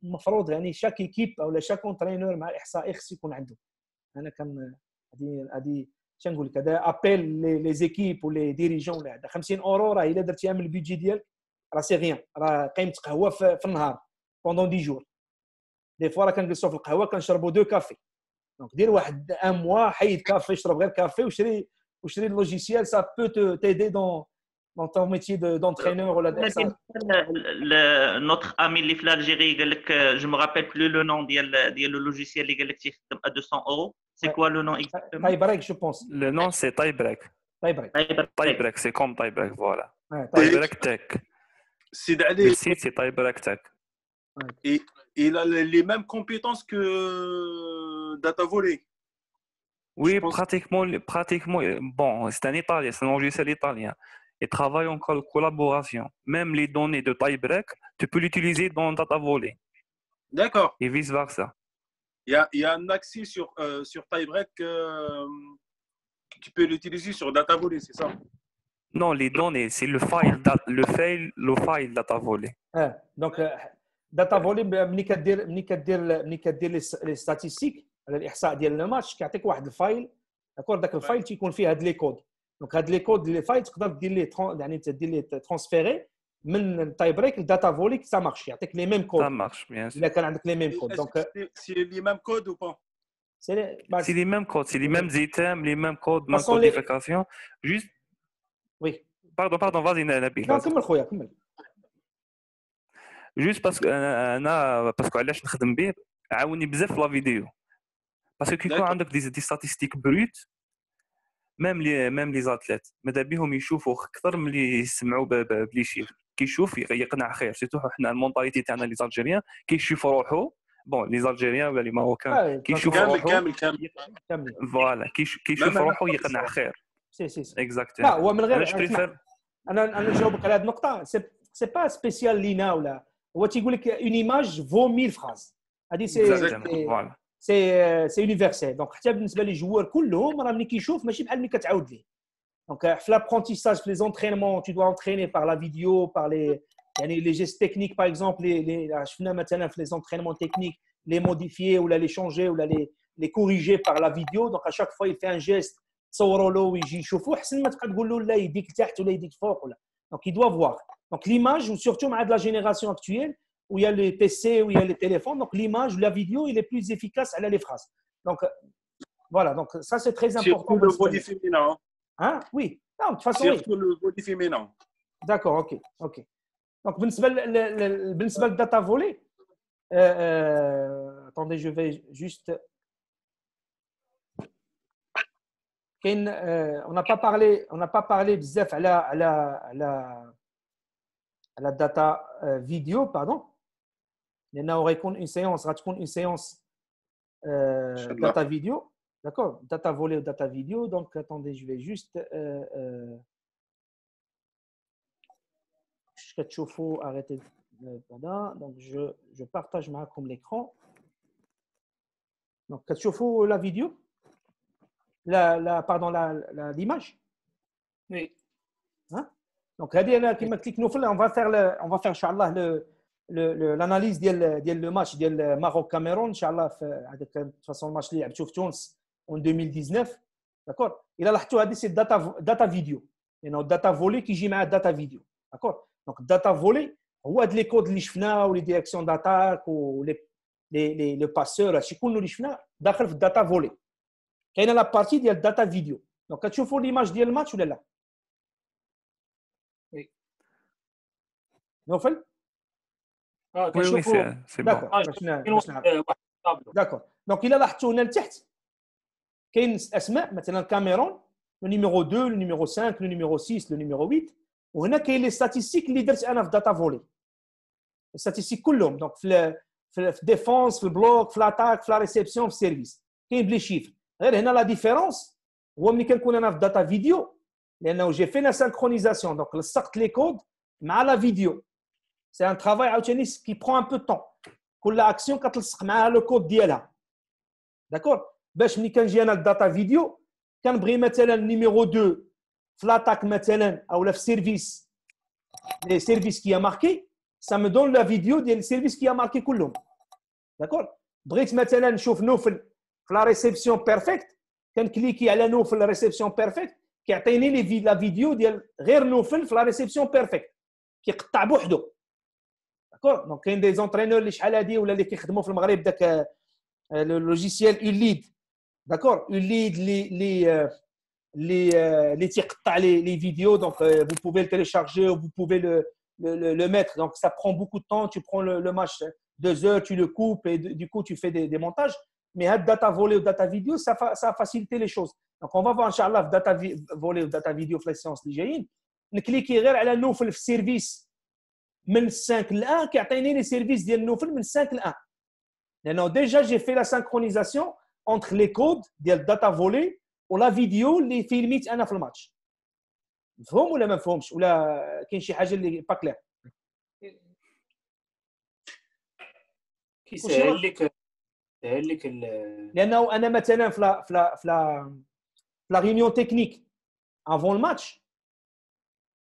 المفروض يعني شاك ايكيب او شاك اونترينور مع الاحصائي خص يكون عنده انا كان هذه هذه شنقول لك هذا ابيل لي لي زيكيب ولي ديريجون ولا هذا 50 اورو راه الا درتيها من البيجي ديالك راه سي غيان راه قيمه قهوه في, النهار بوندون دي جور دي فوا راه كنجلسوا في القهوه كنشربوا دو كافي دونك دير واحد ان موا حيد كافي اشرب غير كافي وشري وشري اللوجيسيال سا بو تيدي دون dans ton métier d'entraîneur ou la Notre ami qui est l'Algérie, je me rappelle plus le nom le logiciel qui à 200 euros. C'est quoi le nom exactement Tiebreak, je pense. Le nom, c'est Tiebreak. Tiebreak. c'est comme Tiebreak, voilà. Tiebreak Tech. Le site, c'est Tiebreak Tech. Et il a les mêmes compétences que Data Volley. Oui, pratiquement, pratiquement. Bon, c'est un italien, c'est un logiciel italien et travaille en collaboration. Même les données de tie-break, tu peux l'utiliser dans DataVolley. D'accord. Et vice-versa. Il y, a, un accès sur, euh, sur tie-break, euh, tu peux l'utiliser sur Data c'est ça Non, les données, c'est le file, le file, le file Data Ah, donc, euh, Data Volley, ملي كدير ملي statistiques, ملي كدير لي ستاتيستيك على الاحصاء ديال الماتش D'accord, donc le file qui tu des فيه donc, il y a des codes, les failles, tu délais transférés, transféré, le type break le data-volic, ça marche. Il y a des mêmes codes. Ça marche bien. C'est les mêmes codes ou pas bah, C'est les mêmes codes, c'est les mêmes items, les mêmes codes, même codification. Juste. Oui. Pardon, pardon, vas-y, nest Non, je ne sais pas. Juste parce que je vais vous dire, je vais vous dire la vidéo. Parce que quand on a des statistiques brutes, مام لي مام لي زاتليت ماذا بيهم يشوفوا اكثر من اللي يسمعوا بلي شي كيشوف يقنع خير سيتو حنا المونتاليتي تاعنا لي زالجيريان كيشوف روحو بون لي زالجيريان ولا لي ماروكان آه، كيشوف روحو كامل كامل كامل فوالا كيشوف روحو يقنع خير سي سي سي اكزاكتلي لا هو من غير انا انا نجاوبك على هذه النقطه سي با سبيسيال لينا ولا هو تيقول لك اون ايماج فو ميل فراز هذه سي فوالا Euh, c'est universel donc quand il y a de les joueurs, coulent, madame niki chauffe, machin, elle me met Donc, euh, l'apprentissage, les entraînements, tu dois entraîner par la vidéo, par les, les gestes techniques par exemple, les, je viens matin, les entraînements techniques, les modifier ou les changer ou les, les corriger par la vidéo. Donc à chaque fois, il fait un geste, sourrolo, il chauffe. Puis, même quand il coule, là, il dit claire, tu l'as dit fort là. Donc, il doit voir. Donc, l'image, surtout, madame de la génération actuelle où il y a les PC, où il y a les téléphones. Donc, l'image, la vidéo, il est plus efficace a les phrases. Donc, euh, voilà. Donc, ça, c'est très important. Surtout le body féminin. Hein. hein? Oui. Non, de toute façon, Surtout le body féminin. D'accord, OK. OK. Donc, le data volée, euh, euh, attendez, je vais juste. on n'a pas parlé, on n'a pas parlé la, la, la, à la data vidéo, pardon. On aurait une séance, raconte une séance euh, data vidéo, d'accord, data volée ou data vidéo. Donc attendez, je vais juste Katchoufo arrêter pendant. Donc je je partage ma comme l'écran. Donc Katchoufo la vidéo, la la pardon la l'image. Oui. Hein? Donc regardez qui me clique n'oublie on va faire le on va faire Charles le l'analyse du le match de Maroc Cameroun, en 2019, il a l'habitude de c'est data data vidéo, alors data volet qui à data vidéo, d'accord, donc data volée ou les codes de ou les directions d'attaque ou les les le le data volet la partie il data vidéo, donc quand tu l'image du match tu là, D'accord. Donc, il a la tournée y tête. Kane Asma, maintenant Cameroun le numéro 2, le numéro 5, le numéro 6, le numéro 8. où il y a les statistiques leaders dans data volée. Les statistiques Coulomb. Donc, la défense, le bloc, l'attaque, la réception, le service. Il a les chiffres. Il y a la différence. Ou il y a une data vidéo. J'ai fait la synchronisation. Donc, le sac les codes, mais à la vidéo c'est un travail qui prend un peu de temps pour la action quand le serveur le code. dit là d'accord ben je mets quand j'ai une date data vidéo quand je mettait le numéro 2 je mettait le au le service le service qui a marqué ça me donne la vidéo du le service qui a marqué Coulomb d'accord Brett mettait le chauffe nuffle la réception perfect quand je clique la la réception perfect qui a atteint la vidéo de le la réception perfect qui est tabouhdo D'accord Donc, des entraîneurs entraîneurs, اللي شحال هذه ولا اللي كيخدموا في le logiciel لوجيسيال d'accord داكور يوليد euh, euh, les vidéos. Donc, euh, vous pouvez le télécharger vous pouvez le mettre donc ça prend beaucoup de temps tu prends le, match deux heures tu le coupes et du coup tu fais des, montages mais à data volée ou data vidéo ça ça a facilité les choses donc on va voir inchallah data volée ou data vidéo في la séance اللي جايين نكليكي غير là نوفل le service qui le 5 là, services Déjà, j'ai fait la synchronisation entre les codes, les Data volées, ou la vidéo, les films et les match. Vous avez ou information Je ne sais pas Qui c'est C'est C'est C'est elle qui. C'est elle qui. C'est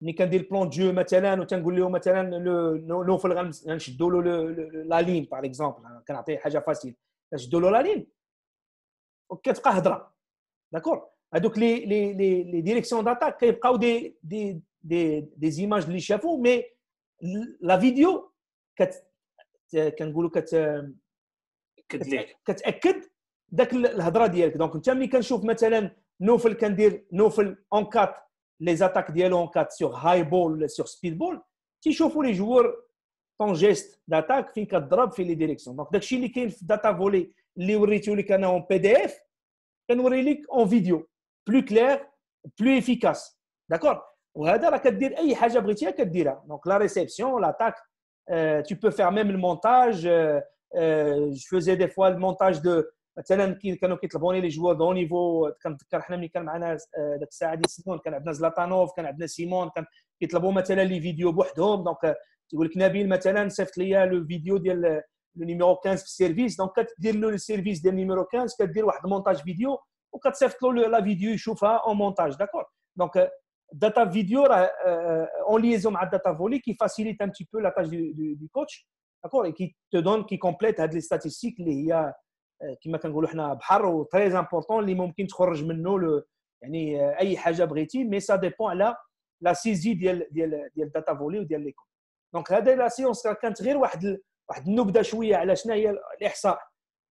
ملي كندير بلون ديو مثلا وتنقول لهم مثلا نوفل غنشدوا له لا لين باغ اكزومبل كنعطيه حاجه فاسيل نشدوا له لا لين وكتبقى هضره داكور هذوك لي لي لي لي ديريكسيون داتاك كيبقاو دي دي دي دي زيماج اللي شافو مي لا فيديو كت كنقولوا كت كتاكد داك الهضره ديالك دونك انت ملي كنشوف مثلا نوفل كندير نوفل اون كات les attaques d'Yellow en 4 sur high ball, sur speed ball, tu chauffes les joueurs ton geste d'attaque, fin qu'à drop, fin les directions. Donc, si les data volée, les ouvriers, les en PDF, et nous en vidéo. Plus clair, plus efficace. D'accord hein. Donc, la réception, l'attaque, euh, tu peux faire même le montage. Euh, euh, je faisais des fois le montage de, مثلا كانوا كيطلبوني لي جوار دو نيفو كنتذكر حنا ملي كان معنا ذاك آه، الساعه سيمون كان عندنا زلاتانوف كان عندنا سيمون كان كيطلبوا مثلا لي فيديو بوحدهم دونك آه، تقول لك نبيل مثلا صيفط ليا لو فيديو ديال آه، لو نيميرو 15 في السيرفيس دونك كتدير له السيرفيس ديال نيميرو 15 كدير واحد المونتاج فيديو وكتصيفط له لا فيديو يشوفها اون مونتاج داكور دونك داتا فيديو راه اون ليزون مع الداتا فولي كي فاسيليت ان بو لا تاج دو كوتش داكور كي تو دون كي كومبليت هاد لي ستاتيستيك اللي هي آه، كما كنقولوا حنا بحر وتري امبورطون اللي ممكن تخرج منه يعني آه، اي حاجه بغيتي مي سا ديبون على لا سيزي ديال ديال ديال داتا فولي وديال لي كود دونك هذا لا سيونس كانت غير واحد ال... واحد النبذه شويه على شنو هي الاحصاء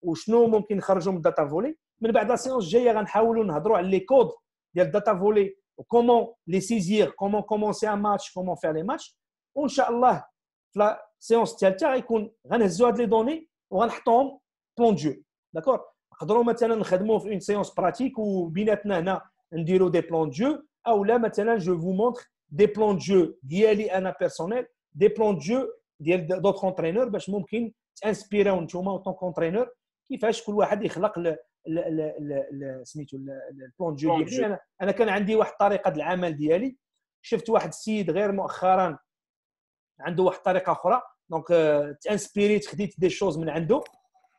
وشنو ممكن نخرجوا من الداتا فولي من بعد لا سيونس الجايه غنحاولوا نهضروا على لي كود ديال الداتا فولي وكومون لي سيزير كومون كومونسي ان ماتش كومون فير لي ماتش وان شاء الله في لا سيونس الثالثه غيكون غنهزوا هاد لي دوني وغنحطوهم بلون دو داكور نقدروا مثلا نخدموا في اون سيونس براتيك وبيناتنا هنا نديروا دي بلان دو او لا مثلا جو فو مونتر دي بلان دو ديالي انا بيرسونيل دي بلان دو ديال دوت اونترينور باش ممكن تانسبيراو نتوما اون اونترينور كيفاش كل واحد يخلق سميتو البلان دو ديالي انا انا كان عندي واحد طريقه العمل ديالي شفت واحد السيد غير مؤخرا عنده واحد الطريقه اخرى دونك تانسبيريت خديت دي شوز من عنده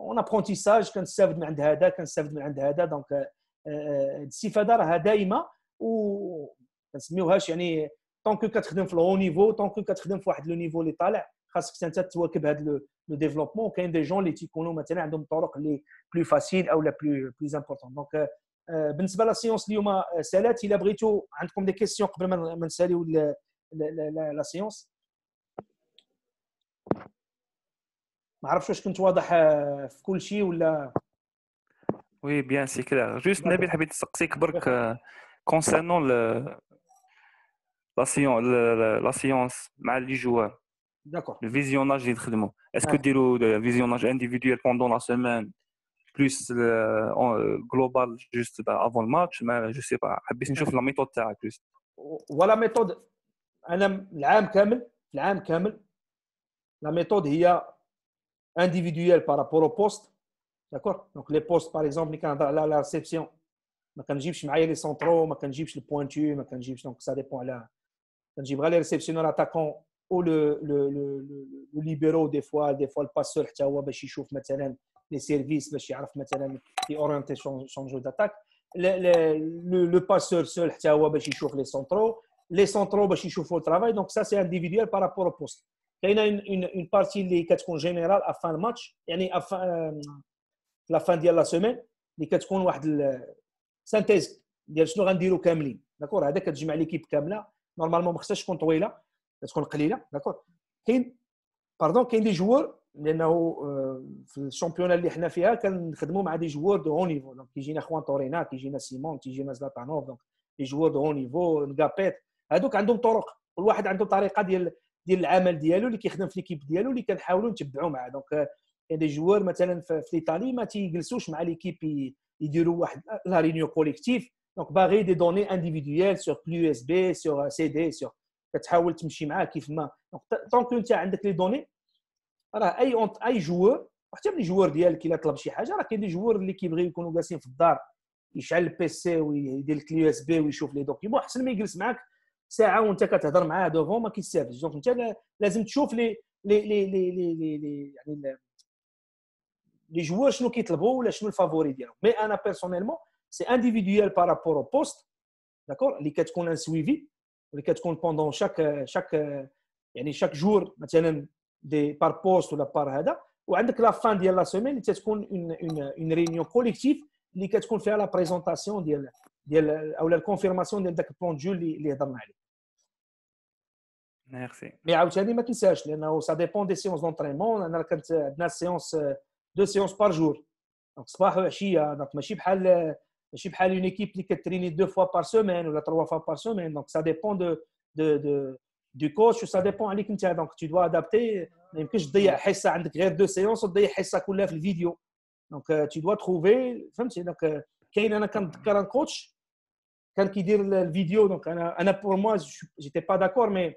اون ابرونتيساج كنستافد من عند هذا كنستافد من عند هذا دونك آه، آه، الاستفاده راها دائمه و كنسميوهاش يعني طونكو كتخدم في الهو نيفو طونكو كتخدم في واحد لو نيفو اللي طالع خاصك انت تواكب هذا لو ديفلوبمون كاين دي جون اللي تيكونوا مثلا عندهم طرق اللي بلو فاسيل او لا بلو بلو امبورطون دونك آه، بالنسبه سيونس اليوم سالات الا بغيتوا عندكم دي كيسيون قبل ما نساليو لا سيونس ما عرفتش واش كنت واضح آه، في كل شيء ولا وي بيان سي كلا جوست نبيل حبيت نسقسيك برك كونسيرنون لا سيون لا سيونس مع لي جوار داكور الفيزيوناج اللي تخدموا اسكو ديروا فيزيوناج انديفيديوال بوندون لا سيمين بلوس جلوبال جوست افون الماتش ما جو سي با حبيت نشوف لا ميثود تاعك جوست ولا ميثود انا العام كامل العام كامل لا ميثود هي individuelle par rapport au poste. D'accord Donc, les postes, par exemple, la, la réception, les centraux, les pointus, donc ça dépend. Là. les réceptionneurs attaquants ou le, le, le, le, libéraux, des fois, des fois le passeur, ben, les services, ben, qui orientent son, son jeu d'attaque. Le, le, passeur seul, ben, les centraux. Les centraux, le travail. Donc, ça, c'est individuel par rapport au poste. كاينه اون بارتي اللي كتكون جينيرال افان الماتش يعني افان لا فان ديال لا سيمين اللي كتكون واحد سانتيز ديال شنو غنديروا كاملين داكور هذا كتجمع ليكيب كامله نورمالمون ما خصهاش تكون طويله كتكون قليله داكور كاين باردون كاين دي جوار لانه في الشامبيون اللي حنا فيها كنخدموا مع دي جوار دو هون نيفو دونك كيجينا خوان تورينا كيجينا سيمون كيجينا زلاتانوف دونك دي جوار دو هون نيفو نكابيت هادوك عندهم طرق كل واحد عنده طريقه ديال ديال العمل ديالو اللي كيخدم في ليكيب ديالو اللي كنحاولوا نتبعوا معاه دونك يعني جوار مثلا في ايطالي ما تيجلسوش مع ليكيب يديروا واحد لا رينيو كوليكتيف دونك باغي دي دوني انديفيديوال سور بلو اس بي سور سي دي سور كتحاول تمشي معاه كيف ما دونك طونك انت عندك لي دوني راه اي اونت اي جوار وحتى من الجوار ديالك الا طلب شي حاجه راه كاين دي جوار اللي كيبغيو يكونوا جالسين في الدار يشعل البيسي ويدير لك اليو اس بي ويشوف لي دوكيمون احسن ما يجلس معاك ساعه وانت كتهضر معاه دوفون ما كيستافدش دونك انت لازم تشوف لي لي لي لي لي, لي, لي يعني لي جوار شنو كيطلبوا ولا شنو الفافوري ديالهم مي انا بيرسونيلمون سي انديفيديوال بارابور او بوست داكور اللي كتكون ان سويفي اللي كتكون بوندون شاك شاك يعني شاك جور مثلا دي بار بوست ولا بار هذا وعندك لا فان ديال لا سيمين اللي تتكون اون اون اون ريونيون كوليكتيف اللي كتكون فيها لا بريزونطاسيون ديال ديال اولا الكونفيرماسيون ديال داك البلان ديو اللي هضرنا عليه Merci. Mais ça dépend des séances d'entraînement. On a quand même euh, euh, deux séances par jour. Donc, c'est pas si on a une équipe qui est deux fois par semaine ou trois fois par semaine. Donc, ça dépend du coach ça dépend de l'équipe. Donc, tu dois adapter. Même si je disais, euh, il deux séances ou dois y a une vidéo. Donc, tu dois trouver... Quelqu'un a un coach qui dit la vidéo. Donc, pour moi, je n'étais pas d'accord. mais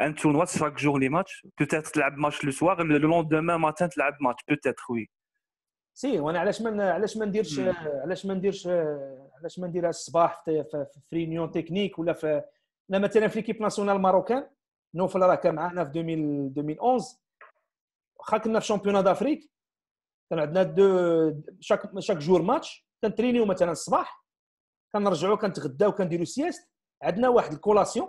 انت tournoi chaque jour les matchs peut تلعب ماتش لو soir لو lendemain ماتان تلعب ماتش بوتيتر وي سي وانا علاش ما علاش ما نديرش hmm. علاش ما نديرش علاش ما نديرها الصباح في, في, ريونيون تكنيك ولا في انا مثلا في ليكيب ناسيونال ماروكان نوفل راه كان معنا في 2011 واخا كنا في شامبيون دافريك كان عندنا دو شاك شاك جور ماتش كنترينيو مثلا الصباح كنرجعو كنتغداو كنديرو سياست عندنا واحد الكولاسيون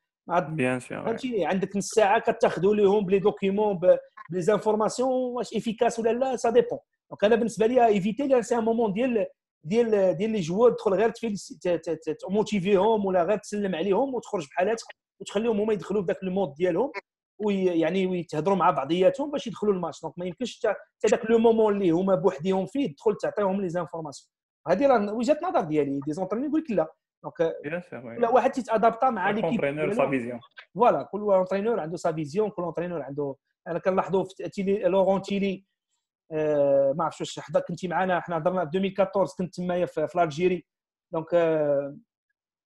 بيان سور فهمتيني عندك نص ساعه كتاخذوا ليهم بلي دوكيمون بلي زانفورماسيون واش افيكاس ولا لا سا ديبون دونك انا بالنسبه لي ايفيتي سي ان مومون ديال ديال ديال لي جوار تدخل غير تموتيفيهم ولا غير تسلم عليهم وتخرج بحالاتك وتخليهم هما يدخلوا في ذاك المود ديالهم ويعني ويتهضروا مع بعضياتهم باش يدخلوا الماتش دونك ما يمكنش حتى ذاك لو مومون اللي هما بوحديهم فيه تدخل تعطيهم لي زانفورماسيون هذه راه وجهه نظر ديالي دي زونترين يقول لك لا دونك لا واحد تيتادابتا مع ليكيب فيزيون فوالا كل اونترينور عنده سا فيزيون كل اونترينور عنده انا كنلاحظوا في تيلي لورون تيلي ما عرفتش واش حدا كنتي معنا حنا هضرنا في 2014 كنت تمايا في الجيري دونك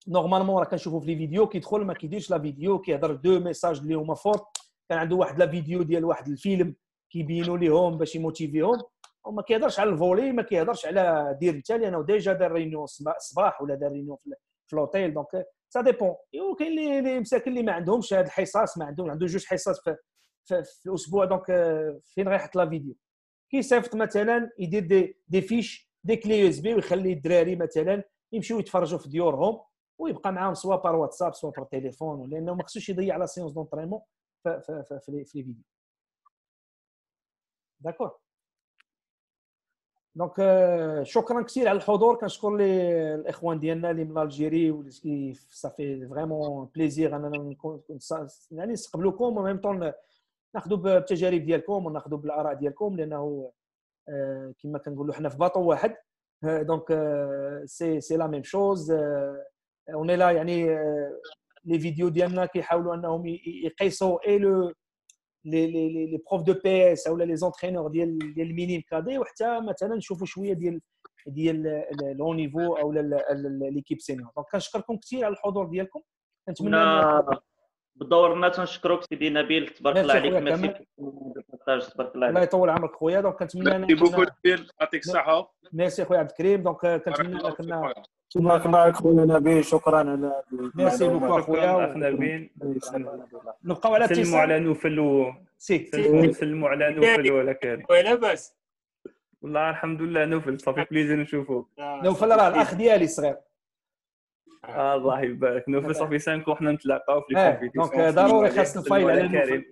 نورمالمون راه كنشوفوا في لي فيديو كيدخل ما كيديرش لا فيديو كيهضر دو ميساج اللي هما فورت كان عنده واحد لا فيديو ديال واحد الفيلم كيبينوا ليهم باش يموتيفيهم وما كيهضرش على الفولي ما كيهضرش على دير انت لانه ديجا دار رينيو صباح ولا دار رينيو في لوتيل دونك سا ديبون وكاين اللي اللي مساكن اللي ما عندهمش هاد الحصص ما عندهم عنده جوج حصص في, في, في الاسبوع دونك فين غيحط لا فيديو كيصيفط مثلا يدير دي دي فيش دي كلي يو اس بي ويخلي الدراري مثلا يمشيو يتفرجوا في ديورهم ويبقى معاهم سوا بار واتساب سوا بار تليفون لانه ما خصوش يضيع لا سيونس دونترينمون في, في, في, في, في لي فيديو داكور دونك euh, شكرا كثير على الحضور كنشكر لي الاخوان ديالنا اللي من الجيري واللي صافي فريمون بليزير اننا نكون يعني نستقبلوكم وميم طون ناخذوا بالتجارب ديالكم وناخذوا بالاراء ديالكم لانه آه، كما كنقولوا حنا في باطو واحد دونك سي سي لا ميم شوز اون لا يعني لي آه، فيديو ديالنا كيحاولوا انهم يقيسوا اي لو لي لي لي بروف دو بي اس ولا لي زونترينور ديال ديال المينيم كادي وحتى مثلا نشوفوا شويه ديال ديال لو نيفو او ليكيب سينيور دونك كنشكركم كثير على الحضور ديالكم نتمنى بدورنا تنشكروك سيدي نبيل تبارك الله عليك ميرسي تبارك الله الله يطول عمرك خويا دونك كنتمنى ميرسي بوكو نبيل يعطيك الصحه ميرسي خويا عبد الكريم دونك كنتمنى كنا تبارك الله عليك خويا نبيل شكرا على ميرسي بوكو خويا اخ نبيل نبقاو على اتصال سلموا على نوفل سي سلموا على نوفل ولكن لاباس والله الحمد لله نوفل صافي نعم. بليزير نشوفوك نعم. نوفل راه الاخ ديالي الصغير آه، الله يبارك نوفي صافي 5 وحنا نتلاقاو في الكونفيتيسيون دونك ضروري خاص الفايل على كريم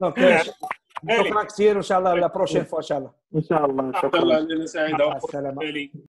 دونك شكرا كثير وان شاء الله لا بروشين فوا ان شاء الله ان شاء الله شكرا سعيده السلامه